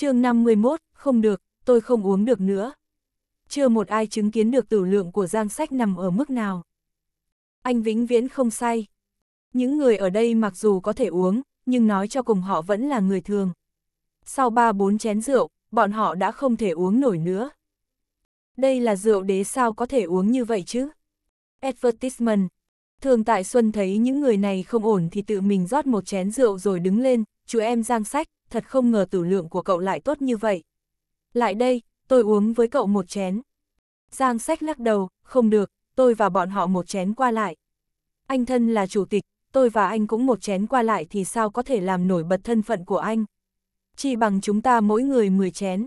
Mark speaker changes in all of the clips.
Speaker 1: chương 51, không được, tôi không uống được nữa. Chưa một ai chứng kiến được tử lượng của Giang Sách nằm ở mức nào. Anh vĩnh viễn không say. Những người ở đây mặc dù có thể uống, nhưng nói cho cùng họ vẫn là người thường. Sau ba bốn chén rượu, bọn họ đã không thể uống nổi nữa. Đây là rượu đế sao có thể uống như vậy chứ? Advertisement, Thường Tại Xuân thấy những người này không ổn thì tự mình rót một chén rượu rồi đứng lên, chú em giang sách, thật không ngờ tử lượng của cậu lại tốt như vậy. Lại đây, tôi uống với cậu một chén. Giang sách lắc đầu, không được, tôi và bọn họ một chén qua lại. Anh thân là chủ tịch, tôi và anh cũng một chén qua lại thì sao có thể làm nổi bật thân phận của anh. Chỉ bằng chúng ta mỗi người 10 chén.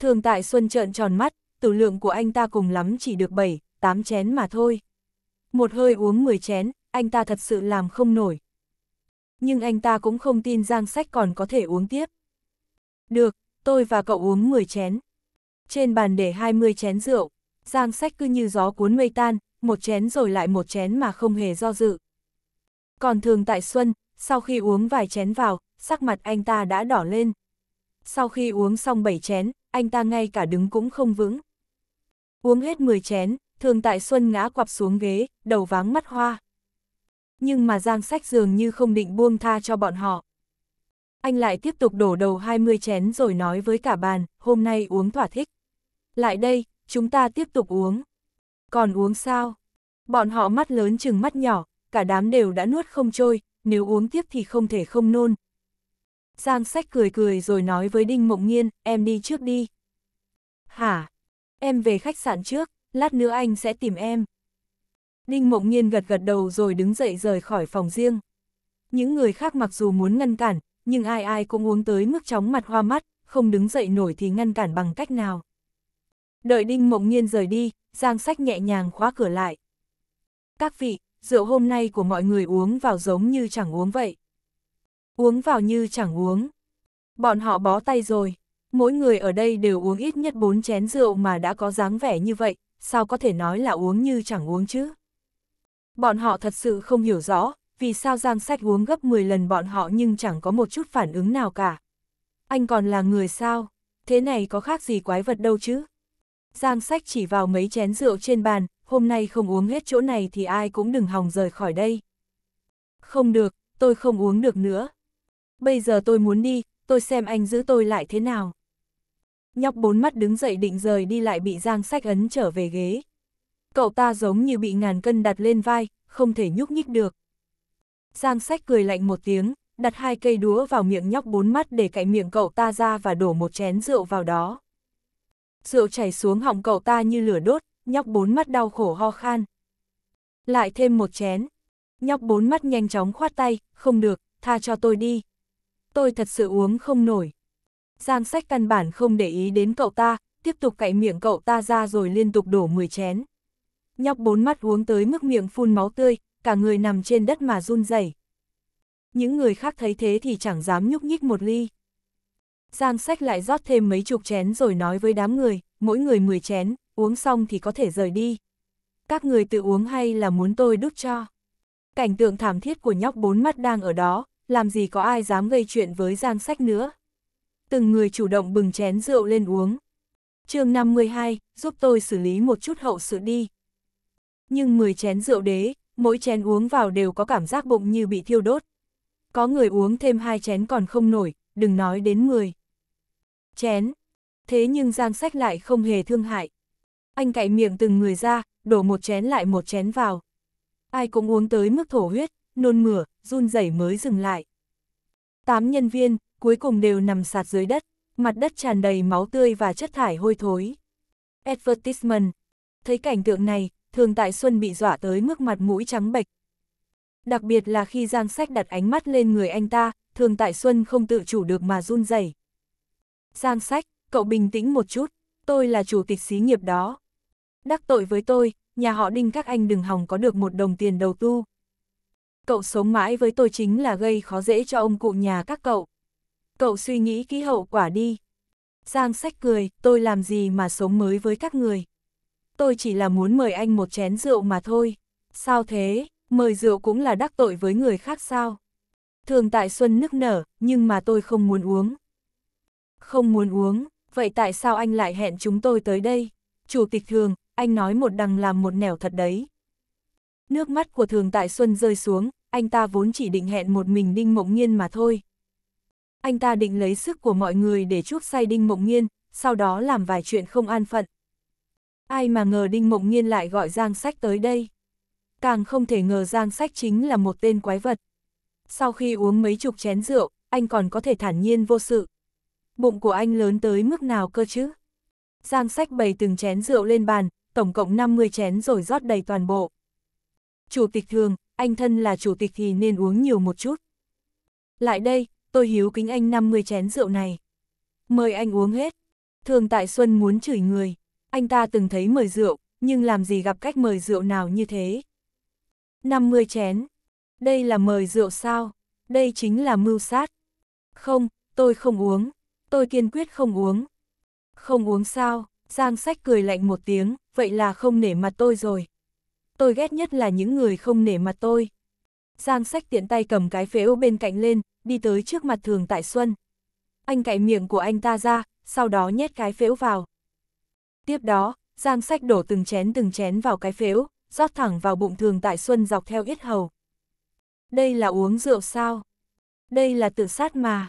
Speaker 1: Thường tại Xuân trợn tròn mắt, tử lượng của anh ta cùng lắm chỉ được 7, 8 chén mà thôi một hơi uống 10 chén, anh ta thật sự làm không nổi. Nhưng anh ta cũng không tin Giang Sách còn có thể uống tiếp. Được, tôi và cậu uống 10 chén. Trên bàn để 20 chén rượu, Giang Sách cứ như gió cuốn mây tan, một chén rồi lại một chén mà không hề do dự. Còn thường tại Xuân, sau khi uống vài chén vào, sắc mặt anh ta đã đỏ lên. Sau khi uống xong 7 chén, anh ta ngay cả đứng cũng không vững. Uống hết 10 chén, thường tại xuân ngã quặp xuống ghế, đầu váng mắt hoa. Nhưng mà giang sách dường như không định buông tha cho bọn họ. Anh lại tiếp tục đổ đầu 20 chén rồi nói với cả bàn, hôm nay uống thỏa thích. Lại đây, chúng ta tiếp tục uống. Còn uống sao? Bọn họ mắt lớn chừng mắt nhỏ, cả đám đều đã nuốt không trôi, nếu uống tiếp thì không thể không nôn. Giang sách cười cười rồi nói với Đinh Mộng nhiên em đi trước đi. Hả? Em về khách sạn trước lát nữa anh sẽ tìm em. Đinh Mộng Nhiên gật gật đầu rồi đứng dậy rời khỏi phòng riêng. Những người khác mặc dù muốn ngăn cản, nhưng ai ai cũng uống tới mức chóng mặt hoa mắt, không đứng dậy nổi thì ngăn cản bằng cách nào. Đợi Đinh Mộng Nhiên rời đi, Giang Sách nhẹ nhàng khóa cửa lại. Các vị, rượu hôm nay của mọi người uống vào giống như chẳng uống vậy. Uống vào như chẳng uống. Bọn họ bó tay rồi, mỗi người ở đây đều uống ít nhất bốn chén rượu mà đã có dáng vẻ như vậy, sao có thể nói là uống như chẳng uống chứ? Bọn họ thật sự không hiểu rõ, vì sao Giang Sách uống gấp 10 lần bọn họ nhưng chẳng có một chút phản ứng nào cả. Anh còn là người sao? Thế này có khác gì quái vật đâu chứ? Giang Sách chỉ vào mấy chén rượu trên bàn, hôm nay không uống hết chỗ này thì ai cũng đừng hòng rời khỏi đây. Không được, tôi không uống được nữa. Bây giờ tôi muốn đi, tôi xem anh giữ tôi lại thế nào. Nhóc bốn mắt đứng dậy định rời đi lại bị Giang Sách ấn trở về ghế. Cậu ta giống như bị ngàn cân đặt lên vai, không thể nhúc nhích được. Giang Sách cười lạnh một tiếng, đặt hai cây đúa vào miệng nhóc bốn mắt để cạy miệng cậu ta ra và đổ một chén rượu vào đó. Rượu chảy xuống họng cậu ta như lửa đốt, nhóc bốn mắt đau khổ ho khan. Lại thêm một chén. Nhóc bốn mắt nhanh chóng khoát tay, không được, tha cho tôi đi. Tôi thật sự uống không nổi. Giang sách căn bản không để ý đến cậu ta, tiếp tục cậy miệng cậu ta ra rồi liên tục đổ 10 chén. Nhóc bốn mắt uống tới mức miệng phun máu tươi, cả người nằm trên đất mà run rẩy. Những người khác thấy thế thì chẳng dám nhúc nhích một ly. Giang sách lại rót thêm mấy chục chén rồi nói với đám người, mỗi người 10 chén, uống xong thì có thể rời đi. Các người tự uống hay là muốn tôi đút cho? Cảnh tượng thảm thiết của nhóc bốn mắt đang ở đó, làm gì có ai dám gây chuyện với Giang sách nữa từng người chủ động bừng chén rượu lên uống. chương 52, giúp tôi xử lý một chút hậu sự đi. Nhưng 10 chén rượu đế, mỗi chén uống vào đều có cảm giác bụng như bị thiêu đốt. Có người uống thêm hai chén còn không nổi, đừng nói đến 10. Chén. Thế nhưng Giang Sách lại không hề thương hại. Anh cạy miệng từng người ra, đổ một chén lại một chén vào. Ai cũng uống tới mức thổ huyết, nôn mửa, run rẩy mới dừng lại. Tám nhân viên, cuối cùng đều nằm sạt dưới đất, mặt đất tràn đầy máu tươi và chất thải hôi thối. Advertisement. Thấy cảnh tượng này, thường tại Xuân bị dọa tới mức mặt mũi trắng bệch. Đặc biệt là khi Giang Sách đặt ánh mắt lên người anh ta, thường tại Xuân không tự chủ được mà run rẩy. Giang Sách, cậu bình tĩnh một chút, tôi là chủ tịch xí nghiệp đó. Đắc tội với tôi, nhà họ đinh các anh đừng hòng có được một đồng tiền đầu tư. Cậu sống mãi với tôi chính là gây khó dễ cho ông cụ nhà các cậu cậu suy nghĩ kỹ hậu quả đi. Giang sách cười, tôi làm gì mà sống mới với các người. Tôi chỉ là muốn mời anh một chén rượu mà thôi. Sao thế, mời rượu cũng là đắc tội với người khác sao? Thường tại Xuân nức nở, nhưng mà tôi không muốn uống. Không muốn uống, vậy tại sao anh lại hẹn chúng tôi tới đây? Chủ tịch Thường, anh nói một đằng làm một nẻo thật đấy. Nước mắt của Thường tại Xuân rơi xuống, anh ta vốn chỉ định hẹn một mình Đinh Mộng Nhiên mà thôi, anh ta định lấy sức của mọi người để chuốc say Đinh Mộng Nghiên, sau đó làm vài chuyện không an phận. Ai mà ngờ Đinh Mộng Nghiên lại gọi Giang Sách tới đây. Càng không thể ngờ Giang Sách chính là một tên quái vật. Sau khi uống mấy chục chén rượu, anh còn có thể thản nhiên vô sự. Bụng của anh lớn tới mức nào cơ chứ? Giang Sách bày từng chén rượu lên bàn, tổng cộng 50 chén rồi rót đầy toàn bộ. Chủ tịch thường, anh thân là chủ tịch thì nên uống nhiều một chút. Lại đây, tôi hiếu kính anh 50 chén rượu này. Mời anh uống hết. Thường Tại Xuân muốn chửi người. Anh ta từng thấy mời rượu, nhưng làm gì gặp cách mời rượu nào như thế. 50 chén. Đây là mời rượu sao? Đây chính là mưu sát. Không, tôi không uống. Tôi kiên quyết không uống. Không uống sao? Giang sách cười lạnh một tiếng, vậy là không nể mặt tôi rồi. Tôi ghét nhất là những người không nể mặt tôi. Giang sách tiện tay cầm cái phễu bên cạnh lên, đi tới trước mặt Thường Tại Xuân. Anh cạy miệng của anh ta ra, sau đó nhét cái phễu vào. Tiếp đó, Giang Sách đổ từng chén từng chén vào cái phễu, rót thẳng vào bụng Thường Tại Xuân dọc theo yết hầu. Đây là uống rượu sao? Đây là tự sát mà.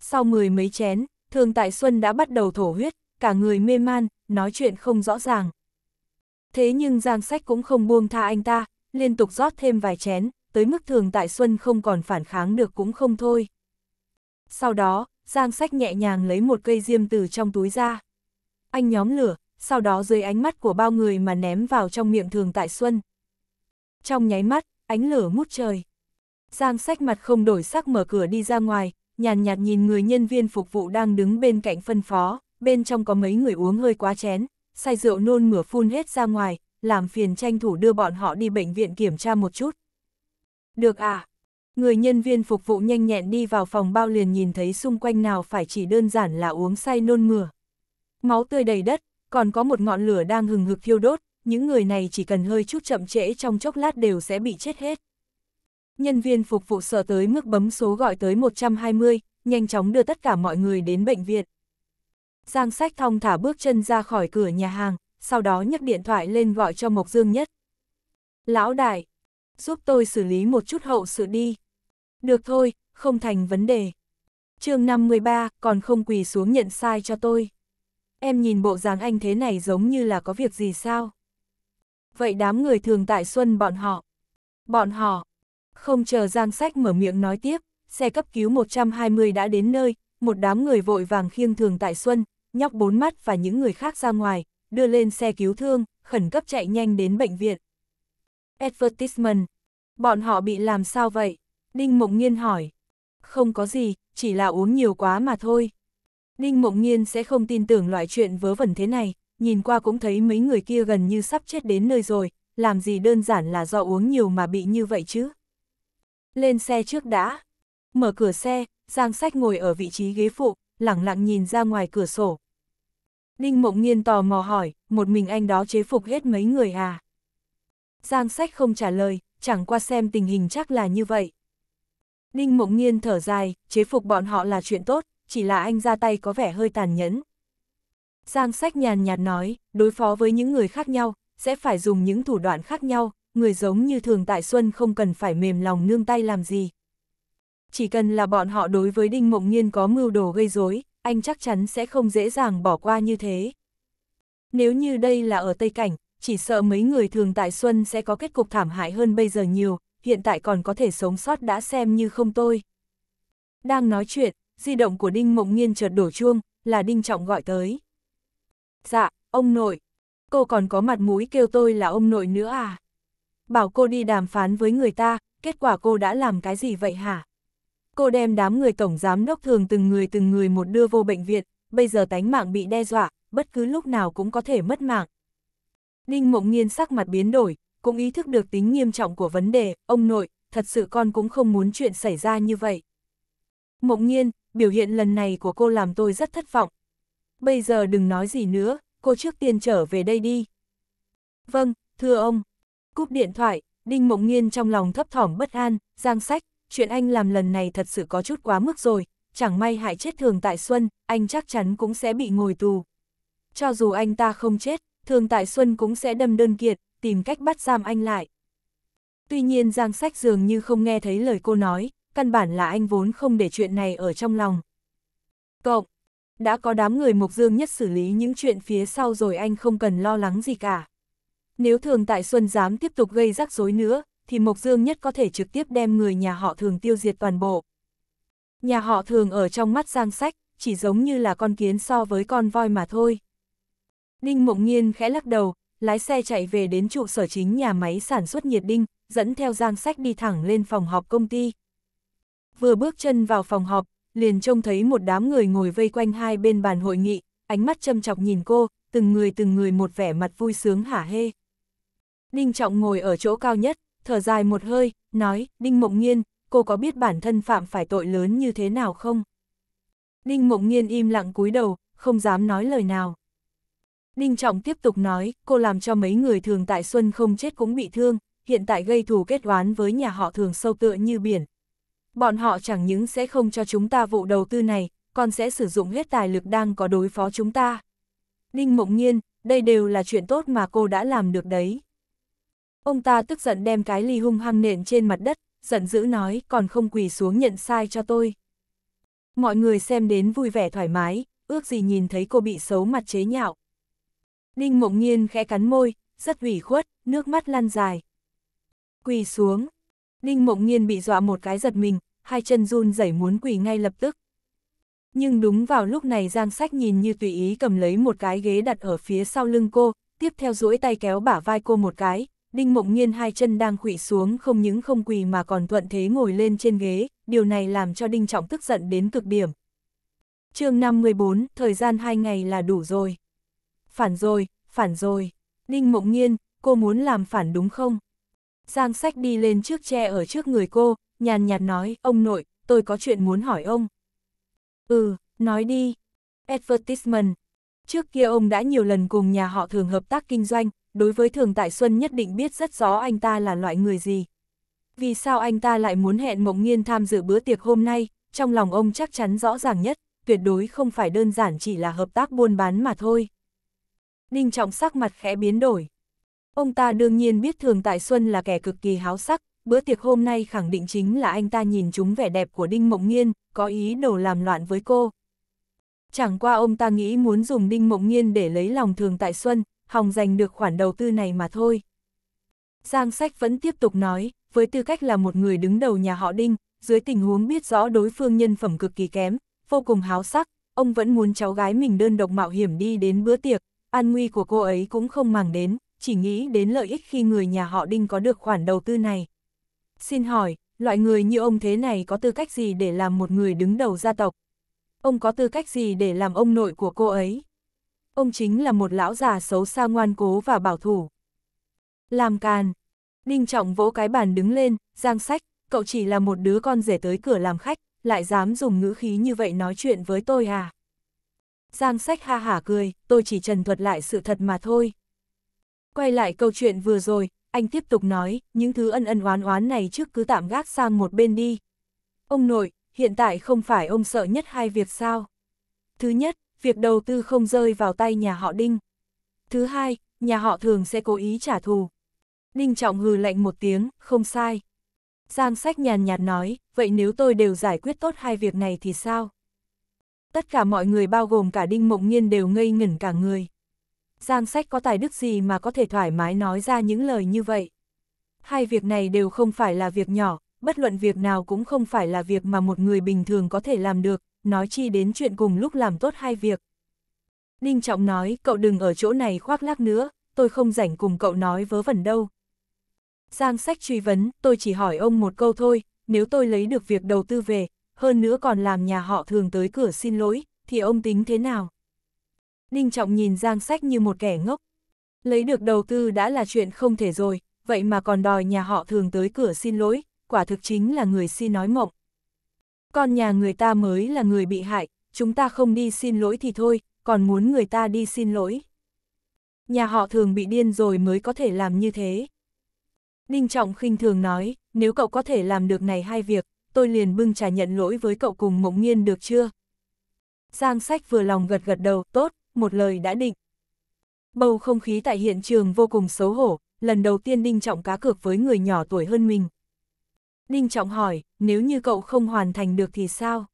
Speaker 1: Sau mười mấy chén, Thường Tại Xuân đã bắt đầu thổ huyết, cả người mê man, nói chuyện không rõ ràng. Thế nhưng Giang Sách cũng không buông tha anh ta, liên tục rót thêm vài chén, tới mức thường tại Xuân không còn phản kháng được cũng không thôi. Sau đó, Giang Sách nhẹ nhàng lấy một cây diêm từ trong túi ra. Anh nhóm lửa, sau đó dưới ánh mắt của bao người mà ném vào trong miệng thường tại Xuân. Trong nháy mắt, ánh lửa mút trời. Giang Sách mặt không đổi sắc mở cửa đi ra ngoài, nhàn nhạt nhìn người nhân viên phục vụ đang đứng bên cạnh phân phó, bên trong có mấy người uống hơi quá chén, say rượu nôn mửa phun hết ra ngoài, làm phiền tranh thủ đưa bọn họ đi bệnh viện kiểm tra một chút. Được à? Người nhân viên phục vụ nhanh nhẹn đi vào phòng bao liền nhìn thấy xung quanh nào phải chỉ đơn giản là uống say nôn mửa. Máu tươi đầy đất, còn có một ngọn lửa đang hừng hực thiêu đốt, những người này chỉ cần hơi chút chậm trễ trong chốc lát đều sẽ bị chết hết. Nhân viên phục vụ sợ tới mức bấm số gọi tới 120, nhanh chóng đưa tất cả mọi người đến bệnh viện. Giang sách thong thả bước chân ra khỏi cửa nhà hàng, sau đó nhấc điện thoại lên gọi cho Mộc Dương Nhất. Lão đại, giúp tôi xử lý một chút hậu sự đi. Được thôi, không thành vấn đề. chương 53, còn không quỳ xuống nhận sai cho tôi. Em nhìn bộ dáng anh thế này giống như là có việc gì sao? Vậy đám người thường tại Xuân bọn họ. Bọn họ. Không chờ Giang Sách mở miệng nói tiếp, xe cấp cứu 120 đã đến nơi, một đám người vội vàng khiêng thường tại Xuân, nhóc bốn mắt và những người khác ra ngoài, đưa lên xe cứu thương, khẩn cấp chạy nhanh đến bệnh viện. Advertisement. Bọn họ bị làm sao vậy? Đinh Mộng Nhiên hỏi. Không có gì, chỉ là uống nhiều quá mà thôi. Đinh Mộng Nhiên sẽ không tin tưởng loại chuyện vớ vẩn thế này, nhìn qua cũng thấy mấy người kia gần như sắp chết đến nơi rồi, làm gì đơn giản là do uống nhiều mà bị như vậy chứ. Lên xe trước đã. Mở cửa xe, Giang Sách ngồi ở vị trí ghế phụ, lẳng lặng nhìn ra ngoài cửa sổ. Đinh Mộng Nhiên tò mò hỏi, một mình anh đó chế phục hết mấy người à? Giang sách không trả lời, chẳng qua xem tình hình chắc là như vậy. Ninh mộng Nhiên thở dài, chế phục bọn họ là chuyện tốt, chỉ là anh ra tay có vẻ hơi tàn nhẫn. Giang sách nhàn nhạt nói, đối phó với những người khác nhau, sẽ phải dùng những thủ đoạn khác nhau, người giống như thường tại Xuân không cần phải mềm lòng nương tay làm gì. Chỉ cần là bọn họ đối với Đinh Mộng Nhiên có mưu đồ gây rối, anh chắc chắn sẽ không dễ dàng bỏ qua như thế. Nếu như đây là ở Tây Cảnh, chỉ sợ mấy người thường tại Xuân sẽ có kết cục thảm hại hơn bây giờ nhiều, hiện tại còn có thể sống sót đã xem như không tôi. Đang nói chuyện, di động của Đinh Mộng nhiên chợt đổ chuông, là Đinh Trọng gọi tới. Dạ, ông nội, cô còn có mặt mũi kêu tôi là ông nội nữa à? Bảo cô đi đàm phán với người ta, kết quả cô đã làm cái gì vậy hả? Cô đem đám người tổng giám đốc thường từng người từng người một đưa vô bệnh viện, bây giờ tánh mạng bị đe dọa, bất cứ lúc nào cũng có thể mất mạng. Ninh Mộng Nghiên sắc mặt biến đổi, cũng ý thức được tính nghiêm trọng của vấn đề, ông nội, thật sự con cũng không muốn chuyện xảy ra như vậy. Mộng Nghiên, biểu hiện lần này của cô làm tôi rất thất vọng. Bây giờ đừng nói gì nữa, cô trước tiên trở về đây đi. Vâng, thưa ông. Cúp điện thoại, Đinh Mộng Nghiên trong lòng thấp thỏm bất an, giang sách, chuyện anh làm lần này thật sự có chút quá mức rồi, chẳng may hại chết thường tại Xuân, anh chắc chắn cũng sẽ bị ngồi tù. Cho dù anh ta không chết, thường tại Xuân cũng sẽ đâm đơn kiệt, tìm cách bắt giam anh lại. Tuy nhiên Giang Sách dường như không nghe thấy lời cô nói, căn bản là anh vốn không để chuyện này ở trong lòng. Cộng, đã có đám người Mộc Dương nhất xử lý những chuyện phía sau rồi anh không cần lo lắng gì cả. Nếu thường tại Xuân dám tiếp tục gây rắc rối nữa, thì Mộc Dương nhất có thể trực tiếp đem người nhà họ thường tiêu diệt toàn bộ. Nhà họ thường ở trong mắt Giang Sách, chỉ giống như là con kiến so với con voi mà thôi. Đinh Mộng Nhiên khẽ lắc đầu, lái xe chạy về đến trụ sở chính nhà máy sản xuất nhiệt đinh, dẫn theo giang sách đi thẳng lên phòng họp công ty. Vừa bước chân vào phòng họp, liền trông thấy một đám người ngồi vây quanh hai bên bàn hội nghị, ánh mắt châm chọc nhìn cô, từng người từng người một vẻ mặt vui sướng hả hê. Đinh Trọng ngồi ở chỗ cao nhất, thở dài một hơi, nói, Đinh Mộng Nhiên, cô có biết bản thân phạm phải tội lớn như thế nào không? Đinh Mộng Nhiên im lặng cúi đầu, không dám nói lời nào. Đinh Trọng tiếp tục nói, cô làm cho mấy người thường tại Xuân không chết cũng bị thương, hiện tại gây thù kết oán với nhà họ thường sâu tựa như biển. Bọn họ chẳng những sẽ không cho chúng ta vụ đầu tư này, còn sẽ sử dụng hết tài lực đang có đối phó chúng ta. Đinh Mộng Nhiên, đây đều là chuyện tốt mà cô đã làm được đấy. Ông ta tức giận đem cái ly hung hăng nện trên mặt đất, giận dữ nói còn không quỳ xuống nhận sai cho tôi. Mọi người xem đến vui vẻ thoải mái, ước gì nhìn thấy cô bị xấu mặt chế nhạo. Ninh mộng Nhiên khẽ cắn môi, rất ủy khuất, nước mắt lăn dài. Quỳ xuống. Ninh mộng Nhiên bị dọa một cái giật mình, hai chân run rẩy muốn quỳ ngay lập tức. Nhưng đúng vào lúc này Giang Sách nhìn như tùy ý cầm lấy một cái ghế đặt ở phía sau lưng cô, tiếp theo duỗi tay kéo bả vai cô một cái, Đinh Mộng Nhiên hai chân đang khuỵu xuống không những không quỳ mà còn thuận thế ngồi lên trên ghế, điều này làm cho Đinh Trọng tức giận đến cực điểm. chương 514, thời gian 2 ngày là đủ rồi phản rồi, phản rồi. Ninh Mộng Nghiên, cô muốn làm phản đúng không? Giang sách đi lên trước tre ở trước người cô, nhàn nhạt nói, ông nội, tôi có chuyện muốn hỏi ông. Ừ, nói đi. Advertisement. Trước kia ông đã nhiều lần cùng nhà họ thường hợp tác kinh doanh, đối với thường tại Xuân nhất định biết rất rõ anh ta là loại người gì. Vì sao anh ta lại muốn hẹn Mộng Nghiên tham dự bữa tiệc hôm nay, trong lòng ông chắc chắn rõ ràng nhất, tuyệt đối không phải đơn giản chỉ là hợp tác buôn bán mà thôi. Ninh Trọng sắc mặt khẽ biến đổi. Ông ta đương nhiên biết Thường Tại Xuân là kẻ cực kỳ háo sắc, bữa tiệc hôm nay khẳng định chính là anh ta nhìn chúng vẻ đẹp của Đinh Mộng Nghiên, có ý đồ làm loạn với cô. Chẳng qua ông ta nghĩ muốn dùng Đinh Mộng Nghiên để lấy lòng Thường Tại Xuân, hòng giành được khoản đầu tư này mà thôi. Giang Sách vẫn tiếp tục nói, với tư cách là một người đứng đầu nhà họ Đinh, dưới tình huống biết rõ đối phương nhân phẩm cực kỳ kém, vô cùng háo sắc, ông vẫn muốn cháu gái mình đơn độc mạo hiểm đi đến bữa tiệc, an nguy của cô ấy cũng không màng đến, chỉ nghĩ đến lợi ích khi người nhà họ Đinh có được khoản đầu tư này. Xin hỏi, loại người như ông thế này có tư cách gì để làm một người đứng đầu gia tộc? Ông có tư cách gì để làm ông nội của cô ấy? Ông chính là một lão già xấu xa ngoan cố và bảo thủ. Làm càn. Đinh Trọng vỗ cái bàn đứng lên, giang sách, cậu chỉ là một đứa con rể tới cửa làm khách, lại dám dùng ngữ khí như vậy nói chuyện với tôi à? Giang sách ha hả cười, tôi chỉ trần thuật lại sự thật mà thôi. Quay lại câu chuyện vừa rồi, anh tiếp tục nói, những thứ ân ân oán oán này trước cứ tạm gác sang một bên đi. Ông nội, hiện tại không phải ông sợ nhất hai việc sao? Thứ nhất, việc đầu tư không rơi vào tay nhà họ Đinh. Thứ hai, nhà họ thường sẽ cố ý trả thù. Đinh Trọng hừ lạnh một tiếng, không sai. Giang sách nhàn nhạt nói, vậy nếu tôi đều giải quyết tốt hai việc này thì sao? tất cả mọi người bao gồm cả Đinh Mộng Nhiên đều ngây ngẩn cả người. Giang sách có tài đức gì mà có thể thoải mái nói ra những lời như vậy. Hai việc này đều không phải là việc nhỏ, bất luận việc nào cũng không phải là việc mà một người bình thường có thể làm được, nói chi đến chuyện cùng lúc làm tốt hai việc. Ninh Trọng nói, cậu đừng ở chỗ này khoác lác nữa, tôi không rảnh cùng cậu nói vớ vẩn đâu. Giang sách truy vấn, tôi chỉ hỏi ông một câu thôi, nếu tôi lấy được việc đầu tư về, hơn nữa còn làm nhà họ thường tới cửa xin lỗi, thì ông tính thế nào? Ninh Trọng nhìn Giang Sách như một kẻ ngốc. Lấy được đầu tư đã là chuyện không thể rồi, vậy mà còn đòi nhà họ thường tới cửa xin lỗi, quả thực chính là người xin nói mộng. Con nhà người ta mới là người bị hại, chúng ta không đi xin lỗi thì thôi, còn muốn người ta đi xin lỗi. Nhà họ thường bị điên rồi mới có thể làm như thế. Ninh Trọng khinh thường nói, nếu cậu có thể làm được này hai việc, tôi liền bưng trà nhận lỗi với cậu cùng mộng nghiên được chưa? Giang sách vừa lòng gật gật đầu, tốt, một lời đã định. Bầu không khí tại hiện trường vô cùng xấu hổ, lần đầu tiên Đinh Trọng cá cược với người nhỏ tuổi hơn mình. Đinh Trọng hỏi, nếu như cậu không hoàn thành được thì sao?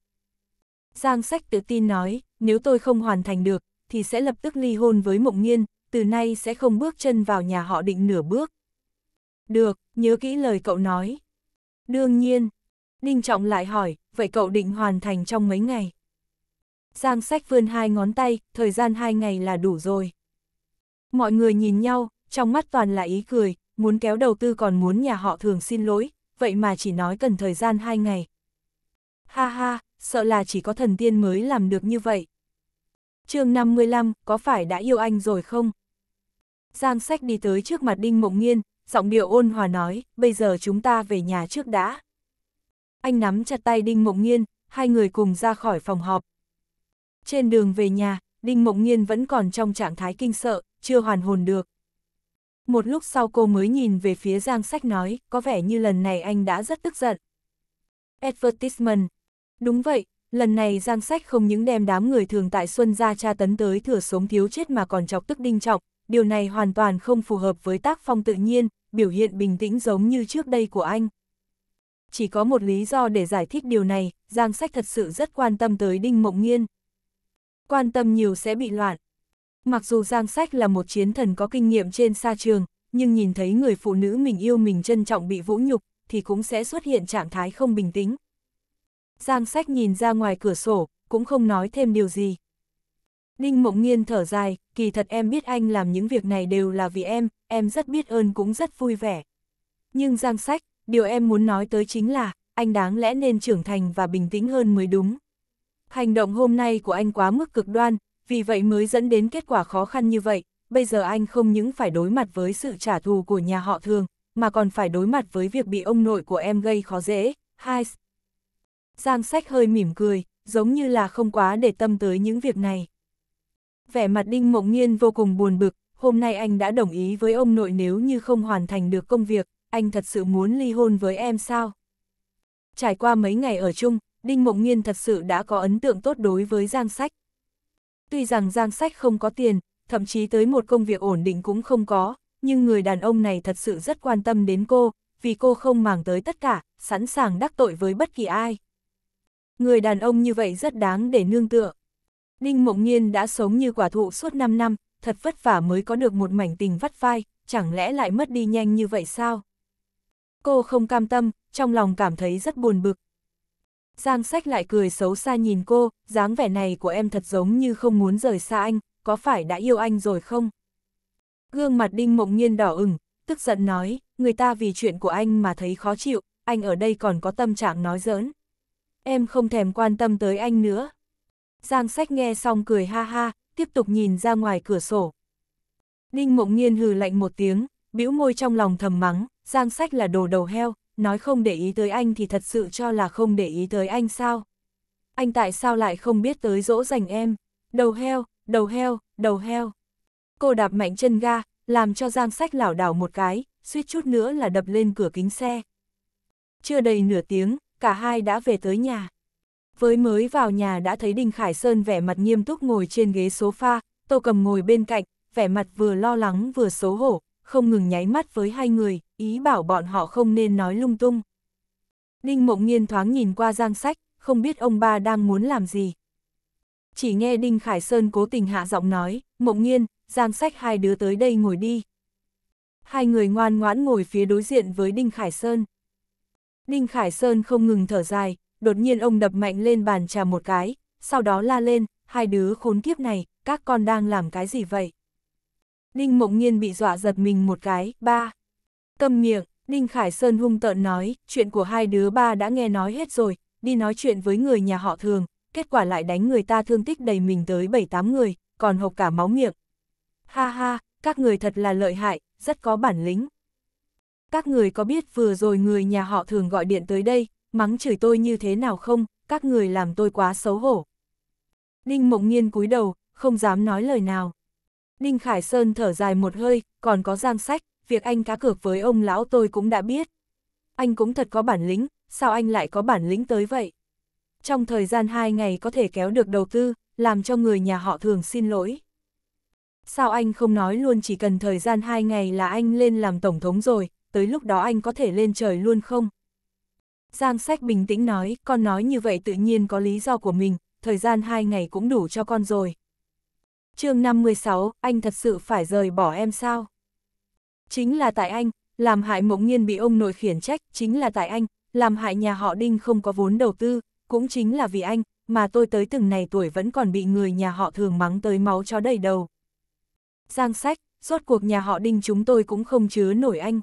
Speaker 1: Giang sách tự tin nói, nếu tôi không hoàn thành được, thì sẽ lập tức ly hôn với Mộng Nghiên, từ nay sẽ không bước chân vào nhà họ định nửa bước. Được, nhớ kỹ lời cậu nói. Đương nhiên, Đinh Trọng lại hỏi, vậy cậu định hoàn thành trong mấy ngày? Giang sách vươn hai ngón tay, thời gian hai ngày là đủ rồi. Mọi người nhìn nhau, trong mắt toàn là ý cười, muốn kéo đầu tư còn muốn nhà họ thường xin lỗi, vậy mà chỉ nói cần thời gian hai ngày. Ha ha, sợ là chỉ có thần tiên mới làm được như vậy. chương 55, có phải đã yêu anh rồi không? Giang sách đi tới trước mặt Đinh Mộng Nghiên, giọng điệu ôn hòa nói, bây giờ chúng ta về nhà trước đã anh nắm chặt tay Đinh Mộng Nhiên, hai người cùng ra khỏi phòng họp. Trên đường về nhà, Đinh Mộng Nhiên vẫn còn trong trạng thái kinh sợ, chưa hoàn hồn được. Một lúc sau cô mới nhìn về phía Giang Sách nói, có vẻ như lần này anh đã rất tức giận. Advertisement. Đúng vậy, lần này Giang Sách không những đem đám người thường tại Xuân ra tra tấn tới thừa sống thiếu chết mà còn chọc tức đinh trọng, điều này hoàn toàn không phù hợp với tác phong tự nhiên, biểu hiện bình tĩnh giống như trước đây của anh chỉ có một lý do để giải thích điều này, Giang Sách thật sự rất quan tâm tới Đinh Mộng Nghiên. Quan tâm nhiều sẽ bị loạn. Mặc dù Giang Sách là một chiến thần có kinh nghiệm trên xa trường, nhưng nhìn thấy người phụ nữ mình yêu mình trân trọng bị vũ nhục, thì cũng sẽ xuất hiện trạng thái không bình tĩnh. Giang Sách nhìn ra ngoài cửa sổ, cũng không nói thêm điều gì. Đinh Mộng Nghiên thở dài, kỳ thật em biết anh làm những việc này đều là vì em, em rất biết ơn cũng rất vui vẻ. Nhưng Giang Sách, điều em muốn nói tới chính là, anh đáng lẽ nên trưởng thành và bình tĩnh hơn mới đúng. Hành động hôm nay của anh quá mức cực đoan, vì vậy mới dẫn đến kết quả khó khăn như vậy, bây giờ anh không những phải đối mặt với sự trả thù của nhà họ thường, mà còn phải đối mặt với việc bị ông nội của em gây khó dễ. Hai. Giang sách hơi mỉm cười, giống như là không quá để tâm tới những việc này. Vẻ mặt Đinh Mộng nhiên vô cùng buồn bực, hôm nay anh đã đồng ý với ông nội nếu như không hoàn thành được công việc, anh thật sự muốn ly hôn với em sao? Trải qua mấy ngày ở chung, Đinh Mộng Nghiên thật sự đã có ấn tượng tốt đối với Giang Sách. Tuy rằng Giang Sách không có tiền, thậm chí tới một công việc ổn định cũng không có, nhưng người đàn ông này thật sự rất quan tâm đến cô, vì cô không màng tới tất cả, sẵn sàng đắc tội với bất kỳ ai. Người đàn ông như vậy rất đáng để nương tựa. Đinh Mộng Nhiên đã sống như quả thụ suốt 5 năm, thật vất vả mới có được một mảnh tình vắt vai, chẳng lẽ lại mất đi nhanh như vậy sao? cô không cam tâm, trong lòng cảm thấy rất buồn bực. Giang sách lại cười xấu xa nhìn cô, dáng vẻ này của em thật giống như không muốn rời xa anh, có phải đã yêu anh rồi không? Gương mặt đinh mộng nhiên đỏ ửng, tức giận nói, người ta vì chuyện của anh mà thấy khó chịu, anh ở đây còn có tâm trạng nói giỡn. Em không thèm quan tâm tới anh nữa. Giang sách nghe xong cười ha ha, tiếp tục nhìn ra ngoài cửa sổ. Đinh mộng nhiên hừ lạnh một tiếng, bĩu môi trong lòng thầm mắng, Giang Sách là đồ đầu heo, nói không để ý tới anh thì thật sự cho là không để ý tới anh sao. Anh tại sao lại không biết tới dỗ dành em, đầu heo, đầu heo, đầu heo. Cô đạp mạnh chân ga, làm cho Giang Sách lảo đảo một cái, suýt chút nữa là đập lên cửa kính xe. Chưa đầy nửa tiếng, cả hai đã về tới nhà. Với mới vào nhà đã thấy Đinh Khải Sơn vẻ mặt nghiêm túc ngồi trên ghế sofa, Tô Cầm ngồi bên cạnh, vẻ mặt vừa lo lắng vừa xấu hổ, không ngừng nháy mắt với hai người, ý bảo bọn họ không nên nói lung tung. Đinh Mộng Nghiên thoáng nhìn qua Giang Sách, không biết ông ba đang muốn làm gì. Chỉ nghe Đinh Khải Sơn cố tình hạ giọng nói, Mộng Nghiên, Giang Sách hai đứa tới đây ngồi đi. Hai người ngoan ngoãn ngồi phía đối diện với Đinh Khải Sơn. Đinh Khải Sơn không ngừng thở dài, đột nhiên ông đập mạnh lên bàn trà một cái, sau đó la lên, hai đứa khốn kiếp này, các con đang làm cái gì vậy? Ninh Mộng Nhiên bị dọa giật mình một cái, ba. Câm miệng, Ninh Khải Sơn hung tợn nói, chuyện của hai đứa ba đã nghe nói hết rồi, đi nói chuyện với người nhà họ thường, kết quả lại đánh người ta thương tích đầy mình tới bảy tám người, còn hộc cả máu miệng. Ha ha, các người thật là lợi hại, rất có bản lĩnh. Các người có biết vừa rồi người nhà họ thường gọi điện tới đây, mắng chửi tôi như thế nào không, các người làm tôi quá xấu hổ. Ninh Mộng Nhiên cúi đầu, không dám nói lời nào. Ninh Khải Sơn thở dài một hơi, còn có giang sách, việc anh cá cược với ông lão tôi cũng đã biết. Anh cũng thật có bản lĩnh, sao anh lại có bản lĩnh tới vậy? Trong thời gian hai ngày có thể kéo được đầu tư, làm cho người nhà họ thường xin lỗi. Sao anh không nói luôn chỉ cần thời gian hai ngày là anh lên làm tổng thống rồi, tới lúc đó anh có thể lên trời luôn không? Giang sách bình tĩnh nói, con nói như vậy tự nhiên có lý do của mình, thời gian hai ngày cũng đủ cho con rồi chương 56, anh thật sự phải rời bỏ em sao? Chính là tại anh, làm hại mộng nhiên bị ông nội khiển trách, chính là tại anh, làm hại nhà họ Đinh không có vốn đầu tư, cũng chính là vì anh, mà tôi tới từng này tuổi vẫn còn bị người nhà họ thường mắng tới máu cho đầy đầu. Giang sách, rốt cuộc nhà họ Đinh chúng tôi cũng không chứa nổi anh.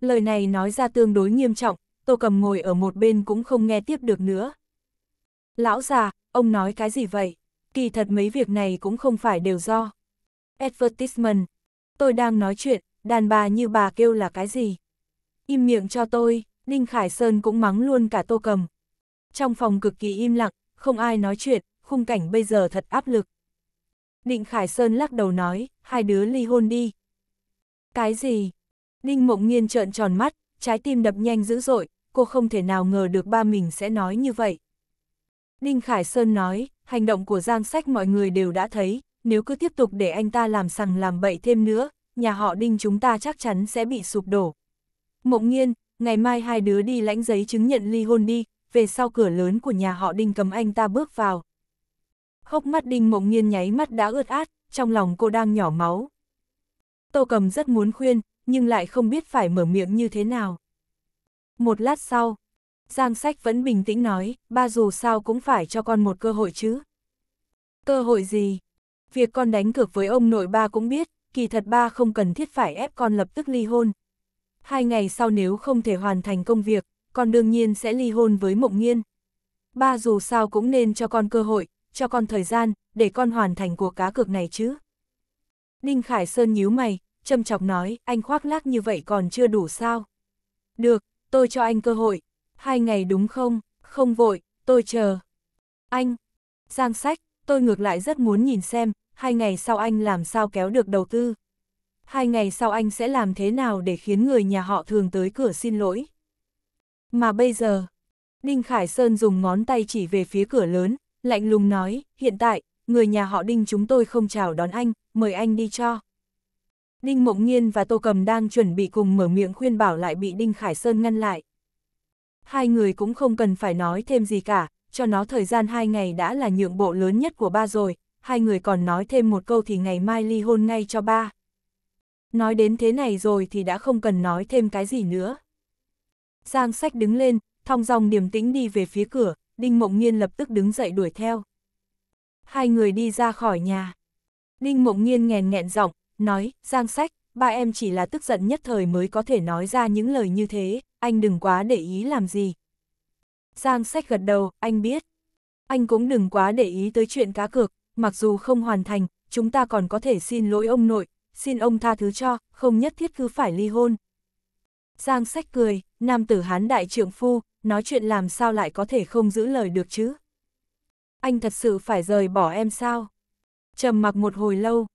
Speaker 1: Lời này nói ra tương đối nghiêm trọng, tôi cầm ngồi ở một bên cũng không nghe tiếp được nữa. Lão già, ông nói cái gì vậy? kỳ thật mấy việc này cũng không phải đều do. Advertisement. Tôi đang nói chuyện, đàn bà như bà kêu là cái gì? Im miệng cho tôi, đinh Khải Sơn cũng mắng luôn cả tô cầm. Trong phòng cực kỳ im lặng, không ai nói chuyện, khung cảnh bây giờ thật áp lực. Định Khải Sơn lắc đầu nói, hai đứa ly hôn đi. Cái gì? đinh Mộng nhiên trợn tròn mắt, trái tim đập nhanh dữ dội, cô không thể nào ngờ được ba mình sẽ nói như vậy. Đinh Khải Sơn nói, hành động của Giang Sách mọi người đều đã thấy, nếu cứ tiếp tục để anh ta làm sằng làm bậy thêm nữa, nhà họ Đinh chúng ta chắc chắn sẽ bị sụp đổ. Mộng nghiên, ngày mai hai đứa đi lãnh giấy chứng nhận ly hôn đi, về sau cửa lớn của nhà họ Đinh cấm anh ta bước vào. Hốc mắt Đinh Mộng nghiên nháy mắt đã ướt át, trong lòng cô đang nhỏ máu. Tô cầm rất muốn khuyên, nhưng lại không biết phải mở miệng như thế nào. Một lát sau, Giang Sách vẫn bình tĩnh nói, ba dù sao cũng phải cho con một cơ hội chứ. Cơ hội gì? Việc con đánh cược với ông nội ba cũng biết, kỳ thật ba không cần thiết phải ép con lập tức ly hôn. Hai ngày sau nếu không thể hoàn thành công việc, con đương nhiên sẽ ly hôn với Mộng Nghiên. Ba dù sao cũng nên cho con cơ hội, cho con thời gian, để con hoàn thành cuộc cá cược này chứ. Ninh Khải Sơn nhíu mày, châm chọc nói, anh khoác lác như vậy còn chưa đủ sao. Được, tôi cho anh cơ hội, hai ngày đúng không, không vội, tôi chờ. Anh, Giang Sách, tôi ngược lại rất muốn nhìn xem, hai ngày sau anh làm sao kéo được đầu tư. Hai ngày sau anh sẽ làm thế nào để khiến người nhà họ thường tới cửa xin lỗi. Mà bây giờ, Đinh Khải Sơn dùng ngón tay chỉ về phía cửa lớn, lạnh lùng nói, hiện tại, người nhà họ Đinh chúng tôi không chào đón anh, mời anh đi cho. Đinh Mộng Nhiên và Tô Cầm đang chuẩn bị cùng mở miệng khuyên bảo lại bị Đinh Khải Sơn ngăn lại. Hai người cũng không cần phải nói thêm gì cả, cho nó thời gian hai ngày đã là nhượng bộ lớn nhất của ba rồi, hai người còn nói thêm một câu thì ngày mai ly hôn ngay cho ba. Nói đến thế này rồi thì đã không cần nói thêm cái gì nữa. Giang sách đứng lên, thong dòng điềm tĩnh đi về phía cửa, Đinh Mộng Nhiên lập tức đứng dậy đuổi theo. Hai người đi ra khỏi nhà. Đinh Mộng Nhiên nghèn nghẹn giọng, nói, Giang sách, ba em chỉ là tức giận nhất thời mới có thể nói ra những lời như thế, anh đừng quá để ý làm gì. Giang sách gật đầu, anh biết. Anh cũng đừng quá để ý tới chuyện cá cược, mặc dù không hoàn thành, chúng ta còn có thể xin lỗi ông nội, xin ông tha thứ cho, không nhất thiết cứ phải ly hôn. Giang sách cười, nam tử hán đại trượng phu, nói chuyện làm sao lại có thể không giữ lời được chứ. Anh thật sự phải rời bỏ em sao? Trầm mặc một hồi lâu,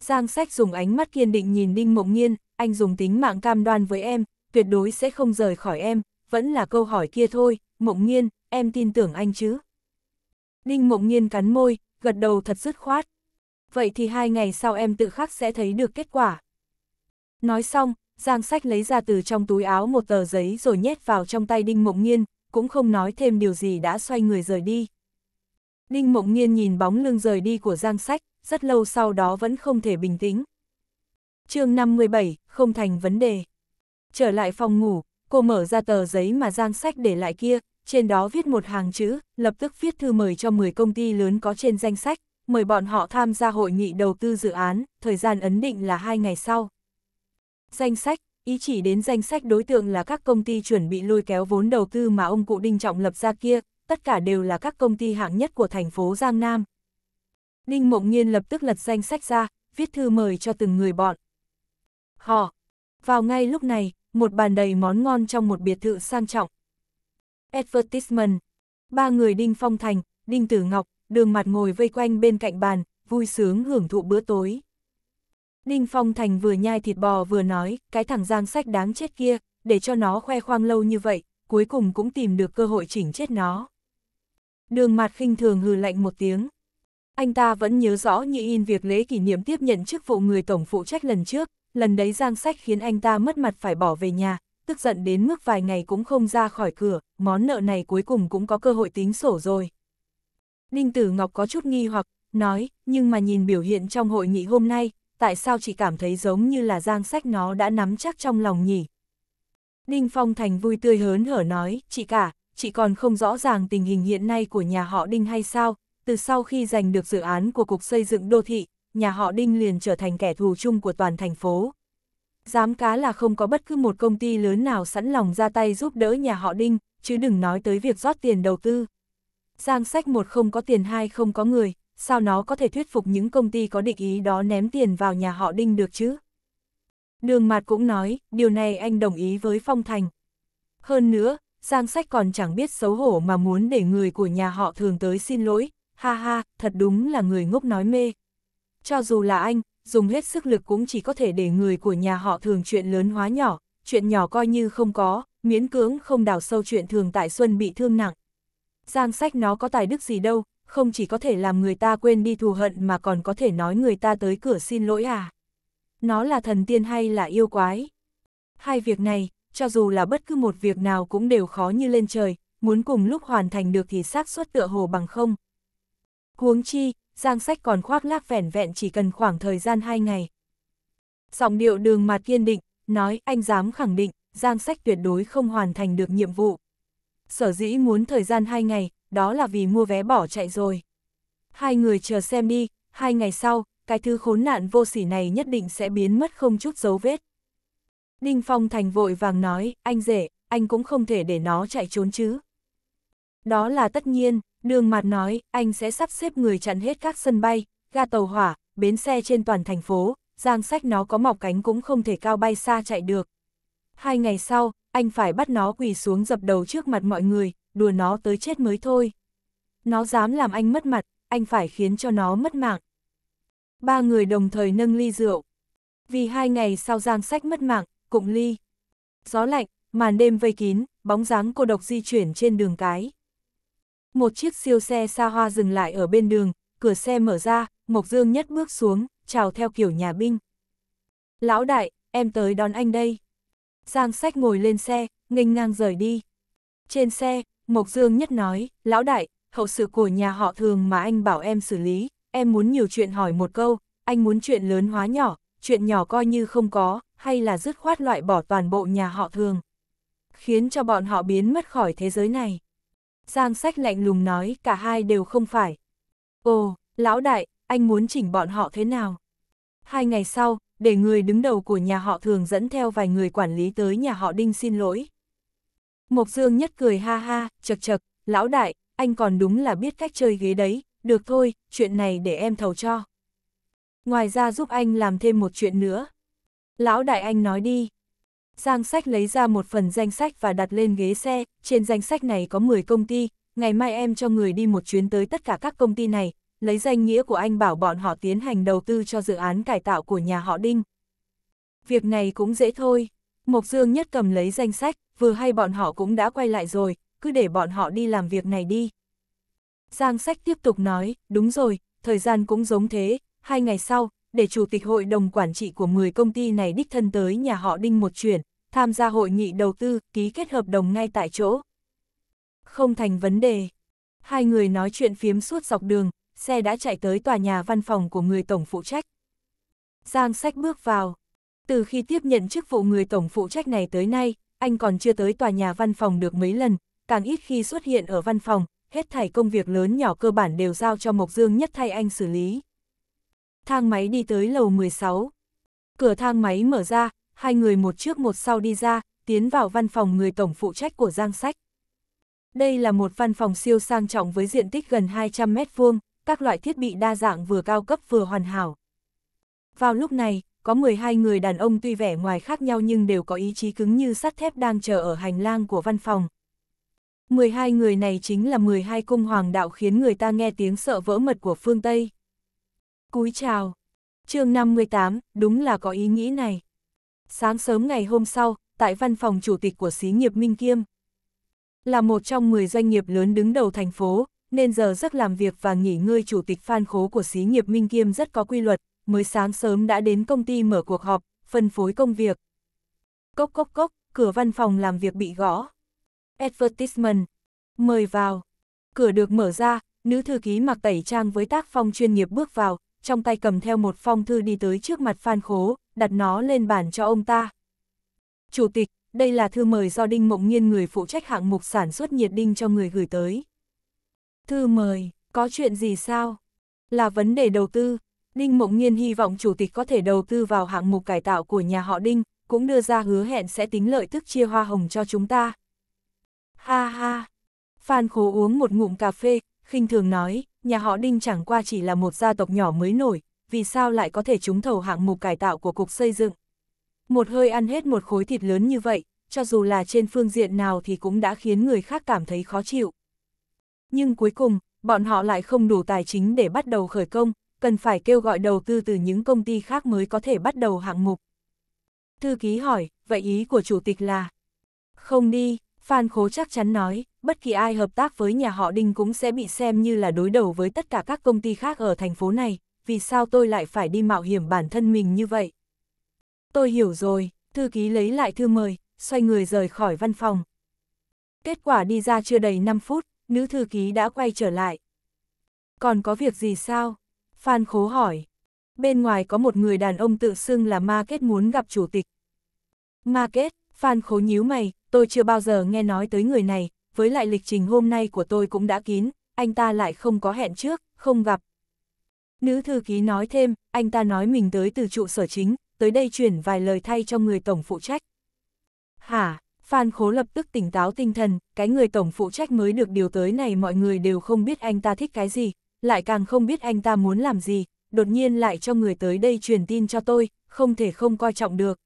Speaker 1: Giang sách dùng ánh mắt kiên định nhìn Đinh Mộng Nhiên. anh dùng tính mạng cam đoan với em, tuyệt đối sẽ không rời khỏi em, vẫn là câu hỏi kia thôi, Mộng Nhiên, em tin tưởng anh chứ? Đinh Mộng Nhiên cắn môi, gật đầu thật dứt khoát. Vậy thì hai ngày sau em tự khắc sẽ thấy được kết quả. Nói xong, Giang sách lấy ra từ trong túi áo một tờ giấy rồi nhét vào trong tay Đinh Mộng Nhiên, cũng không nói thêm điều gì đã xoay người rời đi. Ninh Mộng Nhiên nhìn bóng lưng rời đi của Giang Sách, rất lâu sau đó vẫn không thể bình tĩnh. chương 57, không thành vấn đề. Trở lại phòng ngủ, cô mở ra tờ giấy mà Giang Sách để lại kia, trên đó viết một hàng chữ, lập tức viết thư mời cho 10 công ty lớn có trên danh sách, mời bọn họ tham gia hội nghị đầu tư dự án, thời gian ấn định là 2 ngày sau. Danh sách, ý chỉ đến danh sách đối tượng là các công ty chuẩn bị lôi kéo vốn đầu tư mà ông cụ Đinh Trọng lập ra kia, tất cả đều là các công ty hạng nhất của thành phố Giang Nam. Ninh Mộng Nhiên lập tức lật danh sách ra, viết thư mời cho từng người bọn. Họ. Vào ngay lúc này, một bàn đầy món ngon trong một biệt thự sang trọng. Advertisement. Ba người Đinh Phong Thành, Đinh Tử Ngọc, đường mặt ngồi vây quanh bên cạnh bàn, vui sướng hưởng thụ bữa tối. Đinh Phong Thành vừa nhai thịt bò vừa nói, cái thằng giang sách đáng chết kia, để cho nó khoe khoang lâu như vậy, cuối cùng cũng tìm được cơ hội chỉnh chết nó. Đường mặt khinh thường hừ lạnh một tiếng. Anh ta vẫn nhớ rõ như in việc lễ kỷ niệm tiếp nhận chức vụ người tổng phụ trách lần trước, lần đấy giang sách khiến anh ta mất mặt phải bỏ về nhà, tức giận đến mức vài ngày cũng không ra khỏi cửa, món nợ này cuối cùng cũng có cơ hội tính sổ rồi. đinh Tử Ngọc có chút nghi hoặc, nói, nhưng mà nhìn biểu hiện trong hội nghị hôm nay, tại sao chỉ cảm thấy giống như là giang sách nó đã nắm chắc trong lòng nhỉ? Đinh Phong Thành vui tươi hớn hở nói, chị cả, chị còn không rõ ràng tình hình hiện nay của nhà họ Đinh hay sao, từ sau khi giành được dự án của Cục Xây dựng Đô thị, nhà họ Đinh liền trở thành kẻ thù chung của toàn thành phố. Dám cá là không có bất cứ một công ty lớn nào sẵn lòng ra tay giúp đỡ nhà họ Đinh, chứ đừng nói tới việc rót tiền đầu tư. Giang sách một không có tiền hai không có người, sao nó có thể thuyết phục những công ty có định ý đó ném tiền vào nhà họ Đinh được chứ? Đường Mạt cũng nói, điều này anh đồng ý với Phong Thành. Hơn nữa, Giang Sách còn chẳng biết xấu hổ mà muốn để người của nhà họ thường tới xin lỗi, ha ha, thật đúng là người ngốc nói mê. Cho dù là anh, dùng hết sức lực cũng chỉ có thể để người của nhà họ thường chuyện lớn hóa nhỏ, chuyện nhỏ coi như không có, miễn cưỡng không đào sâu chuyện thường tại Xuân bị thương nặng. Giang Sách nó có tài đức gì đâu, không chỉ có thể làm người ta quên đi thù hận mà còn có thể nói người ta tới cửa xin lỗi à. Nó là thần tiên hay là yêu quái? Hai việc này, cho dù là bất cứ một việc nào cũng đều khó như lên trời, muốn cùng lúc hoàn thành được thì xác suất tựa hồ bằng không. Huống chi, Giang Sách còn khoác lác vẻn vẹn chỉ cần khoảng thời gian hai ngày. Giọng điệu đường mặt kiên định, nói anh dám khẳng định, Giang Sách tuyệt đối không hoàn thành được nhiệm vụ. Sở dĩ muốn thời gian hai ngày, đó là vì mua vé bỏ chạy rồi. Hai người chờ xem đi, hai ngày sau, cái thứ khốn nạn vô sỉ này nhất định sẽ biến mất không chút dấu vết. Đinh Phong Thành vội vàng nói, anh rể, anh cũng không thể để nó chạy trốn chứ. Đó là tất nhiên, đường mặt nói, anh sẽ sắp xếp người chặn hết các sân bay, ga tàu hỏa, bến xe trên toàn thành phố, giang sách nó có mọc cánh cũng không thể cao bay xa chạy được. Hai ngày sau, anh phải bắt nó quỳ xuống dập đầu trước mặt mọi người, đùa nó tới chết mới thôi. Nó dám làm anh mất mặt, anh phải khiến cho nó mất mạng. Ba người đồng thời nâng ly rượu. Vì hai ngày sau giang sách mất mạng, cụng ly. Gió lạnh, màn đêm vây kín, bóng dáng cô độc di chuyển trên đường cái. Một chiếc siêu xe xa hoa dừng lại ở bên đường, cửa xe mở ra, Mộc Dương nhất bước xuống, chào theo kiểu nhà binh. Lão đại, em tới đón anh đây. Giang sách ngồi lên xe, nghênh ngang rời đi. Trên xe, Mộc Dương nhất nói, lão đại, hậu sự của nhà họ thường mà anh bảo em xử lý, em muốn nhiều chuyện hỏi một câu, anh muốn chuyện lớn hóa nhỏ, chuyện nhỏ coi như không có, hay là dứt khoát loại bỏ toàn bộ nhà họ thường. Khiến cho bọn họ biến mất khỏi thế giới này. Giang sách lạnh lùng nói cả hai đều không phải. Ồ, lão đại, anh muốn chỉnh bọn họ thế nào? Hai ngày sau, để người đứng đầu của nhà họ thường dẫn theo vài người quản lý tới nhà họ Đinh xin lỗi. Mộc Dương nhất cười ha ha, chật chật, lão đại, anh còn đúng là biết cách chơi ghế đấy, được thôi, chuyện này để em thầu cho. Ngoài ra giúp anh làm thêm một chuyện nữa. Lão đại anh nói đi. Giang sách lấy ra một phần danh sách và đặt lên ghế xe, trên danh sách này có 10 công ty, ngày mai em cho người đi một chuyến tới tất cả các công ty này, lấy danh nghĩa của anh bảo bọn họ tiến hành đầu tư cho dự án cải tạo của nhà họ Đinh. Việc này cũng dễ thôi, Mộc Dương nhất cầm lấy danh sách, vừa hay bọn họ cũng đã quay lại rồi, cứ để bọn họ đi làm việc này đi. Giang sách tiếp tục nói, đúng rồi, thời gian cũng giống thế, Hai ngày sau, để Chủ tịch Hội đồng Quản trị của 10 công ty này đích thân tới nhà họ Đinh một chuyển, tham gia hội nghị đầu tư, ký kết hợp đồng ngay tại chỗ. Không thành vấn đề. Hai người nói chuyện phiếm suốt dọc đường, xe đã chạy tới tòa nhà văn phòng của người tổng phụ trách. Giang sách bước vào. Từ khi tiếp nhận chức vụ người tổng phụ trách này tới nay, anh còn chưa tới tòa nhà văn phòng được mấy lần, càng ít khi xuất hiện ở văn phòng, hết thảy công việc lớn nhỏ cơ bản đều giao cho Mộc Dương nhất thay anh xử lý thang máy đi tới lầu 16. Cửa thang máy mở ra, hai người một trước một sau đi ra, tiến vào văn phòng người tổng phụ trách của Giang Sách. Đây là một văn phòng siêu sang trọng với diện tích gần 200 mét vuông, các loại thiết bị đa dạng vừa cao cấp vừa hoàn hảo. Vào lúc này, có 12 người đàn ông tuy vẻ ngoài khác nhau nhưng đều có ý chí cứng như sắt thép đang chờ ở hành lang của văn phòng. 12 người này chính là 12 cung hoàng đạo khiến người ta nghe tiếng sợ vỡ mật của phương Tây cúi chào. chương 58, đúng là có ý nghĩ này. Sáng sớm ngày hôm sau, tại văn phòng chủ tịch của xí nghiệp Minh Kiêm. Là một trong 10 doanh nghiệp lớn đứng đầu thành phố, nên giờ giấc làm việc và nghỉ ngơi chủ tịch Phan Khố của xí nghiệp Minh Kiêm rất có quy luật, mới sáng sớm đã đến công ty mở cuộc họp, phân phối công việc. Cốc cốc cốc, cửa văn phòng làm việc bị gõ. Advertisement. Mời vào. Cửa được mở ra, nữ thư ký mặc tẩy trang với tác phong chuyên nghiệp bước vào, trong tay cầm theo một phong thư đi tới trước mặt Phan Khố, đặt nó lên bàn cho ông ta. Chủ tịch, đây là thư mời do Đinh Mộng Nhiên người phụ trách hạng mục sản xuất nhiệt đinh cho người gửi tới. Thư mời, có chuyện gì sao? Là vấn đề đầu tư. Đinh Mộng Nhiên hy vọng chủ tịch có thể đầu tư vào hạng mục cải tạo của nhà họ Đinh, cũng đưa ra hứa hẹn sẽ tính lợi tức chia hoa hồng cho chúng ta. Ha ha! Phan Khố uống một ngụm cà phê, khinh thường nói, nhà họ Đinh chẳng qua chỉ là một gia tộc nhỏ mới nổi, vì sao lại có thể trúng thầu hạng mục cải tạo của cục xây dựng. Một hơi ăn hết một khối thịt lớn như vậy, cho dù là trên phương diện nào thì cũng đã khiến người khác cảm thấy khó chịu. Nhưng cuối cùng, bọn họ lại không đủ tài chính để bắt đầu khởi công, cần phải kêu gọi đầu tư từ những công ty khác mới có thể bắt đầu hạng mục. Thư ký hỏi, vậy ý của chủ tịch là? Không đi, Phan Khố chắc chắn nói, bất kỳ ai hợp tác với nhà họ Đinh cũng sẽ bị xem như là đối đầu với tất cả các công ty khác ở thành phố này, vì sao tôi lại phải đi mạo hiểm bản thân mình như vậy? Tôi hiểu rồi, thư ký lấy lại thư mời, xoay người rời khỏi văn phòng. Kết quả đi ra chưa đầy 5 phút, nữ thư ký đã quay trở lại. Còn có việc gì sao? Phan Khố hỏi. Bên ngoài có một người đàn ông tự xưng là Ma Kết muốn gặp chủ tịch. Ma Kết, Phan khố nhíu mày, tôi chưa bao giờ nghe nói tới người này, với lại lịch trình hôm nay của tôi cũng đã kín, anh ta lại không có hẹn trước, không gặp. Nữ thư ký nói thêm, anh ta nói mình tới từ trụ sở chính, tới đây chuyển vài lời thay cho người tổng phụ trách. Hả, Phan Khố lập tức tỉnh táo tinh thần, cái người tổng phụ trách mới được điều tới này mọi người đều không biết anh ta thích cái gì, lại càng không biết anh ta muốn làm gì, đột nhiên lại cho người tới đây truyền tin cho tôi, không thể không coi trọng được.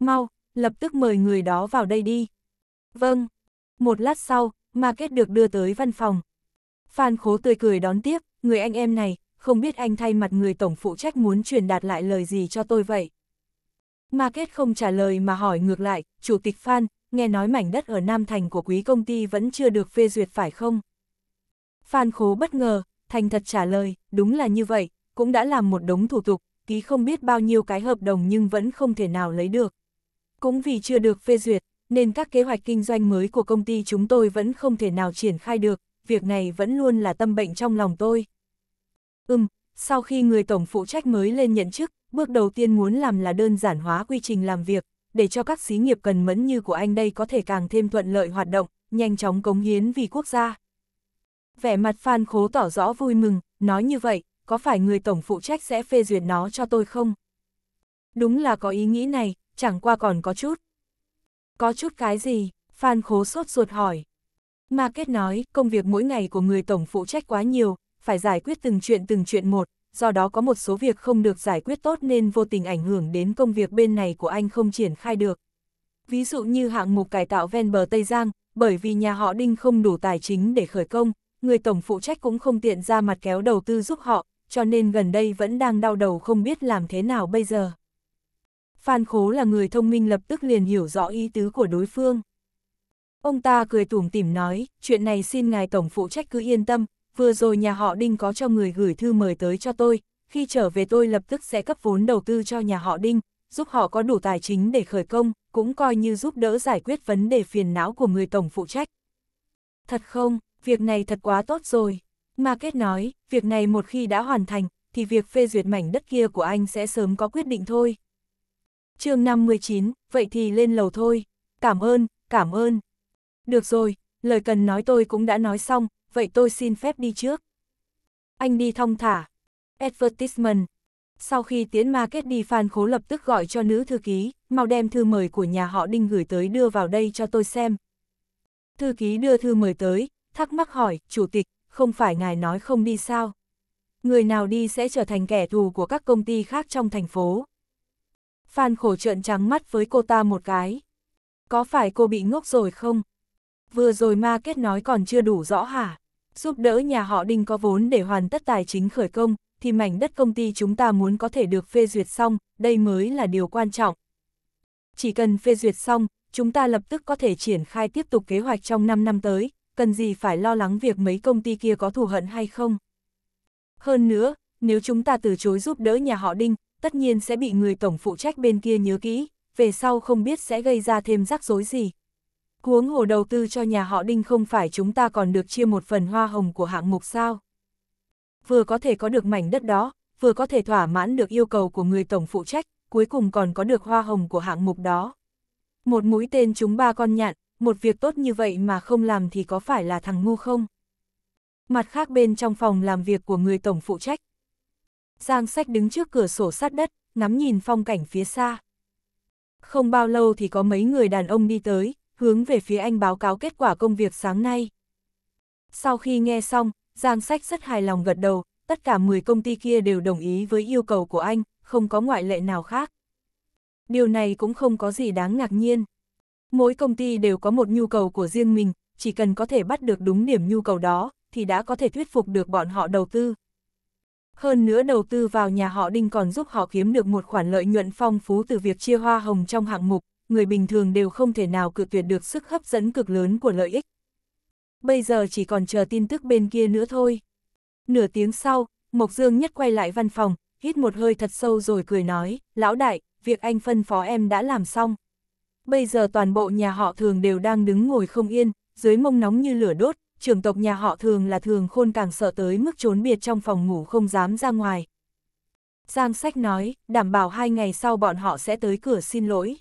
Speaker 1: Mau, lập tức mời người đó vào đây đi. Vâng. Một lát sau, market được đưa tới văn phòng. Phan Khố tươi cười đón tiếp, người anh em này, không biết anh thay mặt người tổng phụ trách muốn truyền đạt lại lời gì cho tôi vậy. market không trả lời mà hỏi ngược lại, Chủ tịch Phan, nghe nói mảnh đất ở Nam Thành của quý công ty vẫn chưa được phê duyệt phải không? Phan Khố bất ngờ, thành thật trả lời, đúng là như vậy, cũng đã làm một đống thủ tục, ký không biết bao nhiêu cái hợp đồng nhưng vẫn không thể nào lấy được. Cũng vì chưa được phê duyệt, nên các kế hoạch kinh doanh mới của công ty chúng tôi vẫn không thể nào triển khai được, việc này vẫn luôn là tâm bệnh trong lòng tôi. Ừm, sau khi người tổng phụ trách mới lên nhận chức, bước đầu tiên muốn làm là đơn giản hóa quy trình làm việc, để cho các xí nghiệp cần mẫn như của anh đây có thể càng thêm thuận lợi hoạt động, nhanh chóng cống hiến vì quốc gia. Vẻ mặt Phan Khố tỏ rõ vui mừng, nói như vậy, có phải người tổng phụ trách sẽ phê duyệt nó cho tôi không? đúng là có ý nghĩ này, chẳng qua còn có chút. Có chút cái gì? Phan Khố sốt ruột hỏi. Market nói, công việc mỗi ngày của người tổng phụ trách quá nhiều, phải giải quyết từng chuyện từng chuyện một, do đó có một số việc không được giải quyết tốt nên vô tình ảnh hưởng đến công việc bên này của anh không triển khai được. Ví dụ như hạng mục cải tạo ven bờ Tây Giang, bởi vì nhà họ Đinh không đủ tài chính để khởi công, người tổng phụ trách cũng không tiện ra mặt kéo đầu tư giúp họ, cho nên gần đây vẫn đang đau đầu không biết làm thế nào bây giờ. Phan Khố là người thông minh lập tức liền hiểu rõ ý tứ của đối phương. Ông ta cười tủm tỉm nói, chuyện này xin ngài tổng phụ trách cứ yên tâm, vừa rồi nhà họ Đinh có cho người gửi thư mời tới cho tôi, khi trở về tôi lập tức sẽ cấp vốn đầu tư cho nhà họ Đinh, giúp họ có đủ tài chính để khởi công, cũng coi như giúp đỡ giải quyết vấn đề phiền não của người tổng phụ trách. Thật không, việc này thật quá tốt rồi. mà kết nói, việc này một khi đã hoàn thành, thì việc phê duyệt mảnh đất kia của anh sẽ sớm có quyết định thôi chương 59, vậy thì lên lầu thôi. Cảm ơn, cảm ơn. Được rồi, lời cần nói tôi cũng đã nói xong, vậy tôi xin phép đi trước. Anh đi thong thả. Advertisement. Sau khi tiến market đi Phan Khố lập tức gọi cho nữ thư ký, mau đem thư mời của nhà họ Đinh gửi tới đưa vào đây cho tôi xem. Thư ký đưa thư mời tới, thắc mắc hỏi, chủ tịch, không phải ngài nói không đi sao? Người nào đi sẽ trở thành kẻ thù của các công ty khác trong thành phố. Phan khổ trợn trắng mắt với cô ta một cái. Có phải cô bị ngốc rồi không? Vừa rồi ma kết nói còn chưa đủ rõ hả? Giúp đỡ nhà họ Đinh có vốn để hoàn tất tài chính khởi công, thì mảnh đất công ty chúng ta muốn có thể được phê duyệt xong, đây mới là điều quan trọng. Chỉ cần phê duyệt xong, chúng ta lập tức có thể triển khai tiếp tục kế hoạch trong 5 năm tới, cần gì phải lo lắng việc mấy công ty kia có thù hận hay không. Hơn nữa, nếu chúng ta từ chối giúp đỡ nhà họ Đinh, tất nhiên sẽ bị người tổng phụ trách bên kia nhớ kỹ, về sau không biết sẽ gây ra thêm rắc rối gì. Cuống hồ đầu tư cho nhà họ Đinh không phải chúng ta còn được chia một phần hoa hồng của hạng mục sao? Vừa có thể có được mảnh đất đó, vừa có thể thỏa mãn được yêu cầu của người tổng phụ trách, cuối cùng còn có được hoa hồng của hạng mục đó. Một mũi tên chúng ba con nhạn, một việc tốt như vậy mà không làm thì có phải là thằng ngu không? Mặt khác bên trong phòng làm việc của người tổng phụ trách, Giang Sách đứng trước cửa sổ sát đất, ngắm nhìn phong cảnh phía xa. Không bao lâu thì có mấy người đàn ông đi tới, hướng về phía anh báo cáo kết quả công việc sáng nay. Sau khi nghe xong, Giang Sách rất hài lòng gật đầu, tất cả 10 công ty kia đều đồng ý với yêu cầu của anh, không có ngoại lệ nào khác. Điều này cũng không có gì đáng ngạc nhiên. Mỗi công ty đều có một nhu cầu của riêng mình, chỉ cần có thể bắt được đúng điểm nhu cầu đó, thì đã có thể thuyết phục được bọn họ đầu tư. Hơn nữa đầu tư vào nhà họ Đinh còn giúp họ kiếm được một khoản lợi nhuận phong phú từ việc chia hoa hồng trong hạng mục, người bình thường đều không thể nào cự tuyệt được sức hấp dẫn cực lớn của lợi ích. Bây giờ chỉ còn chờ tin tức bên kia nữa thôi. Nửa tiếng sau, Mộc Dương Nhất quay lại văn phòng, hít một hơi thật sâu rồi cười nói, lão đại, việc anh phân phó em đã làm xong. Bây giờ toàn bộ nhà họ thường đều đang đứng ngồi không yên, dưới mông nóng như lửa đốt, trưởng tộc nhà họ thường là thường khôn càng sợ tới mức trốn biệt trong phòng ngủ không dám ra ngoài. Giang sách nói, đảm bảo hai ngày sau bọn họ sẽ tới cửa xin lỗi.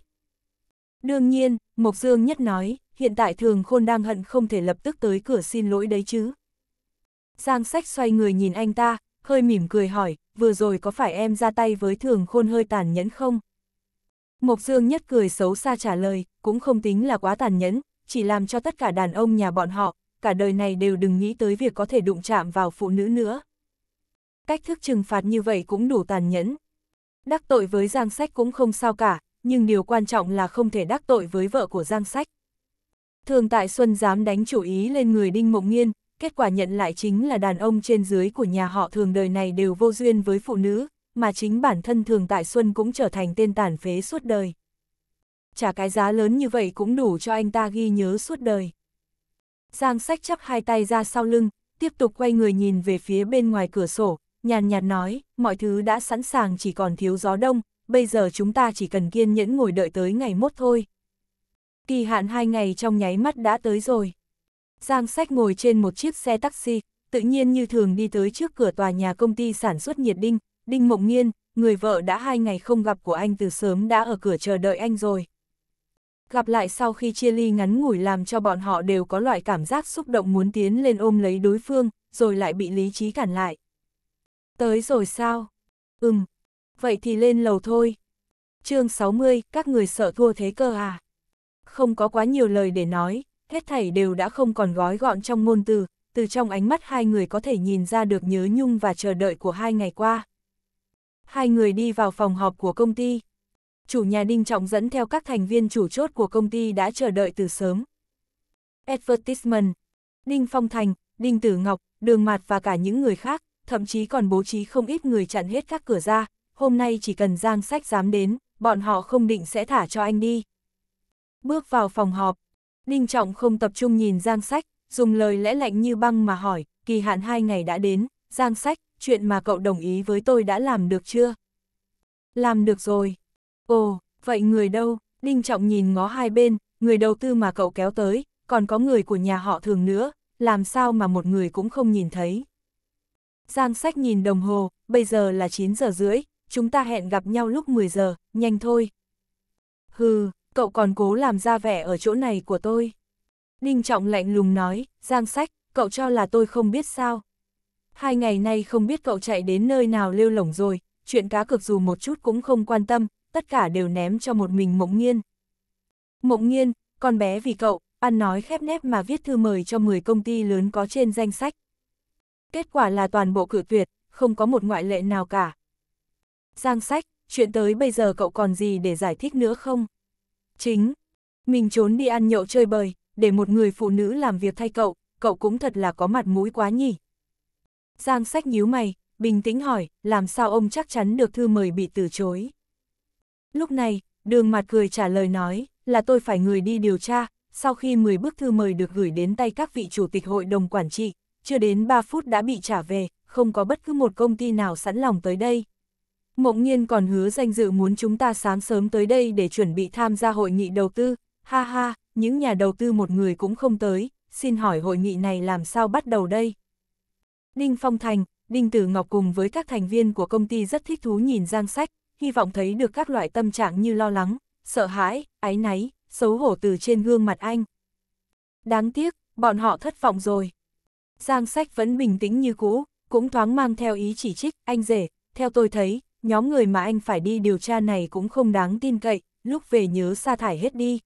Speaker 1: Đương nhiên, Mộc Dương nhất nói, hiện tại thường khôn đang hận không thể lập tức tới cửa xin lỗi đấy chứ. Giang sách xoay người nhìn anh ta, hơi mỉm cười hỏi, vừa rồi có phải em ra tay với thường khôn hơi tàn nhẫn không? Mộc Dương nhất cười xấu xa trả lời, cũng không tính là quá tàn nhẫn, chỉ làm cho tất cả đàn ông nhà bọn họ, cả đời này đều đừng nghĩ tới việc có thể đụng chạm vào phụ nữ nữa. Cách thức trừng phạt như vậy cũng đủ tàn nhẫn. Đắc tội với Giang Sách cũng không sao cả, nhưng điều quan trọng là không thể đắc tội với vợ của Giang Sách. Thường Tại Xuân dám đánh chủ ý lên người Đinh Mộng Nghiên, kết quả nhận lại chính là đàn ông trên dưới của nhà họ thường đời này đều vô duyên với phụ nữ, mà chính bản thân Thường Tại Xuân cũng trở thành tên tàn phế suốt đời. Trả cái giá lớn như vậy cũng đủ cho anh ta ghi nhớ suốt đời. Giang sách chắp hai tay ra sau lưng, tiếp tục quay người nhìn về phía bên ngoài cửa sổ, nhàn nhạt nói, mọi thứ đã sẵn sàng chỉ còn thiếu gió đông, bây giờ chúng ta chỉ cần kiên nhẫn ngồi đợi tới ngày mốt thôi. Kỳ hạn hai ngày trong nháy mắt đã tới rồi. Giang sách ngồi trên một chiếc xe taxi, tự nhiên như thường đi tới trước cửa tòa nhà công ty sản xuất nhiệt đinh, Đinh Mộng Nghiên, người vợ đã hai ngày không gặp của anh từ sớm đã ở cửa chờ đợi anh rồi gặp lại sau khi chia ly ngắn ngủi làm cho bọn họ đều có loại cảm giác xúc động muốn tiến lên ôm lấy đối phương, rồi lại bị lý trí cản lại. Tới rồi sao? Ừm, vậy thì lên lầu thôi. chương 60, các người sợ thua thế cơ à? Không có quá nhiều lời để nói, hết thảy đều đã không còn gói gọn trong ngôn từ, từ trong ánh mắt hai người có thể nhìn ra được nhớ nhung và chờ đợi của hai ngày qua. Hai người đi vào phòng họp của công ty, chủ nhà Đinh Trọng dẫn theo các thành viên chủ chốt của công ty đã chờ đợi từ sớm. Advertisement, Đinh Phong Thành, Đinh Tử Ngọc, Đường Mạt và cả những người khác, thậm chí còn bố trí không ít người chặn hết các cửa ra, hôm nay chỉ cần Giang Sách dám đến, bọn họ không định sẽ thả cho anh đi. Bước vào phòng họp, Đinh Trọng không tập trung nhìn Giang Sách, dùng lời lẽ lạnh như băng mà hỏi, kỳ hạn hai ngày đã đến, Giang Sách, chuyện mà cậu đồng ý với tôi đã làm được chưa? Làm được rồi. Ồ, vậy người đâu? Đinh Trọng nhìn ngó hai bên, người đầu tư mà cậu kéo tới, còn có người của nhà họ thường nữa, làm sao mà một người cũng không nhìn thấy. Giang sách nhìn đồng hồ, bây giờ là 9 giờ rưỡi, chúng ta hẹn gặp nhau lúc 10 giờ, nhanh thôi. Hừ, cậu còn cố làm ra vẻ ở chỗ này của tôi. Đinh Trọng lạnh lùng nói, Giang sách, cậu cho là tôi không biết sao. Hai ngày nay không biết cậu chạy đến nơi nào lêu lỏng rồi, chuyện cá cược dù một chút cũng không quan tâm, tất cả đều ném cho một mình Mộng nhiên, Mộng nhiên, con bé vì cậu, ăn nói khép nép mà viết thư mời cho 10 công ty lớn có trên danh sách. Kết quả là toàn bộ cử tuyệt, không có một ngoại lệ nào cả. Giang sách, chuyện tới bây giờ cậu còn gì để giải thích nữa không? Chính, mình trốn đi ăn nhậu chơi bời, để một người phụ nữ làm việc thay cậu, cậu cũng thật là có mặt mũi quá nhỉ. Giang sách nhíu mày, bình tĩnh hỏi, làm sao ông chắc chắn được thư mời bị từ chối? Lúc này, đường mặt cười trả lời nói, là tôi phải người đi điều tra, sau khi 10 bức thư mời được gửi đến tay các vị chủ tịch hội đồng quản trị, chưa đến 3 phút đã bị trả về, không có bất cứ một công ty nào sẵn lòng tới đây. Mộng Nhiên còn hứa danh dự muốn chúng ta sáng sớm tới đây để chuẩn bị tham gia hội nghị đầu tư, ha ha, những nhà đầu tư một người cũng không tới, xin hỏi hội nghị này làm sao bắt đầu đây? Đinh Phong Thành, Đinh Tử Ngọc cùng với các thành viên của công ty rất thích thú nhìn Giang Sách, hy vọng thấy được các loại tâm trạng như lo lắng, sợ hãi, áy náy, xấu hổ từ trên gương mặt anh. Đáng tiếc, bọn họ thất vọng rồi. Giang sách vẫn bình tĩnh như cũ, cũng thoáng mang theo ý chỉ trích, anh rể, theo tôi thấy, nhóm người mà anh phải đi điều tra này cũng không đáng tin cậy, lúc về nhớ sa thải hết đi.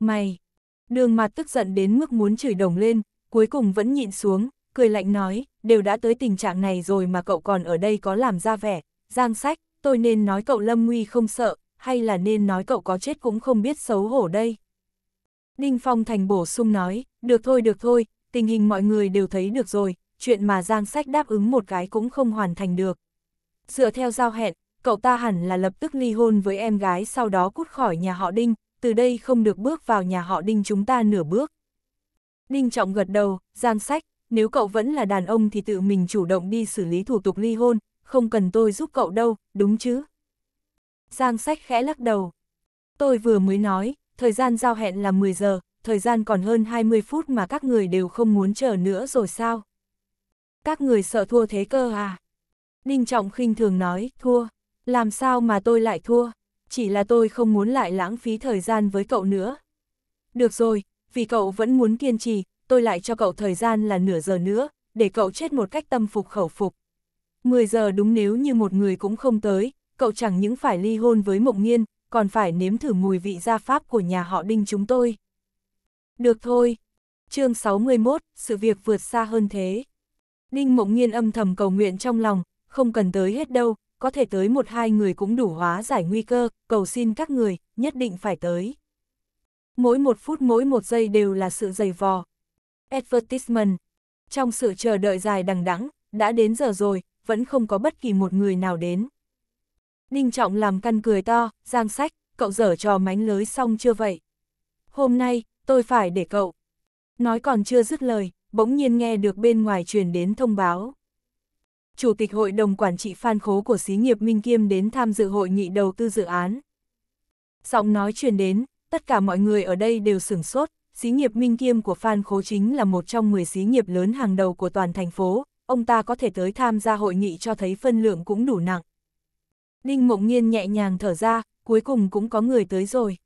Speaker 1: Mày! Đường mặt tức giận đến mức muốn chửi đồng lên, cuối cùng vẫn nhịn xuống, cười lạnh nói, đều đã tới tình trạng này rồi mà cậu còn ở đây có làm ra vẻ, giang sách, tôi nên nói cậu lâm nguy không sợ, hay là nên nói cậu có chết cũng không biết xấu hổ đây. đinh Phong Thành bổ sung nói, được thôi được thôi, tình hình mọi người đều thấy được rồi, chuyện mà Giang Sách đáp ứng một cái cũng không hoàn thành được. Dựa theo giao hẹn, cậu ta hẳn là lập tức ly hôn với em gái sau đó cút khỏi nhà họ Đinh, từ đây không được bước vào nhà họ Đinh chúng ta nửa bước. Đinh Trọng gật đầu, Giang Sách, nếu cậu vẫn là đàn ông thì tự mình chủ động đi xử lý thủ tục ly hôn, không cần tôi giúp cậu đâu, đúng chứ? Giang sách khẽ lắc đầu. Tôi vừa mới nói, thời gian giao hẹn là 10 giờ, thời gian còn hơn 20 phút mà các người đều không muốn chờ nữa rồi sao? Các người sợ thua thế cơ à? Đinh Trọng khinh thường nói, thua, làm sao mà tôi lại thua? Chỉ là tôi không muốn lại lãng phí thời gian với cậu nữa. Được rồi, vì cậu vẫn muốn kiên trì, tôi lại cho cậu thời gian là nửa giờ nữa, để cậu chết một cách tâm phục khẩu phục. 10 giờ đúng nếu như một người cũng không tới, cậu chẳng những phải ly hôn với Mộng Nghiên, còn phải nếm thử mùi vị gia pháp của nhà họ Đinh chúng tôi. Được thôi. Chương 61, sự việc vượt xa hơn thế. Đinh Mộng Nghiên âm thầm cầu nguyện trong lòng, không cần tới hết đâu, có thể tới một hai người cũng đủ hóa giải nguy cơ, cầu xin các người, nhất định phải tới. Mỗi một phút mỗi một giây đều là sự dày vò. Advertisement. Trong sự chờ đợi dài đằng đẵng đã đến giờ rồi, vẫn không có bất kỳ một người nào đến. Ninh Trọng làm căn cười to, giang sách, cậu dở trò mánh lưới xong chưa vậy? Hôm nay, tôi phải để cậu. Nói còn chưa dứt lời, bỗng nhiên nghe được bên ngoài truyền đến thông báo. Chủ tịch Hội đồng Quản trị Phan Khố của xí nghiệp Minh Kiêm đến tham dự hội nghị đầu tư dự án. Giọng nói truyền đến, tất cả mọi người ở đây đều sửng sốt, xí nghiệp Minh Kiêm của Phan Khố chính là một trong 10 xí nghiệp lớn hàng đầu của toàn thành phố, ông ta có thể tới tham gia hội nghị cho thấy phân lượng cũng đủ nặng. Ninh Mộng Nghiên nhẹ nhàng thở ra, cuối cùng cũng có người tới rồi.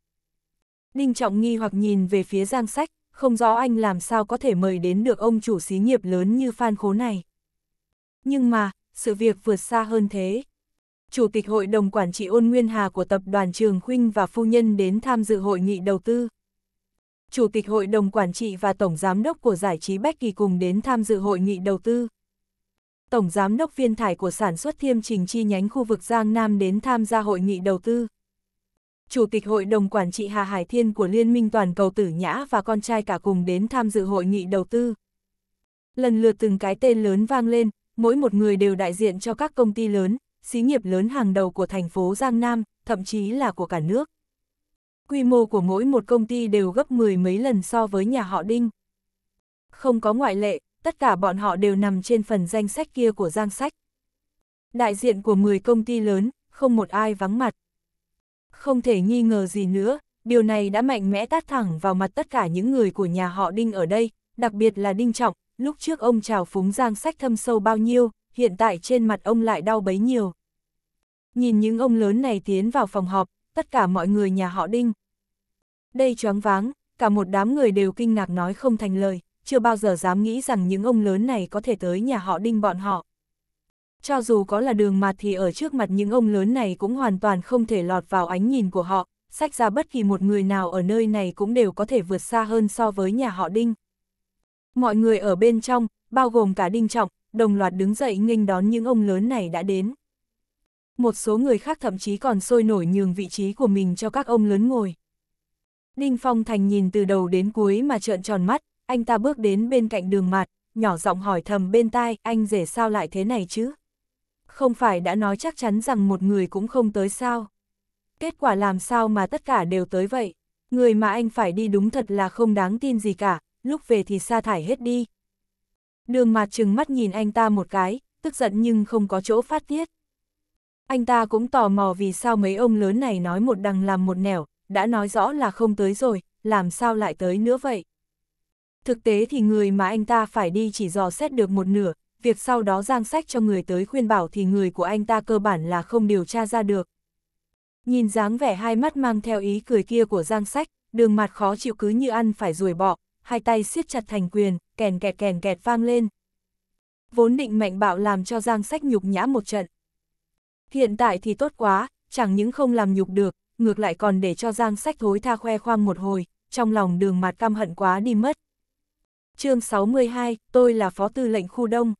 Speaker 1: Ninh Trọng nghi hoặc nhìn về phía Giang Sách, không rõ anh làm sao có thể mời đến được ông chủ xí nghiệp lớn như Phan Khố này. Nhưng mà, sự việc vượt xa hơn thế. Chủ tịch Hội đồng Quản trị Ôn Nguyên Hà của Tập đoàn Trường Khuynh và Phu Nhân đến tham dự hội nghị đầu tư. Chủ tịch Hội đồng Quản trị và Tổng Giám đốc của Giải trí Bách Kỳ cùng đến tham dự hội nghị đầu tư. Tổng Giám đốc Viên Thải của sản xuất Thiêm Trình chi nhánh khu vực Giang Nam đến tham gia hội nghị đầu tư. Chủ tịch Hội đồng Quản trị Hà Hải Thiên của Liên minh Toàn cầu Tử Nhã và con trai cả cùng đến tham dự hội nghị đầu tư. Lần lượt từng cái tên lớn vang lên, mỗi một người đều đại diện cho các công ty lớn, xí nghiệp lớn hàng đầu của thành phố Giang Nam, thậm chí là của cả nước. Quy mô của mỗi một công ty đều gấp mười mấy lần so với nhà họ Đinh. Không có ngoại lệ, tất cả bọn họ đều nằm trên phần danh sách kia của Giang Sách. Đại diện của 10 công ty lớn, không một ai vắng mặt. Không thể nghi ngờ gì nữa, điều này đã mạnh mẽ tát thẳng vào mặt tất cả những người của nhà họ Đinh ở đây, đặc biệt là Đinh Trọng, lúc trước ông trào phúng Giang Sách thâm sâu bao nhiêu, hiện tại trên mặt ông lại đau bấy nhiêu. Nhìn những ông lớn này tiến vào phòng họp, tất cả mọi người nhà họ Đinh. Đây choáng váng, cả một đám người đều kinh ngạc nói không thành lời chưa bao giờ dám nghĩ rằng những ông lớn này có thể tới nhà họ đinh bọn họ. Cho dù có là đường mặt thì ở trước mặt những ông lớn này cũng hoàn toàn không thể lọt vào ánh nhìn của họ, sách ra bất kỳ một người nào ở nơi này cũng đều có thể vượt xa hơn so với nhà họ đinh. Mọi người ở bên trong, bao gồm cả đinh trọng, đồng loạt đứng dậy nghênh đón những ông lớn này đã đến. Một số người khác thậm chí còn sôi nổi nhường vị trí của mình cho các ông lớn ngồi. Đinh Phong Thành nhìn từ đầu đến cuối mà trợn tròn mắt, anh ta bước đến bên cạnh đường mặt, nhỏ giọng hỏi thầm bên tai, anh rể sao lại thế này chứ? Không phải đã nói chắc chắn rằng một người cũng không tới sao? Kết quả làm sao mà tất cả đều tới vậy? Người mà anh phải đi đúng thật là không đáng tin gì cả, lúc về thì sa thải hết đi. Đường mặt trừng mắt nhìn anh ta một cái, tức giận nhưng không có chỗ phát tiết. Anh ta cũng tò mò vì sao mấy ông lớn này nói một đằng làm một nẻo, đã nói rõ là không tới rồi, làm sao lại tới nữa vậy? Thực tế thì người mà anh ta phải đi chỉ dò xét được một nửa, việc sau đó giang sách cho người tới khuyên bảo thì người của anh ta cơ bản là không điều tra ra được. Nhìn dáng vẻ hai mắt mang theo ý cười kia của giang sách, đường mặt khó chịu cứ như ăn phải ruồi bọ, hai tay siết chặt thành quyền, kèn kẹt kèn kẹt vang lên. Vốn định mạnh bạo làm cho giang sách nhục nhã một trận. Hiện tại thì tốt quá, chẳng những không làm nhục được, ngược lại còn để cho giang sách thối tha khoe khoang một hồi, trong lòng đường mặt căm hận quá đi mất chương 62, tôi là phó tư lệnh khu đông.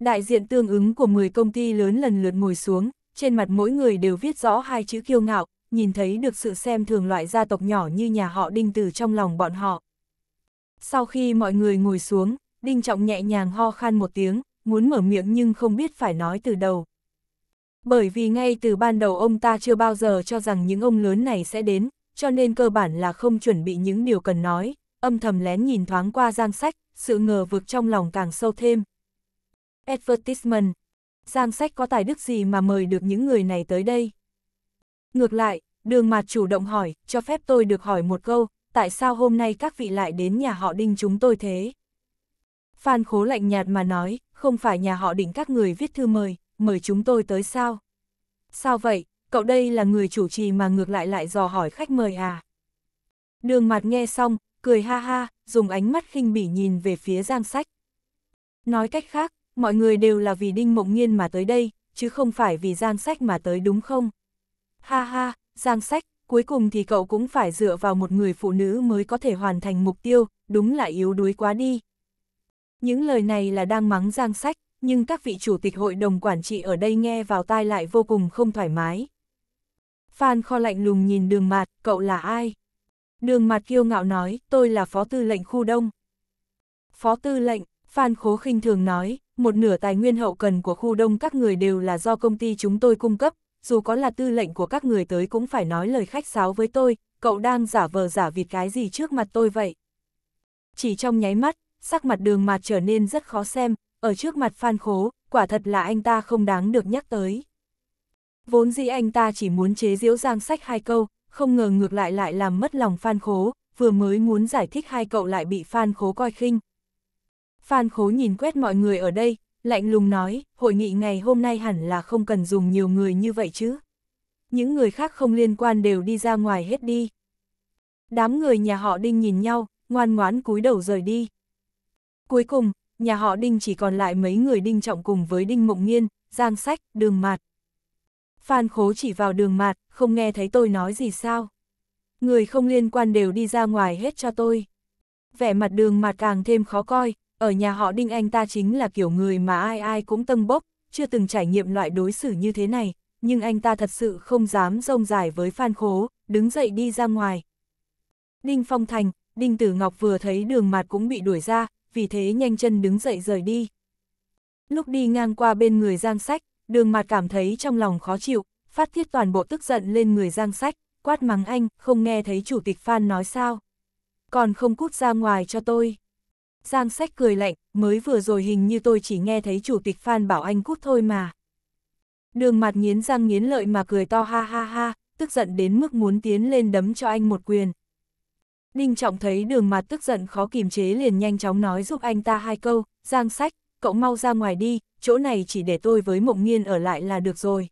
Speaker 1: Đại diện tương ứng của 10 công ty lớn lần lượt ngồi xuống, trên mặt mỗi người đều viết rõ hai chữ kiêu ngạo, nhìn thấy được sự xem thường loại gia tộc nhỏ như nhà họ Đinh từ trong lòng bọn họ. Sau khi mọi người ngồi xuống, Đinh Trọng nhẹ nhàng ho khan một tiếng, muốn mở miệng nhưng không biết phải nói từ đầu. Bởi vì ngay từ ban đầu ông ta chưa bao giờ cho rằng những ông lớn này sẽ đến, cho nên cơ bản là không chuẩn bị những điều cần nói, âm thầm lén nhìn thoáng qua Giang Sách, sự ngờ vực trong lòng càng sâu thêm. Advertisement. Giang Sách có tài đức gì mà mời được những người này tới đây? Ngược lại, đường mặt chủ động hỏi, cho phép tôi được hỏi một câu, tại sao hôm nay các vị lại đến nhà họ đinh chúng tôi thế? Phan Khố lạnh nhạt mà nói, không phải nhà họ đỉnh các người viết thư mời, mời chúng tôi tới sao? Sao vậy, cậu đây là người chủ trì mà ngược lại lại dò hỏi khách mời à? Đường mặt nghe xong, cười ha ha, dùng ánh mắt khinh bỉ nhìn về phía Giang Sách. Nói cách khác, mọi người đều là vì Đinh Mộng Nhiên mà tới đây, chứ không phải vì Giang Sách mà tới đúng không? Ha ha, Giang Sách, cuối cùng thì cậu cũng phải dựa vào một người phụ nữ mới có thể hoàn thành mục tiêu, đúng là yếu đuối quá đi. Những lời này là đang mắng Giang Sách, nhưng các vị chủ tịch hội đồng quản trị ở đây nghe vào tai lại vô cùng không thoải mái. Phan kho lạnh lùng nhìn đường mạt, cậu là ai? đường mặt kiêu ngạo nói, tôi là phó tư lệnh khu đông. Phó tư lệnh, Phan Khố khinh thường nói, một nửa tài nguyên hậu cần của khu đông các người đều là do công ty chúng tôi cung cấp, dù có là tư lệnh của các người tới cũng phải nói lời khách sáo với tôi, cậu đang giả vờ giả vịt cái gì trước mặt tôi vậy. Chỉ trong nháy mắt, sắc mặt đường mặt trở nên rất khó xem, ở trước mặt Phan Khố, quả thật là anh ta không đáng được nhắc tới. Vốn dĩ anh ta chỉ muốn chế diễu giang sách hai câu, không ngờ ngược lại lại làm mất lòng Phan Khố, vừa mới muốn giải thích hai cậu lại bị Phan Khố coi khinh. Phan Khố nhìn quét mọi người ở đây, lạnh lùng nói, hội nghị ngày hôm nay hẳn là không cần dùng nhiều người như vậy chứ. Những người khác không liên quan đều đi ra ngoài hết đi. Đám người nhà họ Đinh nhìn nhau, ngoan ngoãn cúi đầu rời đi. Cuối cùng, nhà họ Đinh chỉ còn lại mấy người Đinh Trọng cùng với Đinh Mộng Nghiên, Giang Sách, Đường Mạt. Phan Khố chỉ vào đường mạt, không nghe thấy tôi nói gì sao. Người không liên quan đều đi ra ngoài hết cho tôi. Vẻ mặt đường mạt càng thêm khó coi, ở nhà họ Đinh Anh ta chính là kiểu người mà ai ai cũng tâm bốc, chưa từng trải nghiệm loại đối xử như thế này, nhưng anh ta thật sự không dám rông dài với Phan Khố, đứng dậy đi ra ngoài. Đinh Phong Thành, Đinh Tử Ngọc vừa thấy đường mặt cũng bị đuổi ra, vì thế nhanh chân đứng dậy rời đi. Lúc đi ngang qua bên người Giang Sách, đường mặt cảm thấy trong lòng khó chịu, phát thiết toàn bộ tức giận lên người giang sách, quát mắng anh, không nghe thấy chủ tịch Phan nói sao. Còn không cút ra ngoài cho tôi. Giang sách cười lạnh, mới vừa rồi hình như tôi chỉ nghe thấy chủ tịch Phan bảo anh cút thôi mà. Đường mặt nghiến răng nghiến lợi mà cười to ha ha ha, tức giận đến mức muốn tiến lên đấm cho anh một quyền. Ninh Trọng thấy đường mặt tức giận khó kiềm chế liền nhanh chóng nói giúp anh ta hai câu, Giang sách, cậu mau ra ngoài đi, chỗ này chỉ để tôi với mộng nghiên ở lại là được rồi.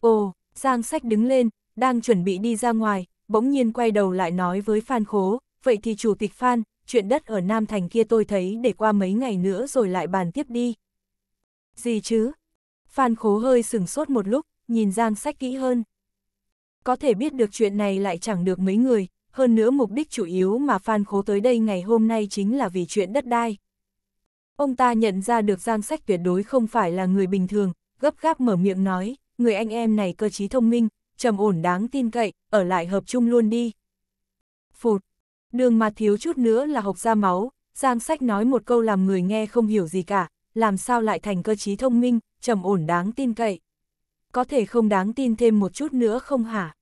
Speaker 1: Ồ, Giang Sách đứng lên, đang chuẩn bị đi ra ngoài, bỗng nhiên quay đầu lại nói với Phan Khố, vậy thì chủ tịch Phan, chuyện đất ở Nam Thành kia tôi thấy để qua mấy ngày nữa rồi lại bàn tiếp đi. Gì chứ? Phan Khố hơi sừng sốt một lúc, nhìn Giang Sách kỹ hơn. Có thể biết được chuyện này lại chẳng được mấy người, hơn nữa mục đích chủ yếu mà Phan Khố tới đây ngày hôm nay chính là vì chuyện đất đai. Ông ta nhận ra được Giang Sách tuyệt đối không phải là người bình thường, gấp gáp mở miệng nói, người anh em này cơ trí thông minh, trầm ổn đáng tin cậy, ở lại hợp chung luôn đi. Phụt, đường mà thiếu chút nữa là hộc ra máu, Giang Sách nói một câu làm người nghe không hiểu gì cả, làm sao lại thành cơ trí thông minh, trầm ổn đáng tin cậy. Có thể không đáng tin thêm một chút nữa không hả?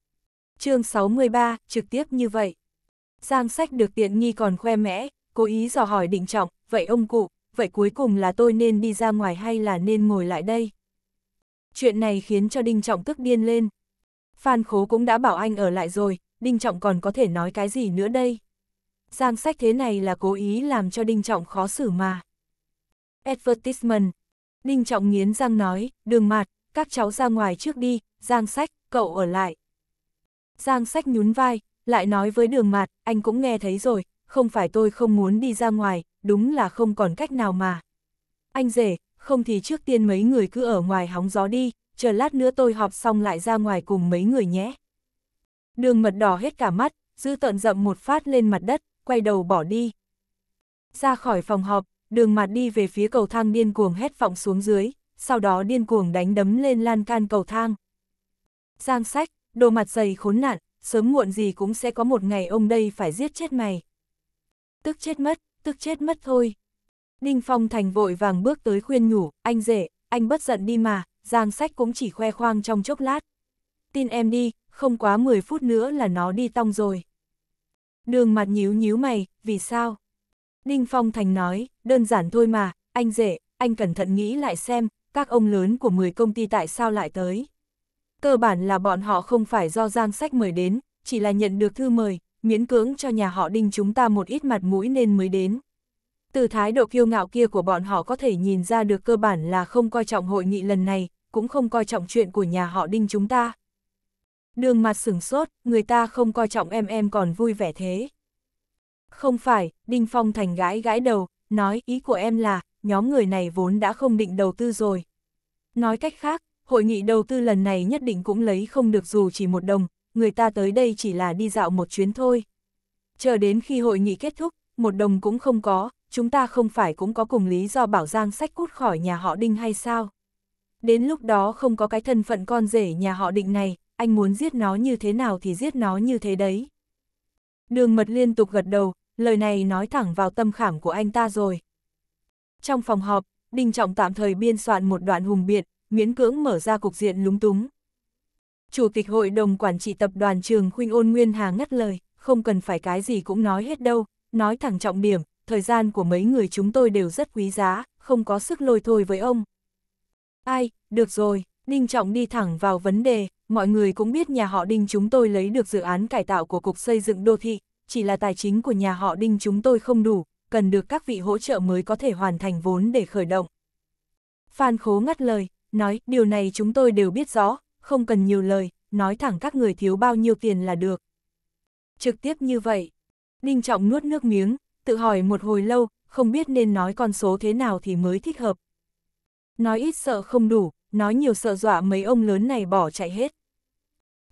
Speaker 1: chương 63, trực tiếp như vậy. Giang Sách được tiện nghi còn khoe mẽ, cố ý dò hỏi định trọng, vậy ông cụ, vậy cuối cùng là tôi nên đi ra ngoài hay là nên ngồi lại đây? Chuyện này khiến cho Đinh Trọng tức điên lên. Phan Khố cũng đã bảo anh ở lại rồi, Đinh Trọng còn có thể nói cái gì nữa đây? Giang sách thế này là cố ý làm cho Đinh Trọng khó xử mà. Advertisement. Đinh Trọng nghiến răng nói, đường mạt các cháu ra ngoài trước đi, Giang sách, cậu ở lại. Giang sách nhún vai, lại nói với đường mạt anh cũng nghe thấy rồi, không phải tôi không muốn đi ra ngoài, đúng là không còn cách nào mà. Anh rể, không thì trước tiên mấy người cứ ở ngoài hóng gió đi, chờ lát nữa tôi họp xong lại ra ngoài cùng mấy người nhé. Đường mật đỏ hết cả mắt, giữ tợn rậm một phát lên mặt đất, quay đầu bỏ đi. Ra khỏi phòng họp, đường mặt đi về phía cầu thang điên cuồng hét vọng xuống dưới, sau đó điên cuồng đánh đấm lên lan can cầu thang. Giang sách, đồ mặt dày khốn nạn, sớm muộn gì cũng sẽ có một ngày ông đây phải giết chết mày. Tức chết mất, tức chết mất thôi. Ninh Phong Thành vội vàng bước tới khuyên nhủ, anh rể, anh bất giận đi mà, Giang Sách cũng chỉ khoe khoang trong chốc lát. Tin em đi, không quá 10 phút nữa là nó đi tong rồi. Đường mặt nhíu nhíu mày, vì sao? Ninh Phong Thành nói, đơn giản thôi mà, anh rể, anh cẩn thận nghĩ lại xem, các ông lớn của 10 công ty tại sao lại tới. Cơ bản là bọn họ không phải do Giang Sách mời đến, chỉ là nhận được thư mời, miễn cưỡng cho nhà họ đinh chúng ta một ít mặt mũi nên mới đến. Từ thái độ kiêu ngạo kia của bọn họ có thể nhìn ra được cơ bản là không coi trọng hội nghị lần này, cũng không coi trọng chuyện của nhà họ đinh chúng ta. Đường mặt sửng sốt, người ta không coi trọng em em còn vui vẻ thế. Không phải, Đinh Phong Thành gãi gãi đầu, nói ý của em là, nhóm người này vốn đã không định đầu tư rồi. Nói cách khác, hội nghị đầu tư lần này nhất định cũng lấy không được dù chỉ một đồng, người ta tới đây chỉ là đi dạo một chuyến thôi. Chờ đến khi hội nghị kết thúc, một đồng cũng không có, chúng ta không phải cũng có cùng lý do bảo Giang sách cút khỏi nhà họ Đinh hay sao? Đến lúc đó không có cái thân phận con rể nhà họ Định này, anh muốn giết nó như thế nào thì giết nó như thế đấy. Đường mật liên tục gật đầu, lời này nói thẳng vào tâm khảm của anh ta rồi. Trong phòng họp, Đinh Trọng tạm thời biên soạn một đoạn hùng biện, miễn cưỡng mở ra cục diện lúng túng. Chủ tịch Hội đồng Quản trị Tập đoàn Trường Khuynh Ôn Nguyên Hà ngắt lời, không cần phải cái gì cũng nói hết đâu, nói thẳng trọng điểm, thời gian của mấy người chúng tôi đều rất quý giá, không có sức lôi thôi với ông. Ai, được rồi, Đinh Trọng đi thẳng vào vấn đề, mọi người cũng biết nhà họ Đinh chúng tôi lấy được dự án cải tạo của Cục Xây dựng Đô thị, chỉ là tài chính của nhà họ Đinh chúng tôi không đủ, cần được các vị hỗ trợ mới có thể hoàn thành vốn để khởi động. Phan Khố ngắt lời, nói, điều này chúng tôi đều biết rõ, không cần nhiều lời, nói thẳng các người thiếu bao nhiêu tiền là được. Trực tiếp như vậy, Đinh Trọng nuốt nước miếng, tự hỏi một hồi lâu, không biết nên nói con số thế nào thì mới thích hợp. Nói ít sợ không đủ, nói nhiều sợ dọa mấy ông lớn này bỏ chạy hết.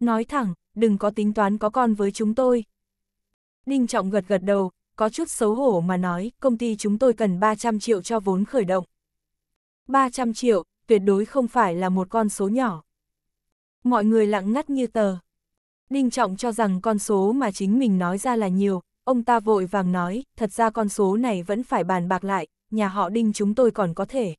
Speaker 1: Nói thẳng, đừng có tính toán có con với chúng tôi. Đinh Trọng gật gật đầu, có chút xấu hổ mà nói, công ty chúng tôi cần 300 triệu cho vốn khởi động. 300 triệu, tuyệt đối không phải là một con số nhỏ. Mọi người lặng ngắt như tờ. Đinh Trọng cho rằng con số mà chính mình nói ra là nhiều, ông ta vội vàng nói, thật ra con số này vẫn phải bàn bạc lại, nhà họ Đinh chúng tôi còn có thể.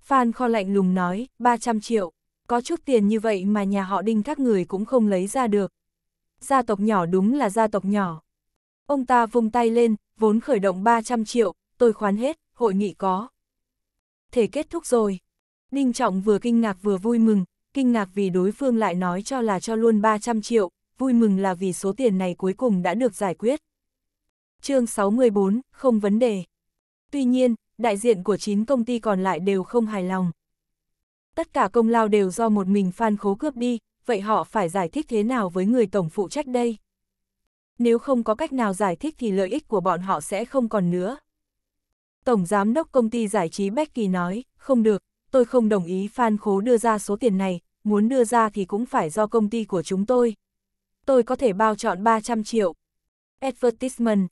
Speaker 1: Phan Kho lạnh lùng nói, 300 triệu, có chút tiền như vậy mà nhà họ Đinh các người cũng không lấy ra được. Gia tộc nhỏ đúng là gia tộc nhỏ. Ông ta vung tay lên, vốn khởi động 300 triệu, tôi khoán hết, hội nghị có. Thể kết thúc rồi. Đinh Trọng vừa kinh ngạc vừa vui mừng, kinh ngạc vì đối phương lại nói cho là cho luôn 300 triệu, vui mừng là vì số tiền này cuối cùng đã được giải quyết. chương 614, không vấn đề. Tuy nhiên, đại diện của 9 công ty còn lại đều không hài lòng. Tất cả công lao đều do một mình Phan Khố cướp đi, vậy họ phải giải thích thế nào với người tổng phụ trách đây? Nếu không có cách nào giải thích thì lợi ích của bọn họ sẽ không còn nữa. Tổng Giám đốc Công ty Giải trí Becky nói, không được, tôi không đồng ý Phan Khố đưa ra số tiền này, muốn đưa ra thì cũng phải do công ty của chúng tôi. Tôi có thể bao chọn 300 triệu. Advertisement.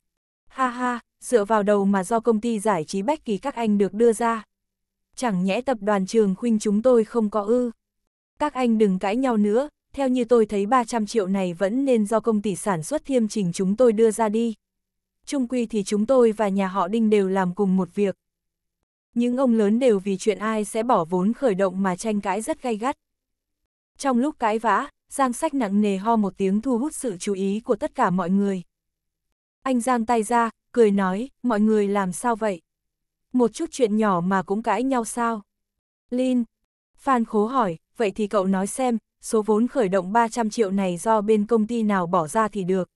Speaker 1: Ha ha, dựa vào đầu mà do công ty giải trí Bách Kỳ các anh được đưa ra. Chẳng nhẽ tập đoàn trường khuynh chúng tôi không có ư. Các anh đừng cãi nhau nữa, theo như tôi thấy 300 triệu này vẫn nên do công ty sản xuất thiêm trình chúng tôi đưa ra đi. Trung quy thì chúng tôi và nhà họ Đinh đều làm cùng một việc. Những ông lớn đều vì chuyện ai sẽ bỏ vốn khởi động mà tranh cãi rất gay gắt. Trong lúc cãi vã, Giang sách nặng nề ho một tiếng thu hút sự chú ý của tất cả mọi người. Anh Giang tay ra, cười nói, mọi người làm sao vậy? Một chút chuyện nhỏ mà cũng cãi nhau sao? Lin, Phan Khố hỏi, vậy thì cậu nói xem, số vốn khởi động 300 triệu này do bên công ty nào bỏ ra thì được.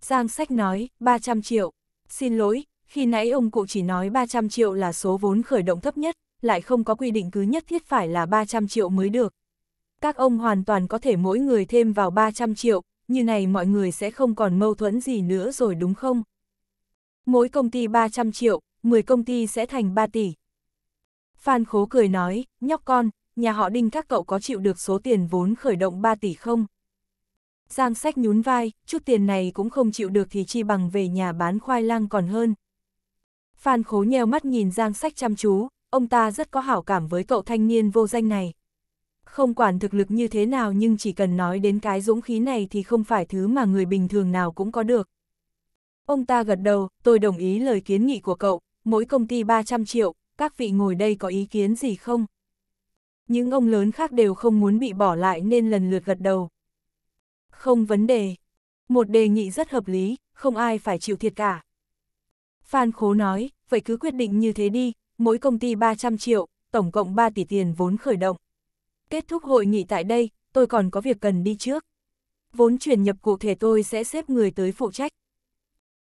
Speaker 1: Giang sách nói, 300 triệu. Xin lỗi, khi nãy ông cụ chỉ nói 300 triệu là số vốn khởi động thấp nhất, lại không có quy định cứ nhất thiết phải là 300 triệu mới được. Các ông hoàn toàn có thể mỗi người thêm vào 300 triệu, như này mọi người sẽ không còn mâu thuẫn gì nữa rồi đúng không? Mỗi công ty 300 triệu, 10 công ty sẽ thành 3 tỷ. Phan Khố cười nói, nhóc con, nhà họ Đinh các cậu có chịu được số tiền vốn khởi động 3 tỷ không? Giang sách nhún vai, chút tiền này cũng không chịu được thì chi bằng về nhà bán khoai lang còn hơn, Phan Khố nheo mắt nhìn Giang Sách chăm chú, ông ta rất có hảo cảm với cậu thanh niên vô danh này. Không quản thực lực như thế nào nhưng chỉ cần nói đến cái dũng khí này thì không phải thứ mà người bình thường nào cũng có được. Ông ta gật đầu, tôi đồng ý lời kiến nghị của cậu, mỗi công ty 300 triệu, các vị ngồi đây có ý kiến gì không? Những ông lớn khác đều không muốn bị bỏ lại nên lần lượt gật đầu. Không vấn đề. Một đề nghị rất hợp lý, không ai phải chịu thiệt cả. Phan Khố nói, vậy cứ quyết định như thế đi, mỗi công ty 300 triệu, tổng cộng 3 tỷ tiền vốn khởi động. Kết thúc hội nghị tại đây, tôi còn có việc cần đi trước. Vốn chuyển nhập cụ thể tôi sẽ xếp người tới phụ trách.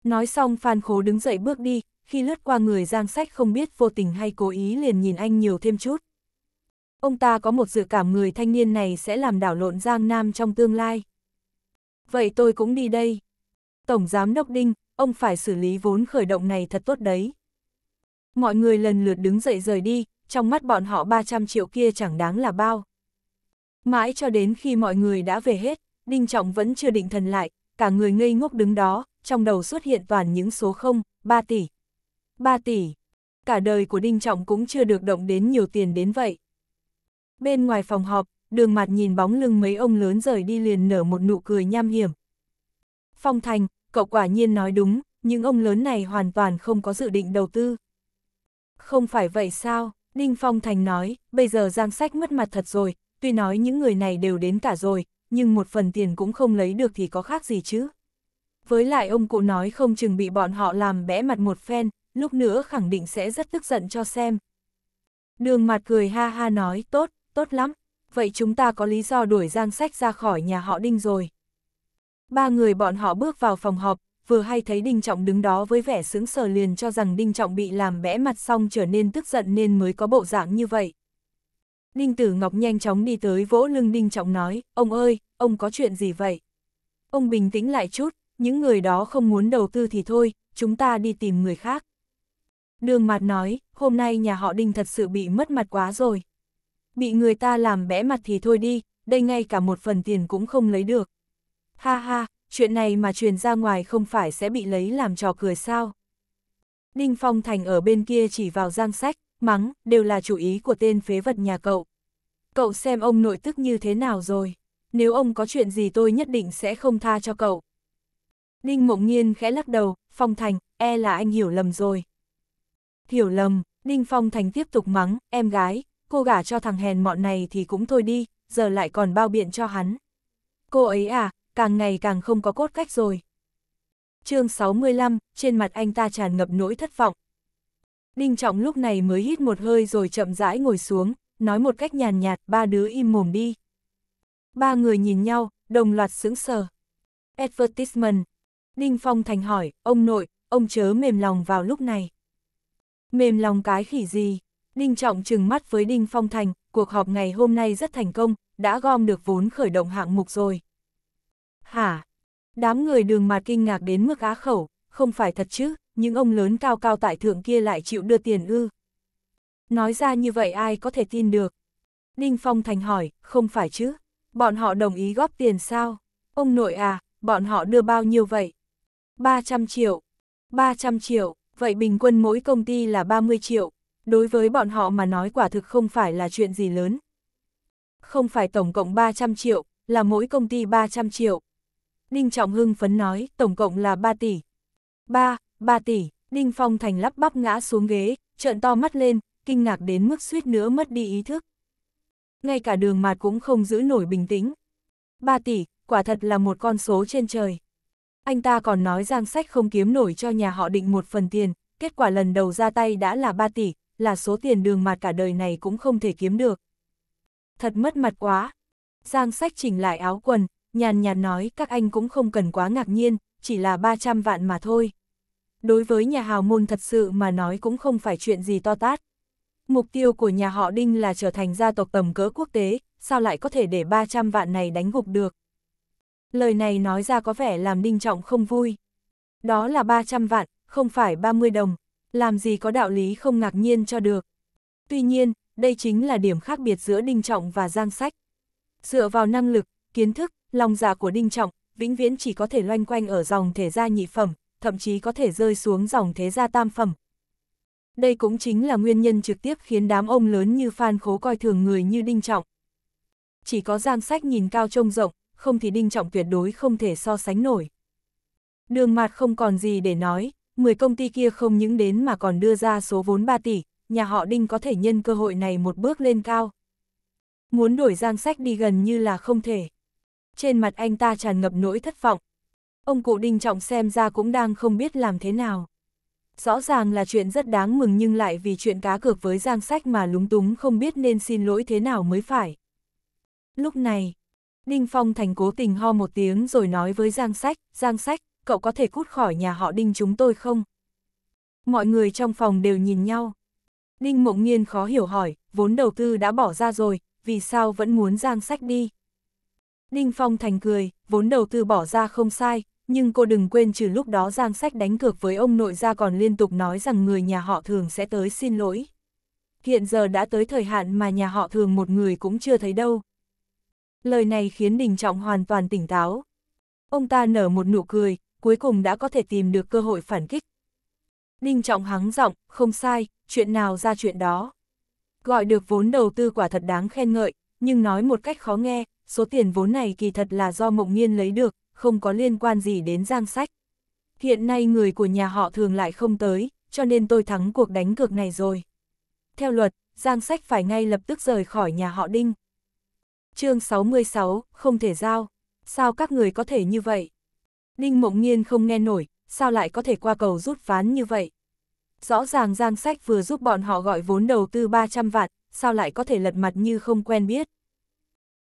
Speaker 1: Nói xong Phan Khố đứng dậy bước đi, khi lướt qua người giang sách không biết vô tình hay cố ý liền nhìn anh nhiều thêm chút. Ông ta có một dự cảm người thanh niên này sẽ làm đảo lộn Giang Nam trong tương lai. Vậy tôi cũng đi đây. Tổng Giám Đốc Đinh, ông phải xử lý vốn khởi động này thật tốt đấy. Mọi người lần lượt đứng dậy rời đi, trong mắt bọn họ 300 triệu kia chẳng đáng là bao. Mãi cho đến khi mọi người đã về hết, Đinh Trọng vẫn chưa định thần lại, cả người ngây ngốc đứng đó, trong đầu xuất hiện toàn những số 0, 3 tỷ. 3 tỷ. Cả đời của Đinh Trọng cũng chưa được động đến nhiều tiền đến vậy. Bên ngoài phòng họp, đường mặt nhìn bóng lưng mấy ông lớn rời đi liền nở một nụ cười nham hiểm. Phong Thành, cậu quả nhiên nói đúng, nhưng ông lớn này hoàn toàn không có dự định đầu tư. Không phải vậy sao, Đinh Phong Thành nói, bây giờ Giang Sách mất mặt thật rồi, tuy nói những người này đều đến cả rồi, nhưng một phần tiền cũng không lấy được thì có khác gì chứ. Với lại ông cụ nói không chừng bị bọn họ làm bẽ mặt một phen, lúc nữa khẳng định sẽ rất tức giận cho xem. Đường mặt cười ha ha nói, tốt, tốt lắm, vậy chúng ta có lý do đuổi Giang Sách ra khỏi nhà họ Đinh rồi. Ba người bọn họ bước vào phòng họp, vừa hay thấy Đinh Trọng đứng đó với vẻ sướng sờ liền cho rằng Đinh Trọng bị làm bẽ mặt xong trở nên tức giận nên mới có bộ dạng như vậy. Đinh Tử Ngọc nhanh chóng đi tới vỗ lưng Đinh Trọng nói, ông ơi, ông có chuyện gì vậy? Ông bình tĩnh lại chút, những người đó không muốn đầu tư thì thôi, chúng ta đi tìm người khác. Đường mặt nói, hôm nay nhà họ Đinh thật sự bị mất mặt quá rồi. Bị người ta làm bẽ mặt thì thôi đi, đây ngay cả một phần tiền cũng không lấy được. Ha ha, chuyện này mà truyền ra ngoài không phải sẽ bị lấy làm trò cười sao? Đinh Phong Thành ở bên kia chỉ vào giang sách, mắng, đều là chủ ý của tên phế vật nhà cậu. Cậu xem ông nội tức như thế nào rồi, nếu ông có chuyện gì tôi nhất định sẽ không tha cho cậu. Đinh Mộng Nhiên khẽ lắc đầu, Phong Thành, e là anh hiểu lầm rồi. Hiểu lầm, Đinh Phong Thành tiếp tục mắng, em gái, cô gả cho thằng hèn mọn này thì cũng thôi đi, giờ lại còn bao biện cho hắn. Cô ấy à, càng ngày càng không có cốt cách rồi. chương 65, trên mặt anh ta tràn ngập nỗi thất vọng. Đinh Trọng lúc này mới hít một hơi rồi chậm rãi ngồi xuống, nói một cách nhàn nhạt, ba đứa im mồm đi. Ba người nhìn nhau, đồng loạt sững sờ. Advertisement. Đinh Phong Thành hỏi, ông nội, ông chớ mềm lòng vào lúc này. Mềm lòng cái khỉ gì? Đinh Trọng trừng mắt với Đinh Phong Thành, cuộc họp ngày hôm nay rất thành công, đã gom được vốn khởi động hạng mục rồi. Hả? Đám người đường mạt kinh ngạc đến mức á khẩu, không phải thật chứ, những ông lớn cao cao tại thượng kia lại chịu đưa tiền ư. Nói ra như vậy ai có thể tin được? Đinh Phong Thành hỏi, không phải chứ? Bọn họ đồng ý góp tiền sao? Ông nội à, bọn họ đưa bao nhiêu vậy? 300 triệu. 300 triệu, vậy bình quân mỗi công ty là 30 triệu. Đối với bọn họ mà nói quả thực không phải là chuyện gì lớn. Không phải tổng cộng 300 triệu, là mỗi công ty 300 triệu, Đinh Trọng Hưng phấn nói, tổng cộng là 3 tỷ. 3, 3 tỷ, Đinh Phong Thành lắp bắp ngã xuống ghế, trợn to mắt lên, kinh ngạc đến mức suýt nữa mất đi ý thức. Ngay cả đường mạt cũng không giữ nổi bình tĩnh. 3 tỷ, quả thật là một con số trên trời. Anh ta còn nói giang sách không kiếm nổi cho nhà họ định một phần tiền, kết quả lần đầu ra tay đã là 3 tỷ, là số tiền đường mạt cả đời này cũng không thể kiếm được. Thật mất mặt quá. Giang sách chỉnh lại áo quần, nhàn nhạt nói các anh cũng không cần quá ngạc nhiên, chỉ là 300 vạn mà thôi. Đối với nhà hào môn thật sự mà nói cũng không phải chuyện gì to tát. Mục tiêu của nhà họ Đinh là trở thành gia tộc tầm cỡ quốc tế, sao lại có thể để 300 vạn này đánh gục được. Lời này nói ra có vẻ làm Đinh Trọng không vui. Đó là 300 vạn, không phải 30 đồng, làm gì có đạo lý không ngạc nhiên cho được. Tuy nhiên, đây chính là điểm khác biệt giữa Đinh Trọng và Giang Sách. Dựa vào năng lực, kiến thức, lòng dạ của Đinh Trọng, vĩnh viễn chỉ có thể loanh quanh ở dòng thể gia nhị phẩm, thậm chí có thể rơi xuống dòng thế gia tam phẩm. Đây cũng chính là nguyên nhân trực tiếp khiến đám ông lớn như Phan Khố coi thường người như Đinh Trọng. Chỉ có Giang Sách nhìn cao trông rộng, không thì Đinh Trọng tuyệt đối không thể so sánh nổi. Đường mặt không còn gì để nói, 10 công ty kia không những đến mà còn đưa ra số vốn 3 tỷ, nhà họ Đinh có thể nhân cơ hội này một bước lên cao. Muốn đuổi Giang Sách đi gần như là không thể trên mặt anh ta tràn ngập nỗi thất vọng. Ông cụ Đinh Trọng xem ra cũng đang không biết làm thế nào. Rõ ràng là chuyện rất đáng mừng nhưng lại vì chuyện cá cược với Giang Sách mà lúng túng không biết nên xin lỗi thế nào mới phải. Lúc này, Đinh Phong Thành cố tình ho một tiếng rồi nói với Giang Sách, Giang Sách, cậu có thể cút khỏi nhà họ Đinh chúng tôi không? Mọi người trong phòng đều nhìn nhau. Đinh Mộng nhiên khó hiểu hỏi, vốn đầu tư đã bỏ ra rồi, vì sao vẫn muốn Giang Sách đi? Đinh Phong thành cười, vốn đầu tư bỏ ra không sai, nhưng cô đừng quên trừ lúc đó Giang Sách đánh cược với ông nội ra còn liên tục nói rằng người nhà họ thường sẽ tới xin lỗi. Hiện giờ đã tới thời hạn mà nhà họ thường một người cũng chưa thấy đâu. Lời này khiến Đình Trọng hoàn toàn tỉnh táo. Ông ta nở một nụ cười, cuối cùng đã có thể tìm được cơ hội phản kích. Đinh Trọng hắng giọng, không sai, chuyện nào ra chuyện đó. Gọi được vốn đầu tư quả thật đáng khen ngợi, nhưng nói một cách khó nghe, số tiền vốn này kỳ thật là do Mộng nhiên lấy được, không có liên quan gì đến giang sách. Hiện nay người của nhà họ thường lại không tới, cho nên tôi thắng cuộc đánh cược này rồi. Theo luật, giang sách phải ngay lập tức rời khỏi nhà họ Đinh. chương 66, không thể giao. Sao các người có thể như vậy? Đinh Mộng nhiên không nghe nổi, sao lại có thể qua cầu rút ván như vậy? Rõ ràng Giang Sách vừa giúp bọn họ gọi vốn đầu tư 300 vạn, sao lại có thể lật mặt như không quen biết?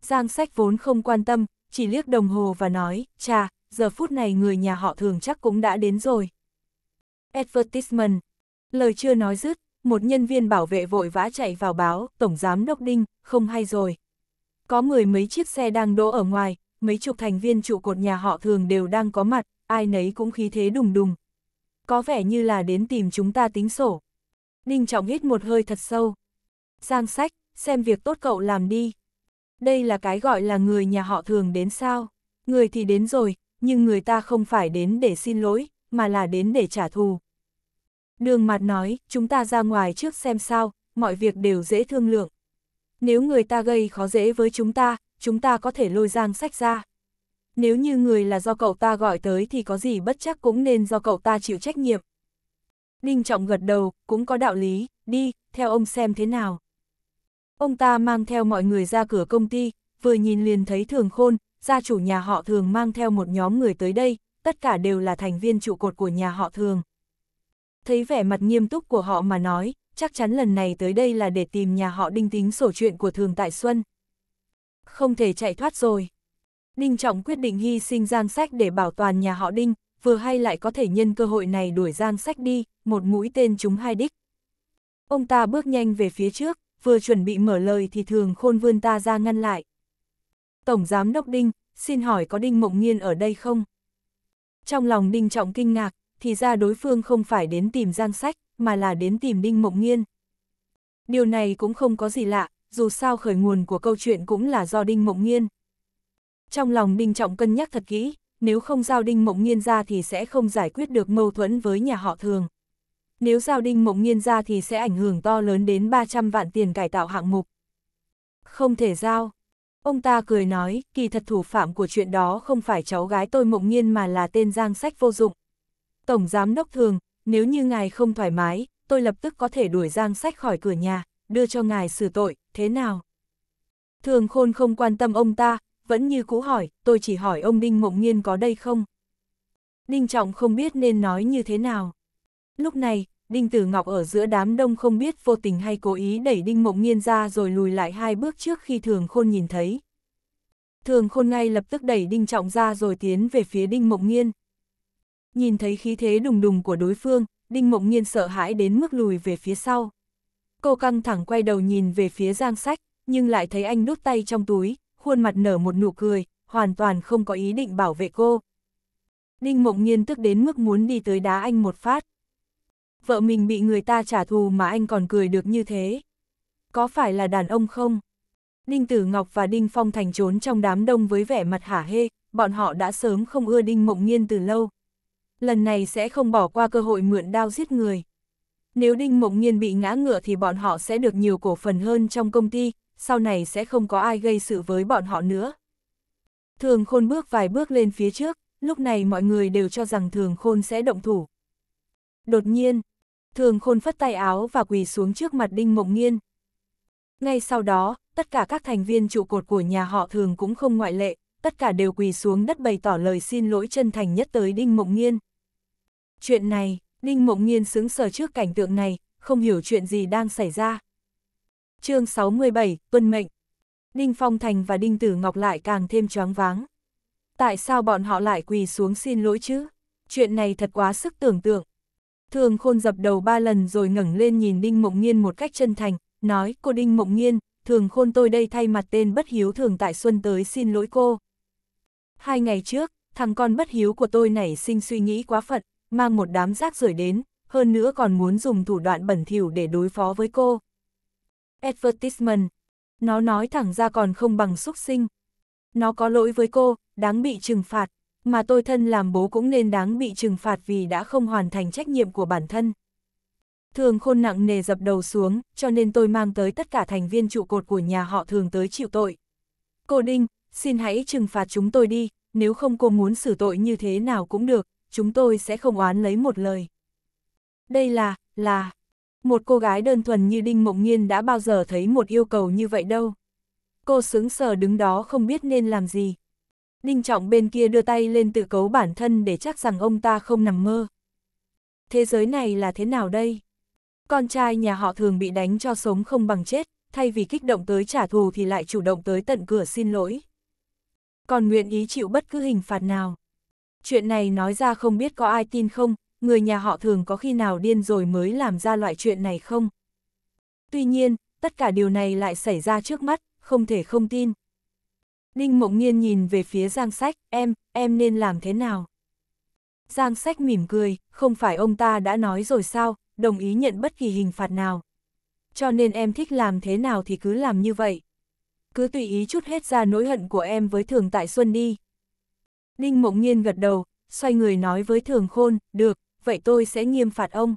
Speaker 1: Giang sách vốn không quan tâm, chỉ liếc đồng hồ và nói, "Cha, giờ phút này người nhà họ thường chắc cũng đã đến rồi. Advertisement. Lời chưa nói dứt, một nhân viên bảo vệ vội vã chạy vào báo, Tổng Giám Đốc Đinh, không hay rồi. Có mười mấy chiếc xe đang đỗ ở ngoài, mấy chục thành viên trụ cột nhà họ thường đều đang có mặt, ai nấy cũng khí thế đùng đùng. Có vẻ như là đến tìm chúng ta tính sổ. Đinh trọng hít một hơi thật sâu. Giang sách, xem việc tốt cậu làm đi. Đây là cái gọi là người nhà họ thường đến sao? Người thì đến rồi, nhưng người ta không phải đến để xin lỗi, mà là đến để trả thù. Đường mặt nói, chúng ta ra ngoài trước xem sao, mọi việc đều dễ thương lượng. Nếu người ta gây khó dễ với chúng ta, chúng ta có thể lôi giang sách ra. Nếu như người là do cậu ta gọi tới thì có gì bất chắc cũng nên do cậu ta chịu trách nhiệm. Đinh Trọng gật đầu, cũng có đạo lý, đi, theo ông xem thế nào. Ông ta mang theo mọi người ra cửa công ty, vừa nhìn liền thấy thường khôn, gia chủ nhà họ thường mang theo một nhóm người tới đây, tất cả đều là thành viên trụ cột của nhà họ thường. Thấy vẻ mặt nghiêm túc của họ mà nói, chắc chắn lần này tới đây là để tìm nhà họ đinh tính sổ chuyện của thường tại Xuân. Không thể chạy thoát rồi. Đinh Trọng quyết định hy sinh Giang Sách để bảo toàn nhà họ Đinh, vừa hay lại có thể nhân cơ hội này đuổi Giang Sách đi, một mũi tên chúng hai đích. Ông ta bước nhanh về phía trước, vừa chuẩn bị mở lời thì thường khôn vươn ta ra ngăn lại. Tổng giám đốc Đinh, xin hỏi có Đinh Mộng nhiên ở đây không? Trong lòng Đinh Trọng kinh ngạc, thì ra đối phương không phải đến tìm Giang Sách, mà là đến tìm Đinh Mộng nhiên Điều này cũng không có gì lạ, dù sao khởi nguồn của câu chuyện cũng là do Đinh Mộng nhiên Trong lòng Đinh Trọng cân nhắc thật kỹ, nếu không giao Đinh Mộng nhiên ra thì sẽ không giải quyết được mâu thuẫn với nhà họ thường, nếu giao đinh mộng nghiên ra thì sẽ ảnh hưởng to lớn đến 300 vạn tiền cải tạo hạng mục. Không thể giao. Ông ta cười nói, kỳ thật thủ phạm của chuyện đó không phải cháu gái tôi mộng nghiên mà là tên giang sách vô dụng. Tổng giám đốc thường, nếu như ngài không thoải mái, tôi lập tức có thể đuổi giang sách khỏi cửa nhà, đưa cho ngài xử tội, thế nào? Thường khôn không quan tâm ông ta, vẫn như cũ hỏi, tôi chỉ hỏi ông Đinh Mộng Nghiên có đây không? Đinh Trọng không biết nên nói như thế nào. Lúc này, Đinh Tử Ngọc ở giữa đám đông không biết vô tình hay cố ý đẩy Đinh Mộng Nhiên ra rồi lùi lại hai bước trước khi Thường Khôn nhìn thấy. Thường Khôn ngay lập tức đẩy Đinh Trọng ra rồi tiến về phía Đinh Mộng Nhiên. Nhìn thấy khí thế đùng đùng của đối phương, Đinh Mộng Nhiên sợ hãi đến mức lùi về phía sau. Cô căng thẳng quay đầu nhìn về phía Giang Sách, nhưng lại thấy anh đút tay trong túi, khuôn mặt nở một nụ cười, hoàn toàn không có ý định bảo vệ cô. Đinh Mộng Nhiên tức đến mức muốn đi tới đá anh một phát vợ mình bị người ta trả thù mà anh còn cười được như thế. Có phải là đàn ông không? Đinh Tử Ngọc và Đinh Phong Thành trốn trong đám đông với vẻ mặt hả hê, bọn họ đã sớm không ưa Đinh Mộng Nhiên từ lâu. Lần này sẽ không bỏ qua cơ hội mượn đao giết người. Nếu Đinh Mộng Nhiên bị ngã ngựa thì bọn họ sẽ được nhiều cổ phần hơn trong công ty, sau này sẽ không có ai gây sự với bọn họ nữa. Thường Khôn bước vài bước lên phía trước, lúc này mọi người đều cho rằng Thường Khôn sẽ động thủ. Đột nhiên, Thường khôn phất tay áo và quỳ xuống trước mặt Đinh Mộng Nghiên. Ngay sau đó, tất cả các thành viên trụ cột của nhà họ thường cũng không ngoại lệ, tất cả đều quỳ xuống đất bày tỏ lời xin lỗi chân thành nhất tới Đinh Mộng Nghiên. Chuyện này, Đinh Mộng Nghiên sững sờ trước cảnh tượng này, không hiểu chuyện gì đang xảy ra. chương 67, Tuân Mệnh Đinh Phong Thành và Đinh Tử Ngọc lại càng thêm choáng váng. Tại sao bọn họ lại quỳ xuống xin lỗi chứ? Chuyện này thật quá sức tưởng tượng. Thường khôn dập đầu ba lần rồi ngẩng lên nhìn Đinh Mộng nhiên một cách chân thành, nói cô Đinh Mộng nhiên thường khôn tôi đây thay mặt tên bất hiếu thường tại Xuân tới xin lỗi cô. Hai ngày trước, thằng con bất hiếu của tôi nảy sinh suy nghĩ quá phận, mang một đám rác rưởi đến, hơn nữa còn muốn dùng thủ đoạn bẩn thỉu để đối phó với cô. Advertisement. Nó nói thẳng ra còn không bằng xúc sinh. Nó có lỗi với cô, đáng bị trừng phạt, mà tôi thân làm bố cũng nên đáng bị trừng phạt vì đã không hoàn thành trách nhiệm của bản thân. Thường khôn nặng nề dập đầu xuống, cho nên tôi mang tới tất cả thành viên trụ cột của nhà họ thường tới chịu tội. Cô Đinh, xin hãy trừng phạt chúng tôi đi, nếu không cô muốn xử tội như thế nào cũng được, chúng tôi sẽ không oán lấy một lời. Đây là, là, một cô gái đơn thuần như Đinh Mộng Nhiên đã bao giờ thấy một yêu cầu như vậy đâu. Cô sững sờ đứng đó không biết nên làm gì. Đinh Trọng bên kia đưa tay lên tự cấu bản thân để chắc rằng ông ta không nằm mơ. Thế giới này là thế nào đây? Con trai nhà họ thường bị đánh cho sống không bằng chết, thay vì kích động tới trả thù thì lại chủ động tới tận cửa xin lỗi. Còn nguyện ý chịu bất cứ hình phạt nào. Chuyện này nói ra không biết có ai tin không, người nhà họ thường có khi nào điên rồi mới làm ra loại chuyện này không? Tuy nhiên, tất cả điều này lại xảy ra trước mắt, không thể không tin. Ninh Mộng Nghiên nhìn về phía Giang Sách, em, em nên làm thế nào? Giang Sách mỉm cười, không phải ông ta đã nói rồi sao, đồng ý nhận bất kỳ hình phạt nào. Cho nên em thích làm thế nào thì cứ làm như vậy. Cứ tùy ý chút hết ra nỗi hận của em với Thường Tại Xuân đi. Ninh Mộng Nghiên gật đầu, xoay người nói với Thường Khôn, được, vậy tôi sẽ nghiêm phạt ông.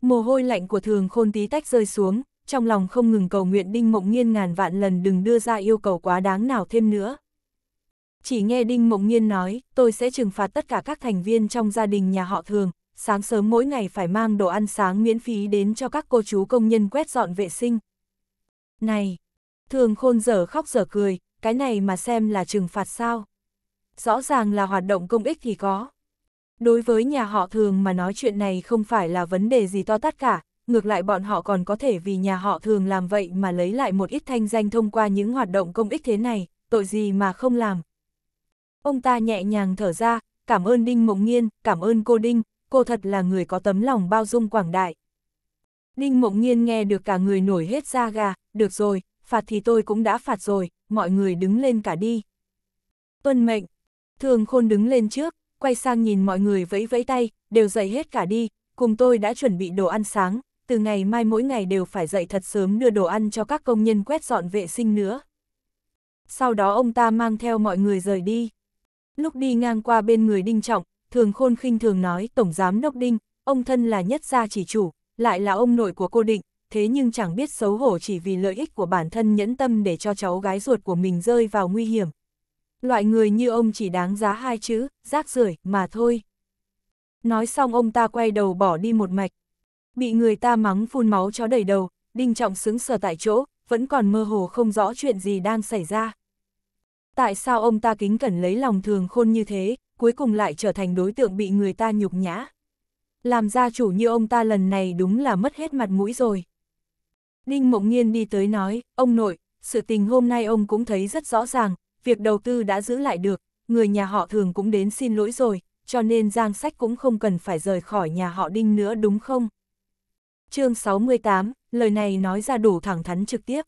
Speaker 1: Mồ hôi lạnh của Thường Khôn tí tách rơi xuống, trong lòng không ngừng cầu nguyện Đinh Mộng Nghiên ngàn vạn lần đừng đưa ra yêu cầu quá đáng nào thêm nữa. Chỉ nghe Đinh Mộng Nghiên nói, tôi sẽ trừng phạt tất cả các thành viên trong gia đình nhà họ thường, sáng sớm mỗi ngày phải mang đồ ăn sáng miễn phí đến cho các cô chú công nhân quét dọn vệ sinh. Này, thường khôn dở khóc dở cười, cái này mà xem là trừng phạt sao? Rõ ràng là hoạt động công ích thì có. Đối với nhà họ thường mà nói chuyện này không phải là vấn đề gì to tát cả, ngược lại bọn họ còn có thể vì nhà họ thường làm vậy mà lấy lại một ít thanh danh thông qua những hoạt động công ích thế này, tội gì mà không làm. Ông ta nhẹ nhàng thở ra, cảm ơn Đinh Mộng Nghiên, cảm ơn cô Đinh, cô thật là người có tấm lòng bao dung quảng đại. Đinh Mộng Nghiên nghe được cả người nổi hết da gà, được rồi, phạt thì tôi cũng đã phạt rồi, mọi người đứng lên cả đi. Tuân mệnh, thường khôn đứng lên trước, quay sang nhìn mọi người vẫy vẫy tay, đều dậy hết cả đi, cùng tôi đã chuẩn bị đồ ăn sáng, từ ngày mai mỗi ngày đều phải dậy thật sớm đưa đồ ăn cho các công nhân quét dọn vệ sinh nữa. Sau đó ông ta mang theo mọi người rời đi. Lúc đi ngang qua bên người Đinh Trọng, Thường Khôn khinh thường nói Tổng Giám Đốc Đinh, ông thân là nhất gia chỉ chủ, lại là ông nội của cô định, thế nhưng chẳng biết xấu hổ chỉ vì lợi ích của bản thân nhẫn tâm để cho cháu gái ruột của mình rơi vào nguy hiểm. Loại người như ông chỉ đáng giá hai chữ, rác rưởi mà thôi. Nói xong ông ta quay đầu bỏ đi một mạch, bị người ta mắng phun máu chó đầy đầu, Đinh Trọng sững sờ tại chỗ, vẫn còn mơ hồ không rõ chuyện gì đang xảy ra. Tại sao ông ta kính cẩn lấy lòng thường khôn như thế, cuối cùng lại trở thành đối tượng bị người ta nhục nhã? Làm gia chủ như ông ta lần này đúng là mất hết mặt mũi rồi. Đinh Mộng Nhiên đi tới nói, ông nội, sự tình hôm nay ông cũng thấy rất rõ ràng, việc đầu tư đã giữ lại được, người nhà họ thường cũng đến xin lỗi rồi, cho nên Giang Sách cũng không cần phải rời khỏi nhà họ Đinh nữa đúng không? chương 68, lời này nói ra đủ thẳng thắn trực tiếp.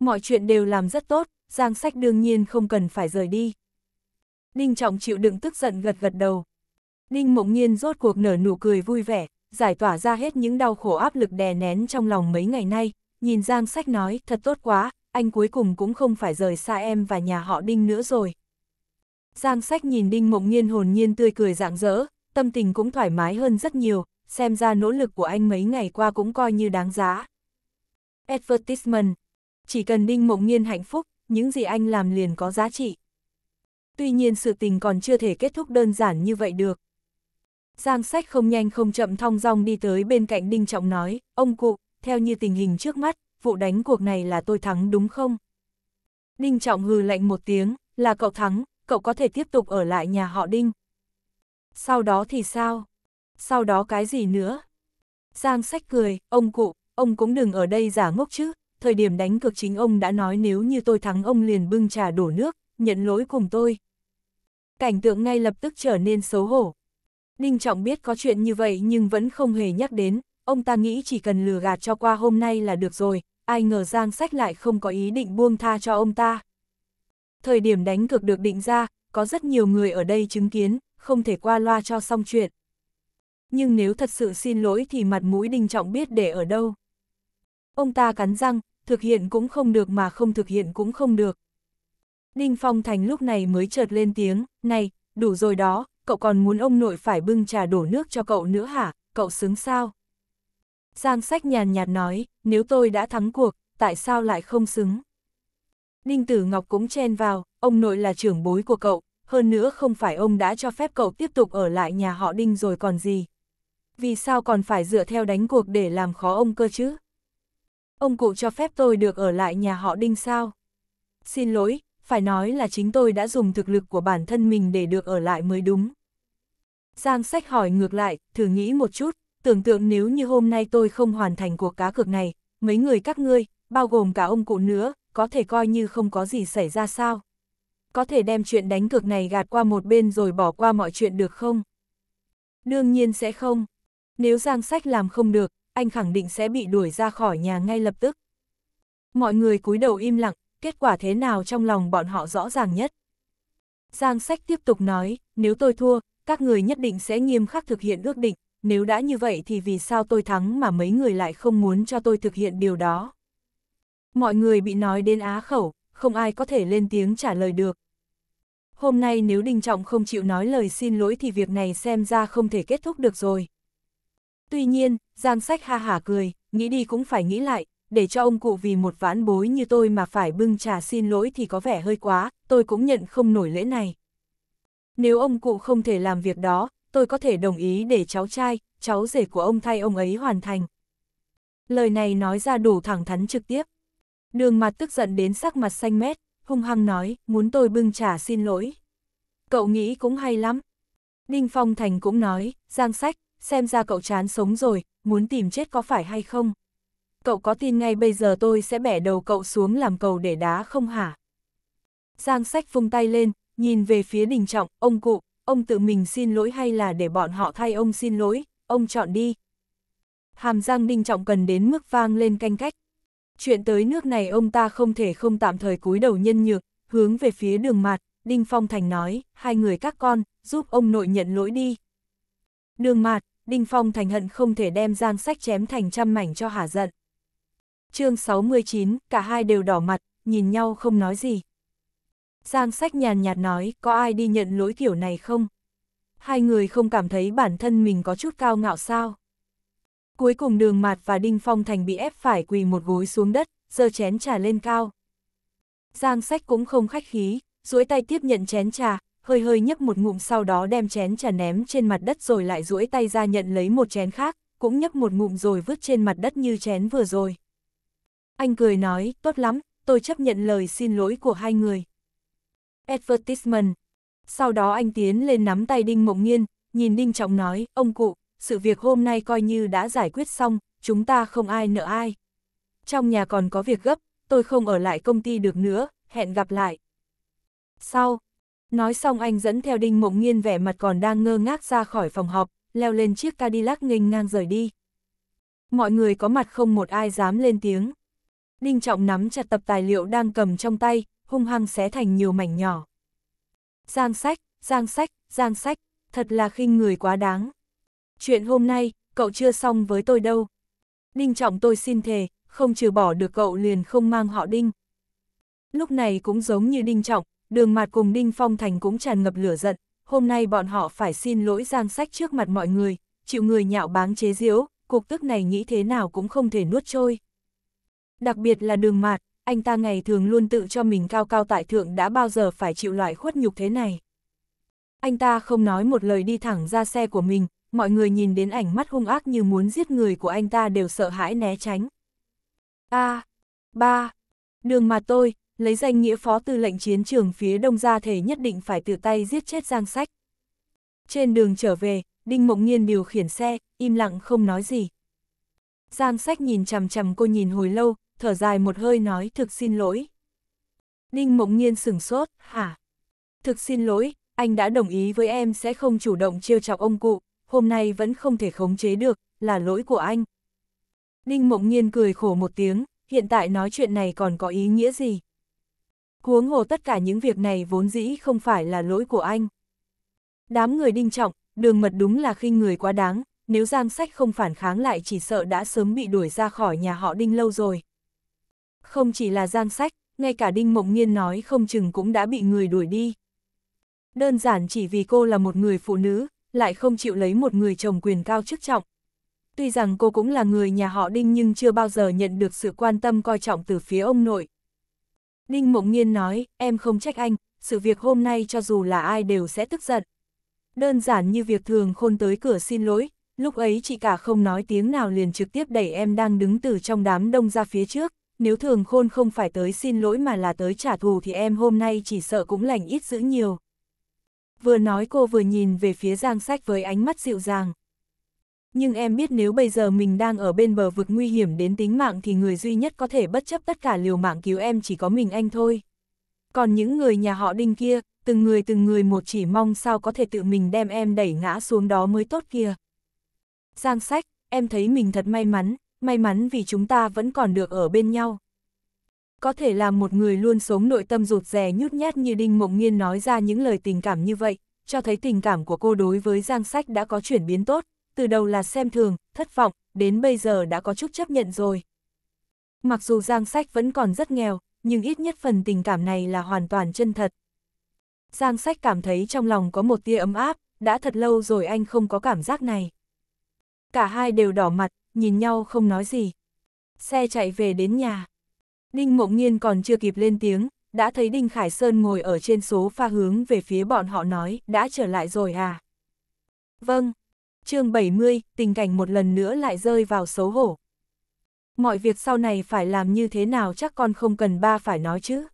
Speaker 1: Mọi chuyện đều làm rất tốt, Giang Sách đương nhiên không cần phải rời đi. Ninh Trọng chịu đựng tức giận gật gật đầu. Ninh Mộng Nhiên rốt cuộc nở nụ cười vui vẻ, giải tỏa ra hết những đau khổ áp lực đè nén trong lòng mấy ngày nay, nhìn Giang Sách nói, thật tốt quá, anh cuối cùng cũng không phải rời xa em và nhà họ Đinh nữa rồi. Giang Sách nhìn Đinh Mộng Nhiên hồn nhiên tươi cười rạng rỡ, tâm tình cũng thoải mái hơn rất nhiều, xem ra nỗ lực của anh mấy ngày qua cũng coi như đáng giá. Advertisement. Chỉ cần Đinh Mộng Nhiên hạnh phúc, những gì anh làm liền có giá trị. Tuy nhiên sự tình còn chưa thể kết thúc đơn giản như vậy được. Giang sách không nhanh không chậm thong dong đi tới bên cạnh Đinh Trọng nói, ông cụ, theo như tình hình trước mắt, vụ đánh cuộc này là tôi thắng đúng không? Đinh Trọng hừ lạnh một tiếng, là cậu thắng, cậu có thể tiếp tục ở lại nhà họ Đinh. Sau đó thì sao? sau đó cái gì nữa? Giang sách cười, ông cụ, ông cũng đừng ở đây giả ngốc chứ, thời điểm đánh cực chính ông đã nói nếu như tôi thắng ông liền bưng trà đổ nước, nhận lỗi cùng tôi. Cảnh tượng ngay lập tức trở nên xấu hổ. đinh Trọng biết có chuyện như vậy nhưng vẫn không hề nhắc đến, ông ta nghĩ chỉ cần lừa gạt cho qua hôm nay là được rồi, ai ngờ Giang Sách lại không có ý định buông tha cho ông ta. Thời điểm đánh cực được định ra, có rất nhiều người ở đây chứng kiến, không thể qua loa cho xong chuyện nhưng nếu thật sự xin lỗi thì mặt mũi Đinh Trọng biết để ở đâu. Ông ta cắn răng, thực hiện cũng không được mà không thực hiện cũng không được. Đinh Phong Thành lúc này mới chợt lên tiếng, này, đủ rồi đó, cậu còn muốn ông nội phải bưng trà đổ nước cho cậu nữa hả, cậu xứng sao? Giang sách nhàn nhạt nói, nếu tôi đã thắng cuộc, tại sao lại không xứng? Đinh Tử Ngọc cũng chen vào, ông nội là trưởng bối của cậu, hơn nữa không phải ông đã cho phép cậu tiếp tục ở lại nhà họ Đinh rồi còn gì vì sao còn phải dựa theo đánh cuộc để làm khó ông cơ chứ? Ông cụ cho phép tôi được ở lại nhà họ đinh sao? Xin lỗi, phải nói là chính tôi đã dùng thực lực của bản thân mình để được ở lại mới đúng. Giang sách hỏi ngược lại, thử nghĩ một chút, tưởng tượng nếu như hôm nay tôi không hoàn thành cuộc cá cược này, mấy người các ngươi, bao gồm cả ông cụ nữa, có thể coi như không có gì xảy ra sao? Có thể đem chuyện đánh cược này gạt qua một bên rồi bỏ qua mọi chuyện được không? Đương nhiên sẽ không, nếu Giang Sách làm không được, anh khẳng định sẽ bị đuổi ra khỏi nhà ngay lập tức. Mọi người cúi đầu im lặng, kết quả thế nào trong lòng bọn họ rõ ràng nhất. Giang Sách tiếp tục nói, nếu tôi thua, các người nhất định sẽ nghiêm khắc thực hiện ước định, nếu đã như vậy thì vì sao tôi thắng mà mấy người lại không muốn cho tôi thực hiện điều đó. Mọi người bị nói đến á khẩu, không ai có thể lên tiếng trả lời được. Hôm nay nếu Đinh Trọng không chịu nói lời xin lỗi thì việc này xem ra không thể kết thúc được rồi. Tuy nhiên, Giang Sách ha hả cười, nghĩ đi cũng phải nghĩ lại, để cho ông cụ vì một vãn bối như tôi mà phải bưng trà xin lỗi thì có vẻ hơi quá, tôi cũng nhận không nổi lễ này. Nếu ông cụ không thể làm việc đó, tôi có thể đồng ý để cháu trai, cháu rể của ông thay ông ấy hoàn thành. Lời này nói ra đủ thẳng thắn trực tiếp. Đường mặt tức giận đến sắc mặt xanh mét, hung hăng nói, muốn tôi bưng trà xin lỗi. Cậu nghĩ cũng hay lắm. Đinh Phong Thành cũng nói, Giang Sách, xem ra cậu chán sống rồi, muốn tìm chết có phải hay không? Cậu có tin ngay bây giờ tôi sẽ bẻ đầu cậu xuống làm cầu để đá không hả? Giang sách vung tay lên, nhìn về phía đình trọng, ông cụ, ông tự mình xin lỗi hay là để bọn họ thay ông xin lỗi, ông chọn đi. Hàm Giang Đinh Trọng cần đến mức vang lên canh cách. Chuyện tới nước này ông ta không thể không tạm thời cúi đầu nhân nhược, hướng về phía đường mặt, Đinh Phong Thành nói, hai người các con, giúp ông nội nhận lỗi đi. Đường mạt, Đinh Phong thành hận không thể đem Giang Sách chém thành trăm mảnh cho hả giận. chương 69, cả hai đều đỏ mặt, nhìn nhau không nói gì. Giang Sách nhàn nhạt nói, có ai đi nhận lỗi kiểu này không? Hai người không cảm thấy bản thân mình có chút cao ngạo sao? Cuối cùng Đường Mạt và Đinh Phong Thành bị ép phải quỳ một gối xuống đất, giơ chén trà lên cao. Giang Sách cũng không khách khí, duỗi tay tiếp nhận chén trà, hơi hơi nhấc một ngụm sau đó đem chén trà ném trên mặt đất rồi lại duỗi tay ra nhận lấy một chén khác, cũng nhấc một ngụm rồi vứt trên mặt đất như chén vừa rồi. Anh cười nói, tốt lắm, tôi chấp nhận lời xin lỗi của hai người. Advertisement. Sau đó anh tiến lên nắm tay Đinh Mộng nhiên nhìn Đinh Trọng nói, ông cụ, sự việc hôm nay coi như đã giải quyết xong, chúng ta không ai nợ ai. Trong nhà còn có việc gấp, tôi không ở lại công ty được nữa, hẹn gặp lại. Sau, Nói xong anh dẫn theo Đinh Mộng Nghiên vẻ mặt còn đang ngơ ngác ra khỏi phòng họp, leo lên chiếc Cadillac nghênh ngang rời đi. Mọi người có mặt không một ai dám lên tiếng. Đinh Trọng nắm chặt tập tài liệu đang cầm trong tay, hung hăng xé thành nhiều mảnh nhỏ. Giang sách, giang sách, giang sách, thật là khinh người quá đáng. Chuyện hôm nay, cậu chưa xong với tôi đâu. Đinh Trọng tôi xin thề, không trừ bỏ được cậu liền không mang họ Đinh. Lúc này cũng giống như Đinh Trọng, đường mặt cùng đinh Phong Thành cũng tràn ngập lửa giận, hôm nay bọn họ phải xin lỗi giang sách trước mặt mọi người, chịu người nhạo báng chế giễu, cục tức này nghĩ thế nào cũng không thể nuốt trôi. Đặc biệt là đường mạt, anh ta ngày thường luôn tự cho mình cao cao tại thượng đã bao giờ phải chịu loại khuất nhục thế này. Anh ta không nói một lời đi thẳng ra xe của mình, mọi người nhìn đến ảnh mắt hung ác như muốn giết người của anh ta đều sợ hãi né tránh. A, ba, đường mà tôi, lấy danh nghĩa phó tư lệnh chiến trường phía đông ra thể nhất định phải tự tay giết chết giang sách. Trên đường trở về, Đinh Mộng Nhiên điều khiển xe, im lặng không nói gì. Giang sách nhìn chằm chằm cô nhìn hồi lâu, thở dài một hơi nói thực xin lỗi. Đinh Mộng Nhiên sửng sốt, hả? Thực xin lỗi, anh đã đồng ý với em sẽ không chủ động trêu chọc ông cụ, hôm nay vẫn không thể khống chế được, là lỗi của anh. Đinh Mộng Nhiên cười khổ một tiếng, hiện tại nói chuyện này còn có ý nghĩa gì? huống hồ tất cả những việc này vốn dĩ không phải là lỗi của anh. Đám người đinh trọng, đường mật đúng là khinh người quá đáng, nếu Giang Sách không phản kháng lại chỉ sợ đã sớm bị đuổi ra khỏi nhà họ đinh lâu rồi. Không chỉ là Giang Sách, ngay cả Đinh Mộng Nghiên nói không chừng cũng đã bị người đuổi đi. Đơn giản chỉ vì cô là một người phụ nữ, lại không chịu lấy một người chồng quyền cao chức trọng. Tuy rằng cô cũng là người nhà họ Đinh nhưng chưa bao giờ nhận được sự quan tâm coi trọng từ phía ông nội. Ninh Mộng Nhiên nói, em không trách anh, sự việc hôm nay cho dù là ai đều sẽ tức giận. Đơn giản như việc thường khôn tới cửa xin lỗi, lúc ấy chị cả không nói tiếng nào liền trực tiếp đẩy em đang đứng từ trong đám đông ra phía trước. Nếu thường khôn không phải tới xin lỗi mà là tới trả thù thì em hôm nay chỉ sợ cũng lành ít dữ nhiều. Vừa nói cô vừa nhìn về phía Giang Sách với ánh mắt dịu dàng nhưng em biết nếu bây giờ mình đang ở bên bờ vực nguy hiểm đến tính mạng thì người duy nhất có thể bất chấp tất cả liều mạng cứu em chỉ có mình anh thôi. Còn những người nhà họ đinh kia, từng người từng người một chỉ mong sao có thể tự mình đem em đẩy ngã xuống đó mới tốt kia. Giang sách, em thấy mình thật may mắn, may mắn vì chúng ta vẫn còn được ở bên nhau. Có thể là một người luôn sống nội tâm rụt rè nhút nhát như Đinh Mộng Nghiên nói ra những lời tình cảm như vậy, cho thấy tình cảm của cô đối với Giang Sách đã có chuyển biến tốt, từ đầu là xem thường, thất vọng, đến bây giờ đã có chút chấp nhận rồi. Mặc dù Giang Sách vẫn còn rất nghèo, nhưng ít nhất phần tình cảm này là hoàn toàn chân thật. Giang Sách cảm thấy trong lòng có một tia ấm áp, đã thật lâu rồi anh không có cảm giác này. Cả hai đều đỏ mặt, nhìn nhau không nói gì. Xe chạy về đến nhà. Đinh Mộng Nhiên còn chưa kịp lên tiếng, đã thấy Đinh Khải Sơn ngồi ở trên số pha hướng về phía bọn họ nói, đã trở lại rồi à? Vâng, chương 70, tình cảnh một lần nữa lại rơi vào xấu hổ. Mọi việc sau này phải làm như thế nào chắc con không cần ba phải nói chứ.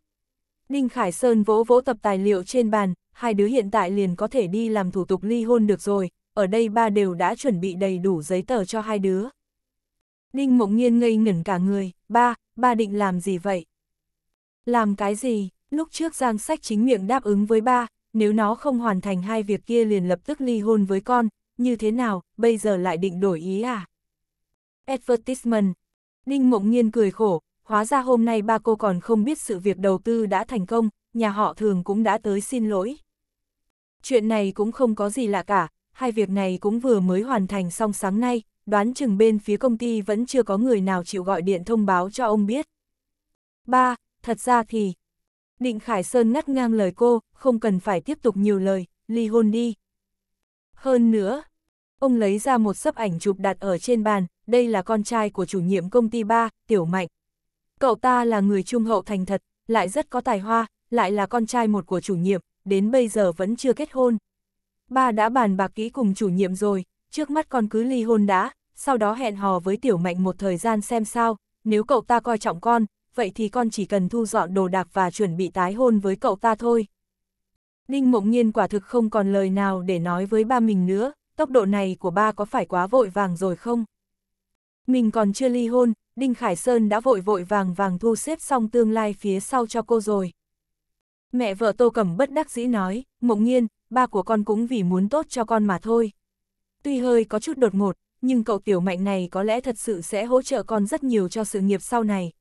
Speaker 1: Ninh Khải Sơn vỗ vỗ tập tài liệu trên bàn, hai đứa hiện tại liền có thể đi làm thủ tục ly hôn được rồi, ở đây ba đều đã chuẩn bị đầy đủ giấy tờ cho hai đứa. Ninh Mộng Nhiên ngây ngẩn cả người, ba, ba định làm gì vậy? Làm cái gì? Lúc trước Giang Sách chính miệng đáp ứng với ba, nếu nó không hoàn thành hai việc kia liền lập tức ly hôn với con, như thế nào, bây giờ lại định đổi ý à? Advertisement. Đinh Mộng Nhiên cười khổ, hóa ra hôm nay ba cô còn không biết sự việc đầu tư đã thành công, nhà họ thường cũng đã tới xin lỗi. Chuyện này cũng không có gì lạ cả, hai việc này cũng vừa mới hoàn thành xong sáng nay, đoán chừng bên phía công ty vẫn chưa có người nào chịu gọi điện thông báo cho ông biết. ba Thật ra thì... Định Khải Sơn ngắt ngang lời cô, không cần phải tiếp tục nhiều lời, ly hôn đi, hơn nữa, ông lấy ra một sấp ảnh chụp đặt ở trên bàn, đây là con trai của chủ nhiệm công ty ba, Tiểu Mạnh. Cậu ta là người trung hậu thành thật, lại rất có tài hoa, lại là con trai một của chủ nhiệm, đến bây giờ vẫn chưa kết hôn. Ba đã bàn bạc kỹ cùng chủ nhiệm rồi, trước mắt con cứ ly hôn đã, sau đó hẹn hò với Tiểu Mạnh một thời gian xem sao, nếu cậu ta coi trọng con, vậy thì con chỉ cần thu dọn đồ đạc và chuẩn bị tái hôn với cậu ta thôi. Ninh Mộng Nhiên quả thực không còn lời nào để nói với ba mình nữa, tốc độ này của ba có phải quá vội vàng rồi không? Mình còn chưa ly hôn, Đinh Khải Sơn đã vội vội vàng vàng thu xếp xong tương lai phía sau cho cô rồi. Mẹ vợ Tô Cẩm bất đắc dĩ nói, Mộng Nhiên, ba của con cũng vì muốn tốt cho con mà thôi. Tuy hơi có chút đột ngột, nhưng cậu tiểu mạnh này có lẽ thật sự sẽ hỗ trợ con rất nhiều cho sự nghiệp sau này.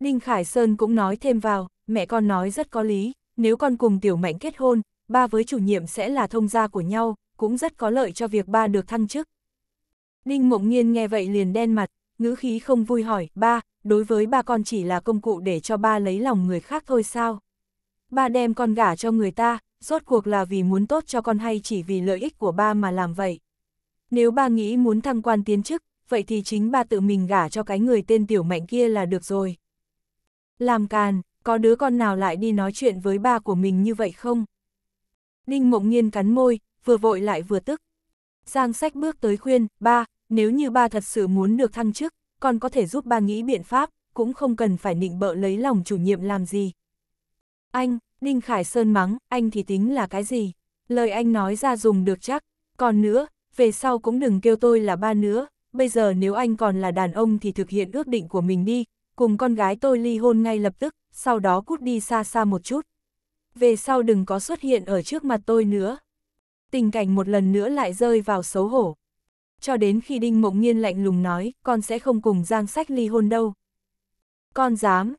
Speaker 1: Đinh Khải Sơn cũng nói thêm vào, mẹ con nói rất có lý, nếu con cùng tiểu mạnh kết hôn, ba với chủ nhiệm sẽ là thông gia của nhau, cũng rất có lợi cho việc ba được thăng chức. Đinh Mộng nhiên nghe vậy liền đen mặt, ngữ khí không vui hỏi, ba, đối với ba con chỉ là công cụ để cho ba lấy lòng người khác thôi sao? Ba đem con gả cho người ta, rốt cuộc là vì muốn tốt cho con hay chỉ vì lợi ích của ba mà làm vậy? Nếu ba nghĩ muốn thăng quan tiến chức, vậy thì chính ba tự mình gả cho cái người tên tiểu mạnh kia là được rồi. Làm càn, có đứa con nào lại đi nói chuyện với ba của mình như vậy không? Ninh Mộng Nhiên cắn môi, vừa vội lại vừa tức. Giang sách bước tới khuyên, ba, nếu như ba thật sự muốn được thăng chức, con có thể giúp ba nghĩ biện pháp, cũng không cần phải nịnh bợ lấy lòng chủ nhiệm làm gì. Anh, Ninh Khải Sơn mắng, anh thì tính là cái gì? Lời anh nói ra dùng được chắc, còn nữa, về sau cũng đừng kêu tôi là ba nữa, bây giờ nếu anh còn là đàn ông thì thực hiện ước định của mình đi, cùng con gái tôi ly hôn ngay lập tức, sau đó cút đi xa xa một chút. Về sau đừng có xuất hiện ở trước mặt tôi nữa. Tình cảnh một lần nữa lại rơi vào xấu hổ. Cho đến khi Đinh Mộng nhiên lạnh lùng nói, con sẽ không cùng Giang Sách ly hôn đâu. Con dám.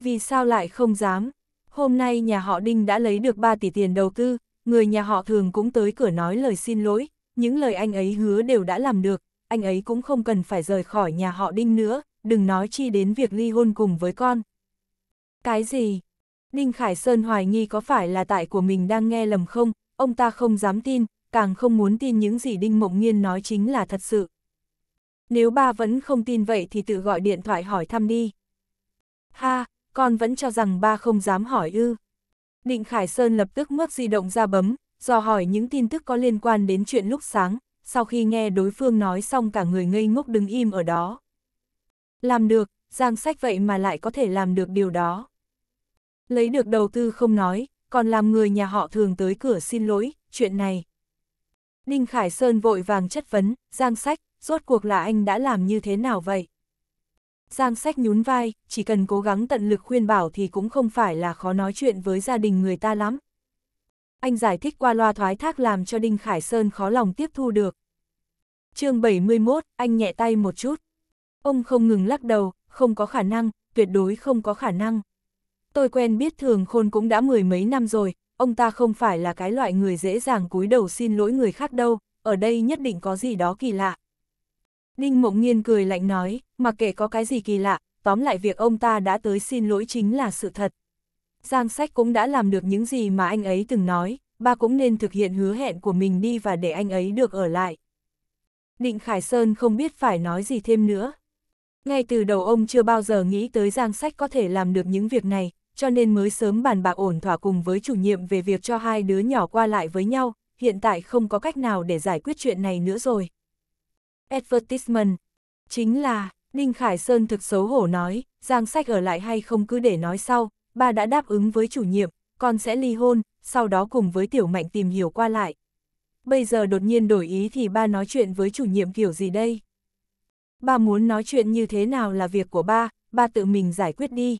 Speaker 1: Vì sao lại không dám? Hôm nay nhà họ Đinh đã lấy được 3 tỷ tiền đầu tư, người nhà họ thường cũng tới cửa nói lời xin lỗi, những lời anh ấy hứa đều đã làm được, anh ấy cũng không cần phải rời khỏi nhà họ Đinh nữa, đừng nói chi đến việc ly hôn cùng với con. Cái gì? Đinh Khải Sơn hoài nghi có phải là tại của mình đang nghe lầm không, ông ta không dám tin, càng không muốn tin những gì Đinh Mộng Nghiên nói chính là thật sự. Nếu ba vẫn không tin vậy thì tự gọi điện thoại hỏi thăm đi. Ha, con vẫn cho rằng ba không dám hỏi ư. Đinh Khải Sơn lập tức mước di động ra bấm, dò hỏi những tin tức có liên quan đến chuyện lúc sáng, sau khi nghe đối phương nói xong cả người ngây ngốc đứng im ở đó. Làm được, Giang Sách vậy mà lại có thể làm được điều đó. Lấy được đầu tư không nói, còn làm người nhà họ thường tới cửa xin lỗi, chuyện này. Đinh Khải Sơn vội vàng chất vấn, Giang Sách, rốt cuộc là anh đã làm như thế nào vậy? Giang Sách nhún vai, chỉ cần cố gắng tận lực khuyên bảo thì cũng không phải là khó nói chuyện với gia đình người ta lắm. Anh giải thích qua loa thoái thác làm cho Đinh Khải Sơn khó lòng tiếp thu được. chương 71, anh nhẹ tay một chút. Ông không ngừng lắc đầu, không có khả năng, tuyệt đối không có khả năng. Tôi quen biết Thường Khôn cũng đã mười mấy năm rồi, ông ta không phải là cái loại người dễ dàng cúi đầu xin lỗi người khác đâu, ở đây nhất định có gì đó kỳ lạ. Đinh Mộng Nghiên cười lạnh nói, mà kể có cái gì kỳ lạ, tóm lại việc ông ta đã tới xin lỗi chính là sự thật. Giang Sách cũng đã làm được những gì mà anh ấy từng nói, ba cũng nên thực hiện hứa hẹn của mình đi và để anh ấy được ở lại. Định Khải Sơn không biết phải nói gì thêm nữa. Ngay từ đầu ông chưa bao giờ nghĩ tới Giang Sách có thể làm được những việc này, cho nên mới sớm bàn bạc ổn thỏa cùng với chủ nhiệm về việc cho hai đứa nhỏ qua lại với nhau, hiện tại không có cách nào để giải quyết chuyện này nữa rồi. Advertisement Chính là, Đinh Khải Sơn thực xấu hổ nói, Giang Sách ở lại hay không cứ để nói sau, bà đã đáp ứng với chủ nhiệm, con sẽ ly hôn, sau đó cùng với Tiểu Mạnh tìm hiểu qua lại. Bây giờ đột nhiên đổi ý thì ba nói chuyện với chủ nhiệm kiểu gì đây? Ba muốn nói chuyện như thế nào là việc của ba, ba tự mình giải quyết đi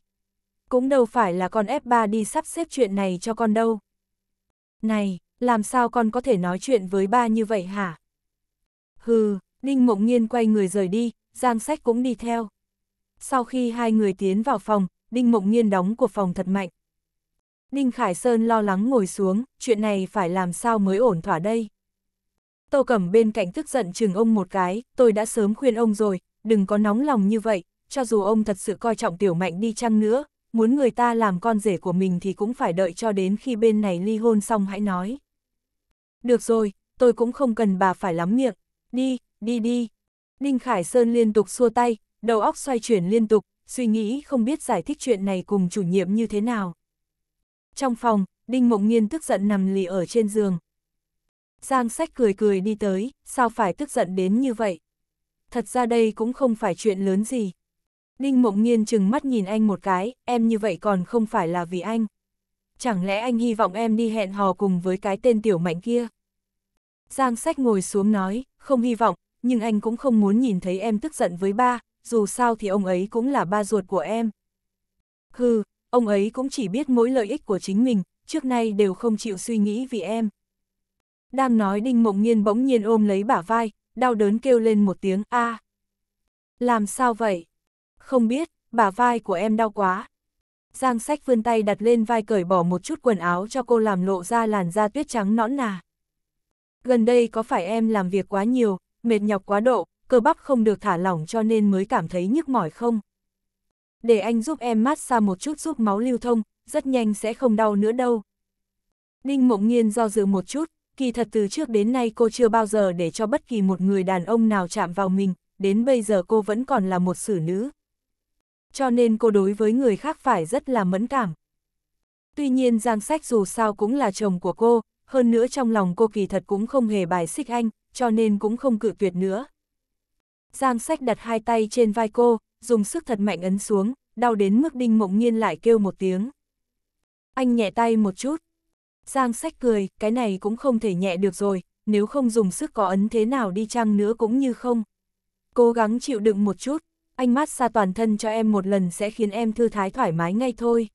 Speaker 1: cũng đâu phải là con F3 đi sắp xếp chuyện này cho con đâu. Này, làm sao con có thể nói chuyện với ba như vậy hả? Hừ, đinh Mộng nhiên quay người rời đi, Giang Sách cũng đi theo. Sau khi hai người tiến vào phòng, đinh Mộng nhiên đóng của phòng thật mạnh. đinh Khải Sơn lo lắng ngồi xuống, chuyện này phải làm sao mới ổn thỏa đây. Tô Cẩm bên cạnh tức giận chừng ông một cái, tôi đã sớm khuyên ông rồi, đừng có nóng lòng như vậy, cho dù ông thật sự coi trọng tiểu mạnh đi chăng nữa, muốn người ta làm con rể của mình thì cũng phải đợi cho đến khi bên này ly hôn xong hãy nói. Được rồi, tôi cũng không cần bà phải lắm miệng, đi, đi đi. Đinh Khải Sơn liên tục xua tay, đầu óc xoay chuyển liên tục, suy nghĩ không biết giải thích chuyện này cùng chủ nhiệm như thế nào. Trong phòng, Đinh Mộng Nghiên tức giận nằm lì ở trên giường. Giang sách cười cười đi tới, sao phải tức giận đến như vậy? Thật ra đây cũng không phải chuyện lớn gì. Ninh Mộng Nhiên chừng mắt nhìn anh một cái, em như vậy còn không phải là vì anh. Chẳng lẽ anh hy vọng em đi hẹn hò cùng với cái tên tiểu mạnh kia? Giang sách ngồi xuống nói, không hy vọng, nhưng anh cũng không muốn nhìn thấy em tức giận với ba, dù sao thì ông ấy cũng là ba ruột của em. Hừ, ông ấy cũng chỉ biết mỗi lợi ích của chính mình, trước nay đều không chịu suy nghĩ vì em. Đang nói Đinh Mộng Nhiên bỗng nhiên ôm lấy bả vai, đau đớn kêu lên một tiếng a. Làm sao vậy? không biết, bả vai của em đau quá. Giang sách vươn tay đặt lên vai cởi bỏ một chút quần áo cho cô làm lộ ra làn da tuyết trắng nõn nà. Gần đây có phải em làm việc quá nhiều, mệt nhọc quá độ, cơ bắp không được thả lỏng cho nên mới cảm thấy nhức mỏi không? Để anh giúp em mát xa một chút giúp máu lưu thông, rất nhanh sẽ không đau nữa đâu. Ninh Mộng Nhiên do dự một chút, kỳ thật từ trước đến nay cô chưa bao giờ để cho bất kỳ một người đàn ông nào chạm vào mình, đến bây giờ cô vẫn còn là một xử nữ, cho nên cô đối với người khác phải rất là mẫn cảm. Tuy nhiên Giang Sách dù sao cũng là chồng của cô, hơn nữa trong lòng cô kỳ thật cũng không hề bài xích anh, cho nên cũng không cự tuyệt nữa. Giang Sách đặt hai tay trên vai cô, dùng sức thật mạnh ấn xuống, đau đến mức Đinh Mộng Nhiên lại kêu một tiếng. Anh nhẹ tay một chút. Giang Sách cười, cái này cũng không thể nhẹ được rồi, nếu không dùng sức có ấn thế nào đi chăng nữa cũng như không. Cố gắng chịu đựng một chút anh mát xa toàn thân cho em một lần sẽ khiến em thư thái thoải mái ngay thôi.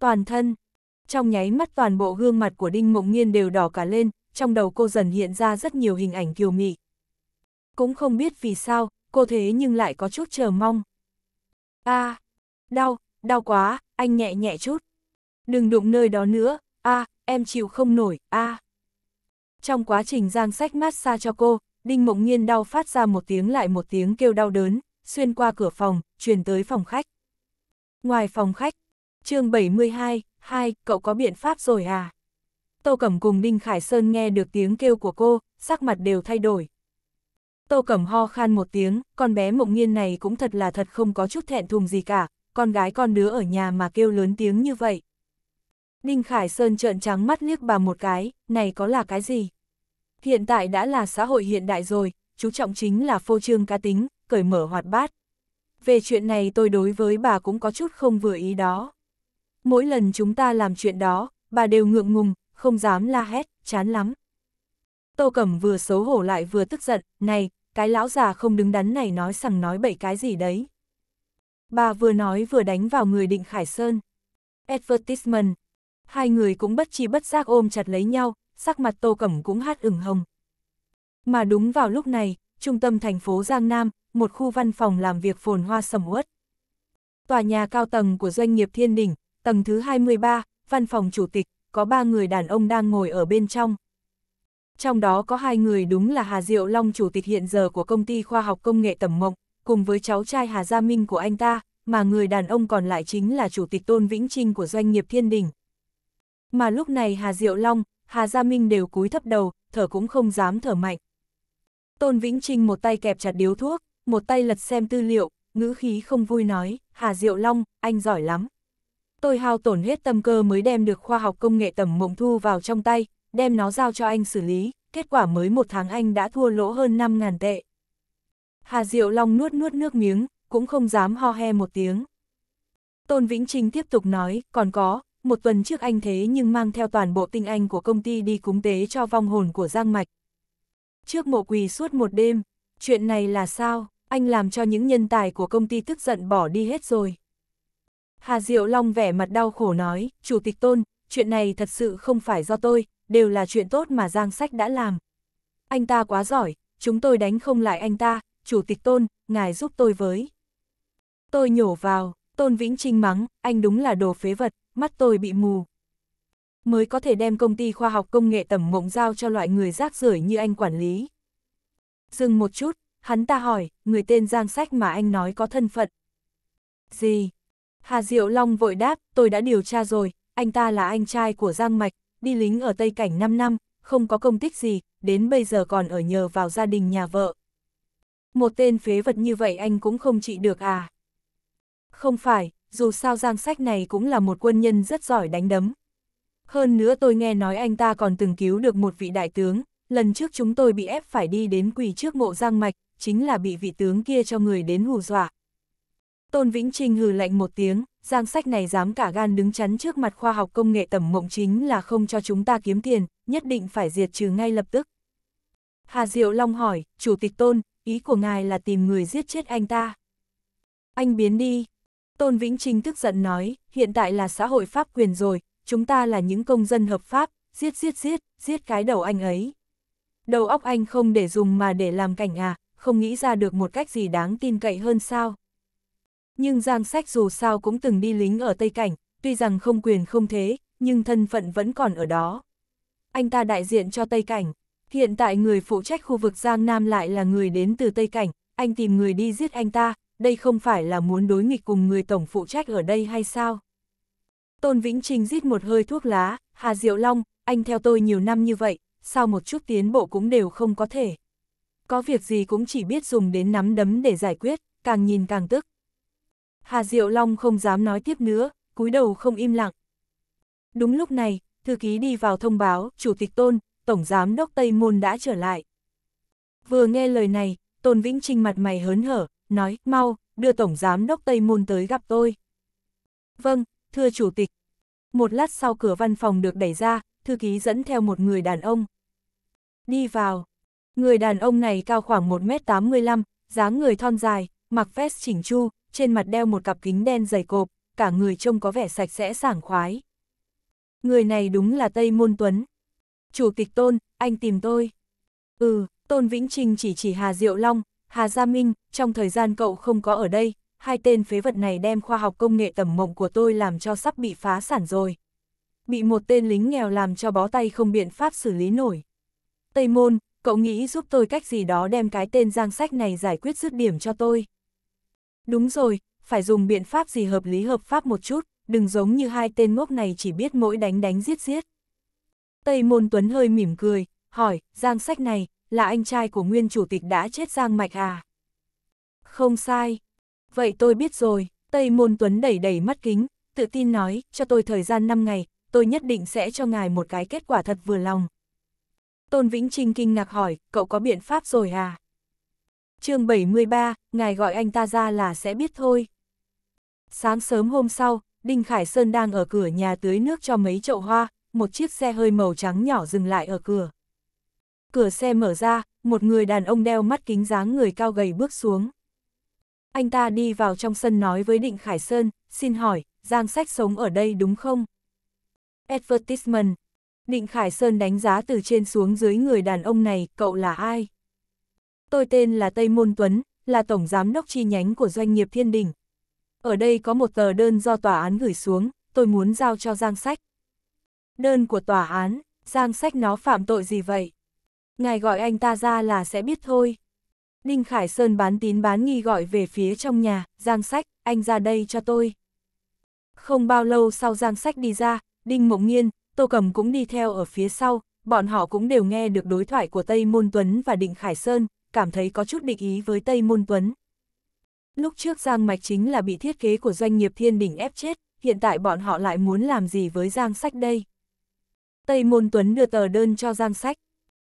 Speaker 1: Toàn thân. Trong nháy mắt toàn bộ gương mặt của Đinh Mộng Nghiên đều đỏ cả lên, trong đầu cô dần hiện ra rất nhiều hình ảnh kiều mị. Cũng không biết vì sao, cô thế nhưng lại có chút chờ mong. a à, đau, đau quá, anh nhẹ nhẹ chút. Đừng đụng nơi đó nữa, a à, em chịu không nổi, a à. Trong quá trình giang sách mát xa cho cô, Đinh Mộng Nhiên đau phát ra một tiếng lại một tiếng kêu đau đớn, xuyên qua cửa phòng, truyền tới phòng khách. Ngoài phòng khách, chương 72, 2, cậu có biện pháp rồi à? Tô Cẩm cùng Đinh Khải Sơn nghe được tiếng kêu của cô, sắc mặt đều thay đổi. Tô Cẩm ho khan một tiếng, con bé mộng nghiên này cũng thật là thật không có chút thẹn thùng gì cả, con gái con đứa ở nhà mà kêu lớn tiếng như vậy. Đinh Khải Sơn trợn trắng mắt liếc bà một cái, này có là cái gì? Hiện tại đã là xã hội hiện đại rồi, chú trọng chính là phô trương cá tính, cởi mở hoạt bát. Về chuyện này tôi đối với bà cũng có chút không vừa ý đó. Mỗi lần chúng ta làm chuyện đó, bà đều ngượng ngùng, không dám la hét, chán lắm. Tô Cẩm vừa xấu hổ lại vừa tức giận, này, cái lão già không đứng đắn này nói sằng nói bậy cái gì đấy. Bà vừa nói vừa đánh vào người định Khải Sơn. Advertisement. Hai người cũng bất chi bất giác ôm chặt lấy nhau, sắc mặt Tô Cẩm cũng hát ửng hồng. Mà đúng vào lúc này, trung tâm thành phố Giang Nam, một khu văn phòng làm việc phồn hoa sầm uất. Tòa nhà cao tầng của doanh nghiệp Thiên Đỉnh, tầng thứ 23, văn phòng chủ tịch, có ba người đàn ông đang ngồi ở bên trong. Trong đó có hai người đúng là Hà Diệu Long chủ tịch hiện giờ của công ty khoa học công nghệ Tầm Mộng, cùng với cháu trai Hà Gia Minh của anh ta, mà người đàn ông còn lại chính là chủ tịch Tôn Vĩnh Trinh của doanh nghiệp Thiên Đình. Mà lúc này Hà Diệu Long, Hà Gia Minh đều cúi thấp đầu, thở cũng không dám thở mạnh. Tôn Vĩnh Trinh một tay kẹp chặt điếu thuốc, một tay lật xem tư liệu, ngữ khí không vui nói, Hà Diệu Long, anh giỏi lắm. Tôi hao tổn hết tâm cơ mới đem được khoa học công nghệ tầm mộng thu vào trong tay, đem nó giao cho anh xử lý, kết quả mới một tháng anh đã thua lỗ hơn 5.000 tệ. Hà Diệu Long nuốt nuốt nước miếng, cũng không dám ho he một tiếng. Tôn Vĩnh Trinh tiếp tục nói, còn có, một tuần trước anh thế nhưng mang theo toàn bộ tinh anh của công ty đi cúng tế cho vong hồn của Giang Mạch, trước mộ quỳ suốt một đêm, chuyện này là sao, anh làm cho những nhân tài của công ty tức giận bỏ đi hết rồi. Hà Diệu Long vẻ mặt đau khổ nói, Chủ tịch Tôn, chuyện này thật sự không phải do tôi, đều là chuyện tốt mà Giang Sách đã làm. Anh ta quá giỏi, chúng tôi đánh không lại anh ta, Chủ tịch Tôn, ngài giúp tôi với. Tôi nhổ vào, Tôn Vĩnh Trinh mắng, anh đúng là đồ phế vật, mắt tôi bị mù, mới có thể đem công ty khoa học công nghệ tầm mộng giao cho loại người rác rưởi như anh quản lý. Dừng một chút, hắn ta hỏi, người tên Giang Sách mà anh nói có thân phận. Gì? Hà Diệu Long vội đáp, tôi đã điều tra rồi, anh ta là anh trai của Giang Mạch, đi lính ở Tây Cảnh 5 năm, không có công tích gì, đến bây giờ còn ở nhờ vào gia đình nhà vợ. Một tên phế vật như vậy anh cũng không trị được à? Không phải, dù sao Giang Sách này cũng là một quân nhân rất giỏi đánh đấm, hơn nữa tôi nghe nói anh ta còn từng cứu được một vị đại tướng, lần trước chúng tôi bị ép phải đi đến quỳ trước mộ giang mạch, chính là bị vị tướng kia cho người đến hù dọa. Tôn Vĩnh Trinh hừ lạnh một tiếng, giang sách này dám cả gan đứng chắn trước mặt khoa học công nghệ tầm mộng chính là không cho chúng ta kiếm tiền, nhất định phải diệt trừ ngay lập tức. Hà Diệu Long hỏi, Chủ tịch Tôn, ý của ngài là tìm người giết chết anh ta. Anh biến đi. Tôn Vĩnh Trinh tức giận nói, hiện tại là xã hội pháp quyền rồi, chúng ta là những công dân hợp pháp, giết giết giết, giết cái đầu anh ấy. Đầu óc anh không để dùng mà để làm cảnh à, không nghĩ ra được một cách gì đáng tin cậy hơn sao. Nhưng Giang Sách dù sao cũng từng đi lính ở Tây Cảnh, tuy rằng không quyền không thế, nhưng thân phận vẫn còn ở đó. Anh ta đại diện cho Tây Cảnh, hiện tại người phụ trách khu vực Giang Nam lại là người đến từ Tây Cảnh, anh tìm người đi giết anh ta, đây không phải là muốn đối nghịch cùng người tổng phụ trách ở đây hay sao? Tôn Vĩnh Trình rít một hơi thuốc lá, Hà Diệu Long, anh theo tôi nhiều năm như vậy, sao một chút tiến bộ cũng đều không có thể. Có việc gì cũng chỉ biết dùng đến nắm đấm để giải quyết, càng nhìn càng tức. Hà Diệu Long không dám nói tiếp nữa, cúi đầu không im lặng. Đúng lúc này, thư ký đi vào thông báo, Chủ tịch Tôn, Tổng Giám Đốc Tây Môn đã trở lại. Vừa nghe lời này, Tôn Vĩnh Trinh mặt mày hớn hở, nói, mau, đưa Tổng Giám Đốc Tây Môn tới gặp tôi. Vâng, thưa chủ tịch. Một lát sau cửa văn phòng được đẩy ra, thư ký dẫn theo một người đàn ông. Đi vào. Người đàn ông này cao khoảng 1m85, dáng người thon dài, mặc vest chỉnh chu, trên mặt đeo một cặp kính đen dày cộp, cả người trông có vẻ sạch sẽ sảng khoái. Người này đúng là Tây Môn Tuấn. Chủ tịch Tôn, anh tìm tôi. Ừ, Tôn Vĩnh Trình chỉ chỉ Hà Diệu Long, Hà Gia Minh, trong thời gian cậu không có ở đây, hai tên phế vật này đem khoa học công nghệ tầm mộng của tôi làm cho sắp bị phá sản rồi. Bị một tên lính nghèo làm cho bó tay không biện pháp xử lý nổi. Tây môn, cậu nghĩ giúp tôi cách gì đó đem cái tên giang sách này giải quyết dứt điểm cho tôi. Đúng rồi, phải dùng biện pháp gì hợp lý hợp pháp một chút, đừng giống như hai tên ngốc này chỉ biết mỗi đánh đánh giết giết. Tây môn tuấn hơi mỉm cười, hỏi, giang sách này, là anh trai của nguyên chủ tịch đã chết giang mạch à? Không sai, Vậy tôi biết rồi, Tây Môn Tuấn đẩy đẩy mắt kính, tự tin nói, cho tôi thời gian 5 ngày, tôi nhất định sẽ cho ngài một cái kết quả thật vừa lòng. Tôn Vĩnh Trinh kinh ngạc hỏi, cậu có biện pháp rồi à? chương 73, ngài gọi anh ta ra là sẽ biết thôi. Sáng sớm hôm sau, Đinh Khải Sơn đang ở cửa nhà tưới nước cho mấy chậu hoa, một chiếc xe hơi màu trắng nhỏ dừng lại ở cửa. Cửa xe mở ra, một người đàn ông đeo mắt kính dáng người cao gầy bước xuống anh ta đi vào trong sân nói với Định Khải Sơn, xin hỏi, Giang Sách sống ở đây đúng không? Advertisement. Định Khải Sơn đánh giá từ trên xuống dưới người đàn ông này, cậu là ai? Tôi tên là Tây Môn Tuấn, là tổng giám đốc chi nhánh của doanh nghiệp Thiên Đình. Ở đây có một tờ đơn do tòa án gửi xuống, tôi muốn giao cho Giang Sách. Đơn của tòa án, Giang Sách nó phạm tội gì vậy? Ngài gọi anh ta ra là sẽ biết thôi. Đinh Khải Sơn bán tín bán nghi gọi về phía trong nhà, Giang Sách, anh ra đây cho tôi. Không bao lâu sau Giang Sách đi ra, Đinh Mộng Nghiên, Tô Cầm cũng đi theo ở phía sau, bọn họ cũng đều nghe được đối thoại của Tây Môn Tuấn và Đinh Khải Sơn, cảm thấy có chút định ý với Tây Môn Tuấn. Lúc trước Giang Mạch chính là bị thiết kế của doanh nghiệp thiên đỉnh ép chết, hiện tại bọn họ lại muốn làm gì với Giang Sách đây? Tây Môn Tuấn đưa tờ đơn cho Giang Sách.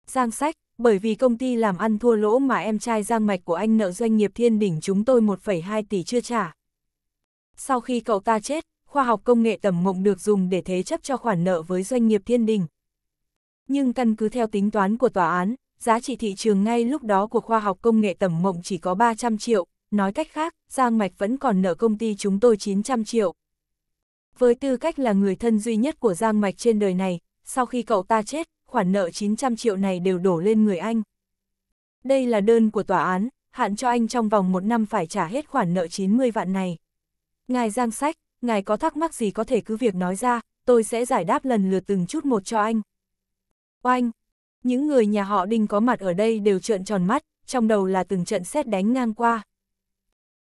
Speaker 1: Giang Sách, bởi vì công ty làm ăn thua lỗ mà em trai giang mạch của anh nợ doanh nghiệp thiên đỉnh chúng tôi 1,2 tỷ chưa trả. Sau khi cậu ta chết, khoa học công nghệ tầm mộng được dùng để thế chấp cho khoản nợ với doanh nghiệp thiên đỉnh Nhưng căn cứ theo tính toán của tòa án, giá trị thị trường ngay lúc đó của khoa học công nghệ tầm mộng chỉ có 300 triệu, nói cách khác, Giang Mạch vẫn còn nợ công ty chúng tôi 900 triệu. Với tư cách là người thân duy nhất của Giang Mạch trên đời này, sau khi cậu ta chết, khoản nợ 900 triệu này đều đổ lên người anh. Đây là đơn của tòa án, hạn cho anh trong vòng một năm phải trả hết khoản nợ 90 vạn này. Ngài Giang Sách, ngài có thắc mắc gì có thể cứ việc nói ra, tôi sẽ giải đáp lần lượt từng chút một cho anh. Oanh! Những người nhà họ Đinh có mặt ở đây đều trợn tròn mắt, trong đầu là từng trận xét đánh ngang qua.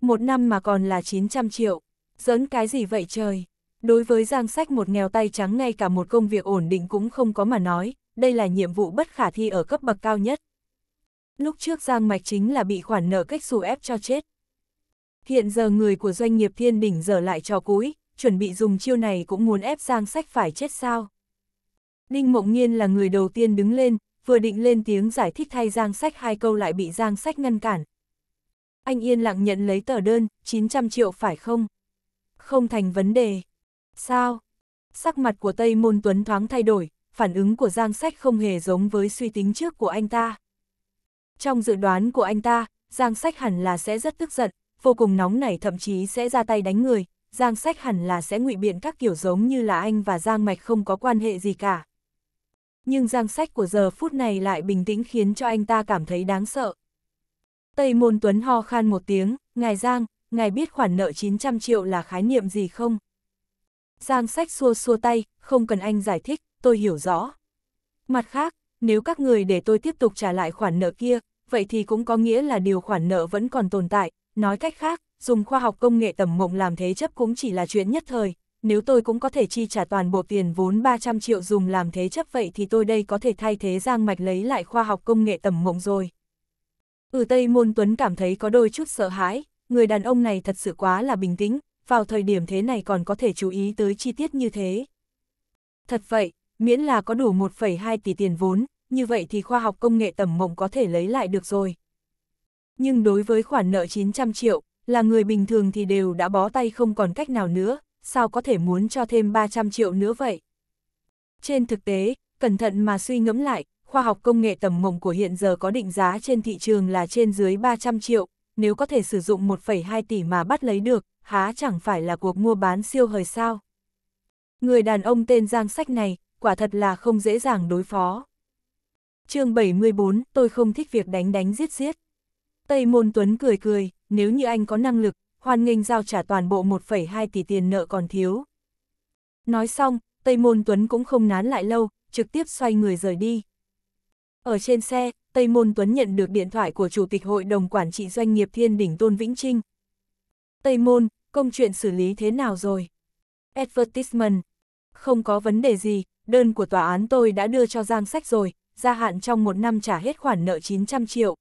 Speaker 1: Một năm mà còn là 900 triệu, giỡn cái gì vậy trời? Đối với Giang Sách một nghèo tay trắng ngay cả một công việc ổn định cũng không có mà nói, đây là nhiệm vụ bất khả thi ở cấp bậc cao nhất. Lúc trước Giang Mạch chính là bị khoản nợ cách xù ép cho chết. Hiện giờ người của doanh nghiệp thiên đỉnh giờ lại trò cúi, chuẩn bị dùng chiêu này cũng muốn ép Giang Sách phải chết sao. đinh Mộng Nhiên là người đầu tiên đứng lên, vừa định lên tiếng giải thích thay Giang Sách hai câu lại bị Giang Sách ngăn cản. Anh yên lặng nhận lấy tờ đơn, 900 triệu phải không? Không thành vấn đề. Sao? Sắc mặt của Tây Môn Tuấn thoáng thay đổi, phản ứng của Giang Sách không hề giống với suy tính trước của anh ta. Trong dự đoán của anh ta, Giang Sách hẳn là sẽ rất tức giận, vô cùng nóng nảy thậm chí sẽ ra tay đánh người, Giang Sách hẳn là sẽ ngụy biện các kiểu giống như là anh và Giang Mạch không có quan hệ gì cả. Nhưng Giang Sách của giờ phút này lại bình tĩnh khiến cho anh ta cảm thấy đáng sợ. Tây Môn Tuấn ho khan một tiếng, ngài Giang, ngài biết khoản nợ 900 triệu là khái niệm gì không? Giang Sách xua xua tay, không cần anh giải thích, tôi hiểu rõ. Mặt khác, nếu các người để tôi tiếp tục trả lại khoản nợ kia, vậy thì cũng có nghĩa là điều khoản nợ vẫn còn tồn tại, nói cách khác, dùng khoa học công nghệ tầm mộng làm thế chấp cũng chỉ là chuyện nhất thời, nếu tôi cũng có thể chi trả toàn bộ tiền vốn 300 triệu dùng làm thế chấp vậy thì tôi đây có thể thay thế Giang Mạch lấy lại khoa học công nghệ tầm mộng rồi. Ừ Tây Môn Tuấn cảm thấy có đôi chút sợ hãi, người đàn ông này thật sự quá là bình tĩnh, vào thời điểm thế này còn có thể chú ý tới chi tiết như thế. Thật vậy, miễn là có đủ 1,2 tỷ tiền vốn, như vậy thì khoa học công nghệ tầm mộng có thể lấy lại được rồi. Nhưng đối với khoản nợ 900 triệu, là người bình thường thì đều đã bó tay không còn cách nào nữa, sao có thể muốn cho thêm 300 triệu nữa vậy? Trên thực tế, cẩn thận mà suy ngẫm lại, khoa học công nghệ tầm mộng của hiện giờ có định giá trên thị trường là trên dưới 300 triệu, nếu có thể sử dụng 1,2 tỷ mà bắt lấy được, há chẳng phải là cuộc mua bán siêu hời sao? Người đàn ông tên Giang Sách này, quả thật là không dễ dàng đối phó. chương 74, tôi không thích việc đánh đánh giết giết. Tây Môn Tuấn cười cười, nếu như anh có năng lực, hoan nghênh giao trả toàn bộ 1,2 tỷ tiền nợ còn thiếu. Nói xong, Tây Môn Tuấn cũng không nán lại lâu, trực tiếp xoay người rời đi. Ở trên xe, Tây Môn Tuấn nhận được điện thoại của Chủ tịch Hội đồng Quản trị Doanh nghiệp Thiên Đỉnh Tôn Vĩnh Trinh. Tây Môn, công chuyện xử lý thế nào rồi? Advertisement, không có vấn đề gì, đơn của tòa án tôi đã đưa cho Giang Sách rồi, gia hạn trong một năm trả hết khoản nợ 900 triệu.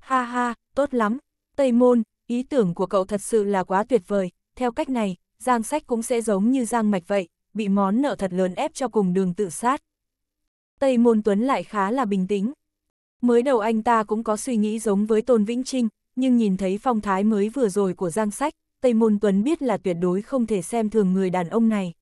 Speaker 1: Ha ha, tốt lắm, Tây Môn, ý tưởng của cậu thật sự là quá tuyệt vời, theo cách này, Giang Sách cũng sẽ giống như Giang Mạch vậy, bị món nợ thật lớn ép cho cùng đường tự sát. Tây Môn Tuấn lại khá là bình tĩnh. Mới đầu anh ta cũng có suy nghĩ giống với Tôn Vĩnh Trinh, nhưng nhìn thấy phong thái mới vừa rồi của Giang Sách, Tây Môn Tuấn biết là tuyệt đối không thể xem thường người đàn ông này.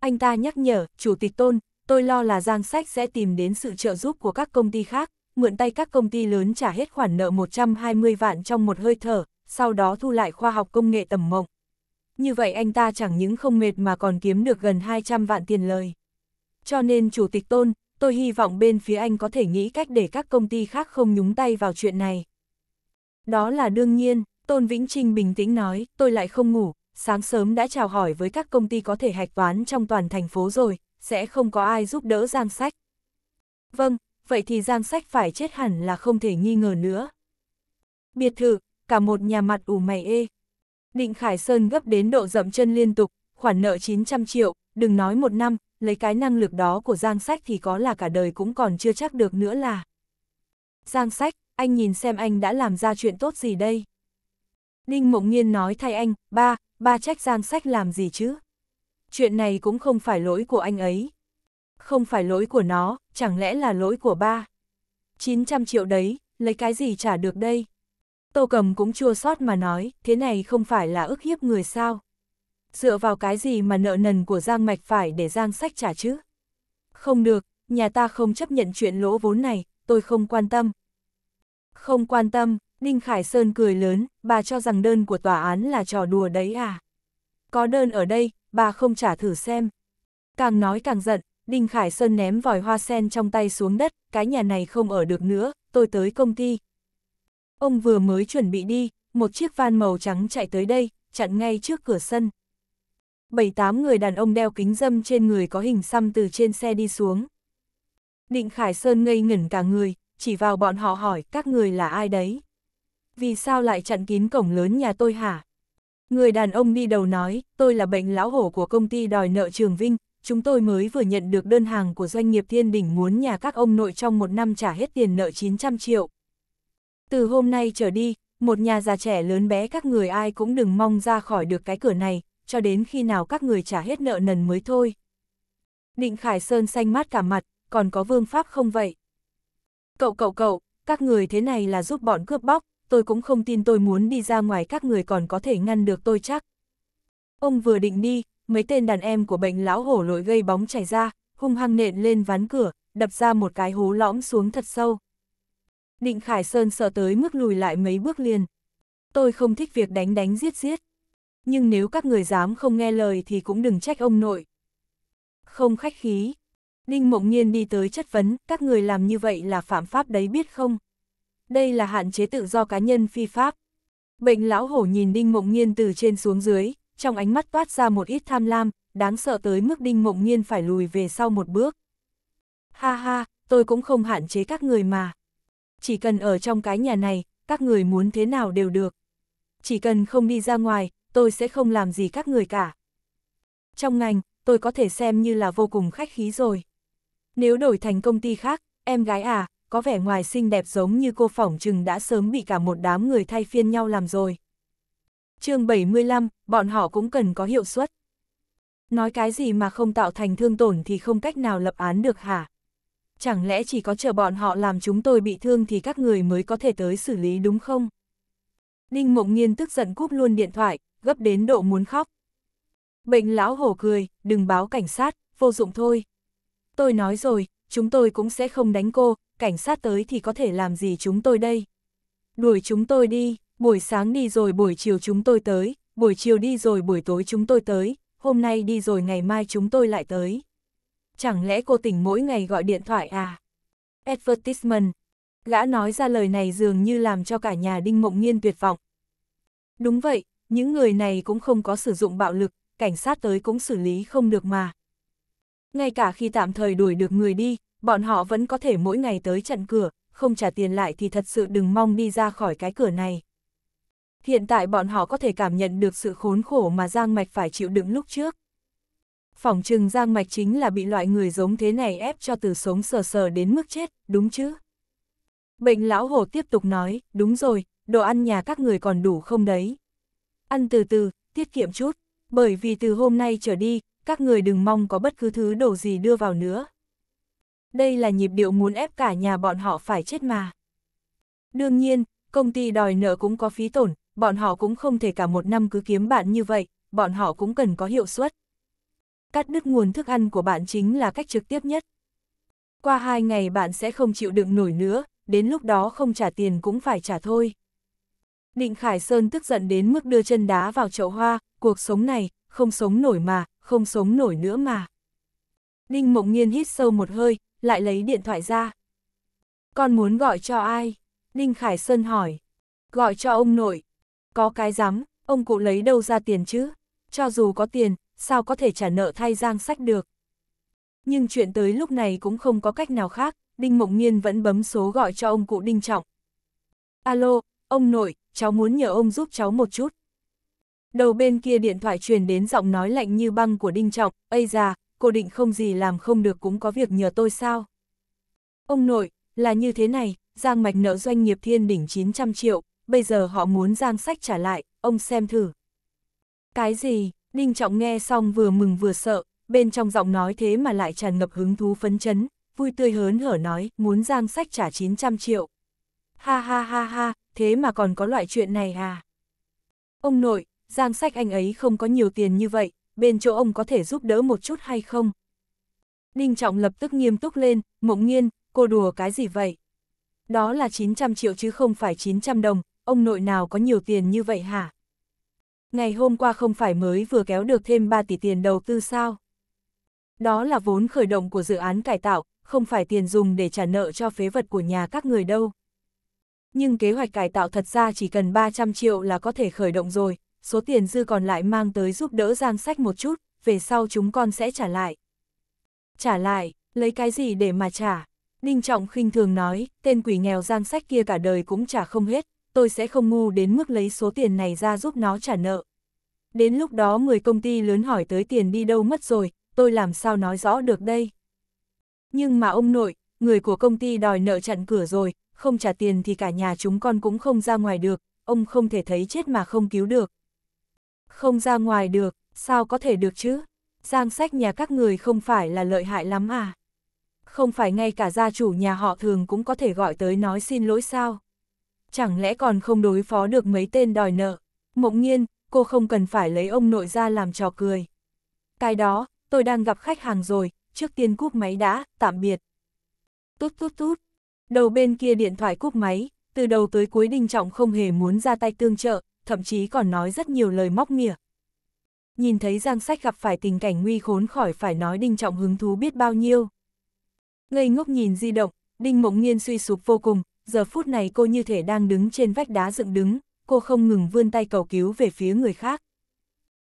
Speaker 1: Anh ta nhắc nhở, Chủ tịch Tôn, tôi lo là Giang Sách sẽ tìm đến sự trợ giúp của các công ty khác, mượn tay các công ty lớn trả hết khoản nợ 120 vạn trong một hơi thở, sau đó thu lại khoa học công nghệ tầm mộng. Như vậy anh ta chẳng những không mệt mà còn kiếm được gần 200 vạn tiền lời. Cho nên Chủ tịch Tôn, tôi hy vọng bên phía anh có thể nghĩ cách để các công ty khác không nhúng tay vào chuyện này. Đó là đương nhiên, Tôn Vĩnh Trinh bình tĩnh nói, tôi lại không ngủ, sáng sớm đã chào hỏi với các công ty có thể hạch toán trong toàn thành phố rồi, sẽ không có ai giúp đỡ Giang Sách. Vâng, vậy thì Giang Sách phải chết hẳn là không thể nghi ngờ nữa. Biệt thự, cả một nhà mặt ủ mày ê. Định Khải Sơn gấp đến độ dậm chân liên tục, khoản nợ 900 triệu, đừng nói một năm, lấy cái năng lực đó của Giang Sách thì có là cả đời cũng còn chưa chắc được nữa là. Giang Sách, anh nhìn xem anh đã làm ra chuyện tốt gì đây. Đinh Mộng Nhiên nói thay anh, ba, ba trách Giang sách làm gì chứ? Chuyện này cũng không phải lỗi của anh ấy. Không phải lỗi của nó, chẳng lẽ là lỗi của ba? 900 triệu đấy, lấy cái gì trả được đây? Tô cầm cũng chua xót mà nói, thế này không phải là ức hiếp người sao? Dựa vào cái gì mà nợ nần của Giang Mạch phải để Giang sách trả chứ? Không được, nhà ta không chấp nhận chuyện lỗ vốn này, tôi không quan tâm. Không quan tâm, Ninh Khải Sơn cười lớn, bà cho rằng đơn của tòa án là trò đùa đấy à. Có đơn ở đây, bà không trả thử xem. Càng nói càng giận, Đinh Khải Sơn ném vòi hoa sen trong tay xuống đất, cái nhà này không ở được nữa, tôi tới công ty. Ông vừa mới chuẩn bị đi, một chiếc van màu trắng chạy tới đây, chặn ngay trước cửa sân. Bảy tám người đàn ông đeo kính dâm trên người có hình xăm từ trên xe đi xuống. Định Khải Sơn ngây ngẩn cả người, chỉ vào bọn họ hỏi các người là ai đấy vì sao lại chặn kín cổng lớn nhà tôi hả? Người đàn ông đi đầu nói, tôi là bệnh lão hổ của công ty đòi nợ Trường Vinh, chúng tôi mới vừa nhận được đơn hàng của doanh nghiệp Thiên đỉnh muốn nhà các ông nội trong một năm trả hết tiền nợ 900 triệu. Từ hôm nay trở đi, một nhà già trẻ lớn bé các người ai cũng đừng mong ra khỏi được cái cửa này, cho đến khi nào các người trả hết nợ nần mới thôi. Định Khải Sơn xanh mát cả mặt, còn có vương pháp không vậy? Cậu cậu cậu, các người thế này là giúp bọn cướp bóc, tôi cũng không tin tôi muốn đi ra ngoài các người còn có thể ngăn được tôi chắc. Ông vừa định đi, mấy tên đàn em của bệnh lão hổ lội gây bóng chảy ra, hung hăng nện lên ván cửa, đập ra một cái hố lõm xuống thật sâu. Định Khải Sơn sợ tới mức lùi lại mấy bước liền. Tôi không thích việc đánh đánh giết giết. Nhưng nếu các người dám không nghe lời thì cũng đừng trách ông nội. Không khách khí. Đinh Mộng Nhiên đi tới chất vấn, các người làm như vậy là phạm pháp đấy biết không? đây là hạn chế tự do cá nhân phi pháp. Bệnh lão hổ nhìn Đinh Mộng nhiên từ trên xuống dưới, trong ánh mắt toát ra một ít tham lam, đáng sợ tới mức Đinh Mộng nhiên phải lùi về sau một bước. Ha ha, tôi cũng không hạn chế các người mà. Chỉ cần ở trong cái nhà này, các người muốn thế nào đều được. Chỉ cần không đi ra ngoài, tôi sẽ không làm gì các người cả. Trong ngành, tôi có thể xem như là vô cùng khách khí rồi. Nếu đổi thành công ty khác, em gái à, có vẻ ngoài xinh đẹp giống như cô phỏng chừng đã sớm bị cả một đám người thay phiên nhau làm rồi. chương 75, bọn họ cũng cần có hiệu suất. Nói cái gì mà không tạo thành thương tổn thì không cách nào lập án được hả? Chẳng lẽ chỉ có chờ bọn họ làm chúng tôi bị thương thì các người mới có thể tới xử lý đúng không? Đinh Mộng Nhiên tức giận cúp luôn điện thoại, gấp đến độ muốn khóc. Bệnh lão hổ cười, đừng báo cảnh sát, vô dụng thôi. Tôi nói rồi, chúng tôi cũng sẽ không đánh cô, cảnh sát tới thì có thể làm gì chúng tôi đây? Đuổi chúng tôi đi, buổi sáng đi rồi buổi chiều chúng tôi tới, buổi chiều đi rồi buổi tối chúng tôi tới, hôm nay đi rồi ngày mai chúng tôi lại tới. Chẳng lẽ cô tỉnh mỗi ngày gọi điện thoại à? Advertisement. Gã nói ra lời này dường như làm cho cả nhà Đinh Mộng Nghiên tuyệt vọng. Đúng vậy, những người này cũng không có sử dụng bạo lực, cảnh sát tới cũng xử lý không được mà. Ngay cả khi tạm thời đuổi được người đi, bọn họ vẫn có thể mỗi ngày tới chặn cửa, không trả tiền lại thì thật sự đừng mong đi ra khỏi cái cửa này. Hiện tại bọn họ có thể cảm nhận được sự khốn khổ mà Giang Mạch phải chịu đựng lúc trước. Phỏng chừng Giang Mạch chính là bị loại người giống thế này ép cho từ sống sờ sờ đến mức chết, đúng chứ? Bệnh lão hổ tiếp tục nói, đúng rồi, đồ ăn nhà các người còn đủ không đấy? Ăn từ từ, tiết kiệm chút, bởi vì từ hôm nay trở đi, các người đừng mong có bất cứ thứ đồ gì đưa vào nữa đây là nhịp điệu muốn ép cả nhà bọn họ phải chết mà. Đương nhiên, công ty đòi nợ cũng có phí tổn, bọn họ cũng không thể cả một năm cứ kiếm bạn như vậy, bọn họ cũng cần có hiệu suất. Cắt đứt nguồn thức ăn của bạn chính là cách trực tiếp nhất. Qua hai ngày bạn sẽ không chịu đựng nổi nữa, đến lúc đó không trả tiền cũng phải trả thôi. Định Khải Sơn tức giận đến mức đưa chân đá vào chậu hoa, cuộc sống này, không sống nổi mà, không sống nổi nữa mà. đinh Mộng nhiên hít sâu một hơi, lại lấy điện thoại ra. Con muốn gọi cho ai? Đinh Khải Sơn hỏi. Gọi cho ông nội. Có cái rắm ông cụ lấy đâu ra tiền chứ? Cho dù có tiền, sao có thể trả nợ thay giang sách được? Nhưng chuyện tới lúc này cũng không có cách nào khác, Đinh Mộng Nhiên vẫn bấm số gọi cho ông cụ Đinh Trọng. Alo, ông nội, cháu muốn nhờ ông giúp cháu một chút. Đầu bên kia điện thoại truyền đến giọng nói lạnh như băng của Đinh Trọng, Ây già, cô định không gì làm không được cũng có việc nhờ tôi sao? Ông nội, là như thế này, Giang Mạch nợ doanh nghiệp thiên đỉnh 900 triệu, bây giờ họ muốn Giang Sách trả lại, ông xem thử. Cái gì, Đinh Trọng nghe xong vừa mừng vừa sợ, bên trong giọng nói thế mà lại tràn ngập hứng thú phấn chấn, vui tươi hớn hở nói, muốn Giang Sách trả 900 triệu. Ha ha ha ha, thế mà còn có loại chuyện này à? Ông nội, Giang Sách anh ấy không có nhiều tiền như vậy, bên chỗ ông có thể giúp đỡ một chút hay không? Đinh Trọng lập tức nghiêm túc lên, mộng nhiên, cô đùa cái gì vậy? Đó là 900 triệu chứ không phải 900 đồng, ông nội nào có nhiều tiền như vậy hả? Ngày hôm qua không phải mới vừa kéo được thêm 3 tỷ tiền đầu tư sao? Đó là vốn khởi động của dự án cải tạo, không phải tiền dùng để trả nợ cho phế vật của nhà các người đâu. Nhưng kế hoạch cải tạo thật ra chỉ cần 300 triệu là có thể khởi động rồi, số tiền dư còn lại mang tới giúp đỡ Giang Sách một chút, về sau chúng con sẽ trả lại. Trả lại, lấy cái gì để mà trả? Đinh Trọng khinh thường nói, tên quỷ nghèo Giang Sách kia cả đời cũng trả không hết, tôi sẽ không ngu đến mức lấy số tiền này ra giúp nó trả nợ. Đến lúc đó người công ty lớn hỏi tới tiền đi đâu mất rồi, tôi làm sao nói rõ được đây? Nhưng mà ông nội, người của công ty đòi nợ chặn cửa rồi, không trả tiền thì cả nhà chúng con cũng không ra ngoài được, ông không thể thấy chết mà không cứu được. Không ra ngoài được, sao có thể được chứ? Giang sách nhà các người không phải là lợi hại lắm à? Không phải ngay cả gia chủ nhà họ thường cũng có thể gọi tới nói xin lỗi sao? Chẳng lẽ còn không đối phó được mấy tên đòi nợ? Mộng nhiên, cô không cần phải lấy ông nội ra làm trò cười. Cái đó, tôi đang gặp khách hàng rồi, trước tiên cúp máy đã, tạm biệt. Tút tút tút, đầu bên kia điện thoại cúp máy, từ đầu tới cuối Đinh Trọng không hề muốn ra tay tương trợ, thậm chí còn nói rất nhiều lời móc mỉa. Nhìn thấy Giang Sách gặp phải tình cảnh nguy khốn khỏi phải nói Đinh Trọng hứng thú biết bao nhiêu. Ngây ngốc nhìn di động, Đinh Mộng Nhiên suy sụp vô cùng, giờ phút này cô như thể đang đứng trên vách đá dựng đứng, cô không ngừng vươn tay cầu cứu về phía người khác.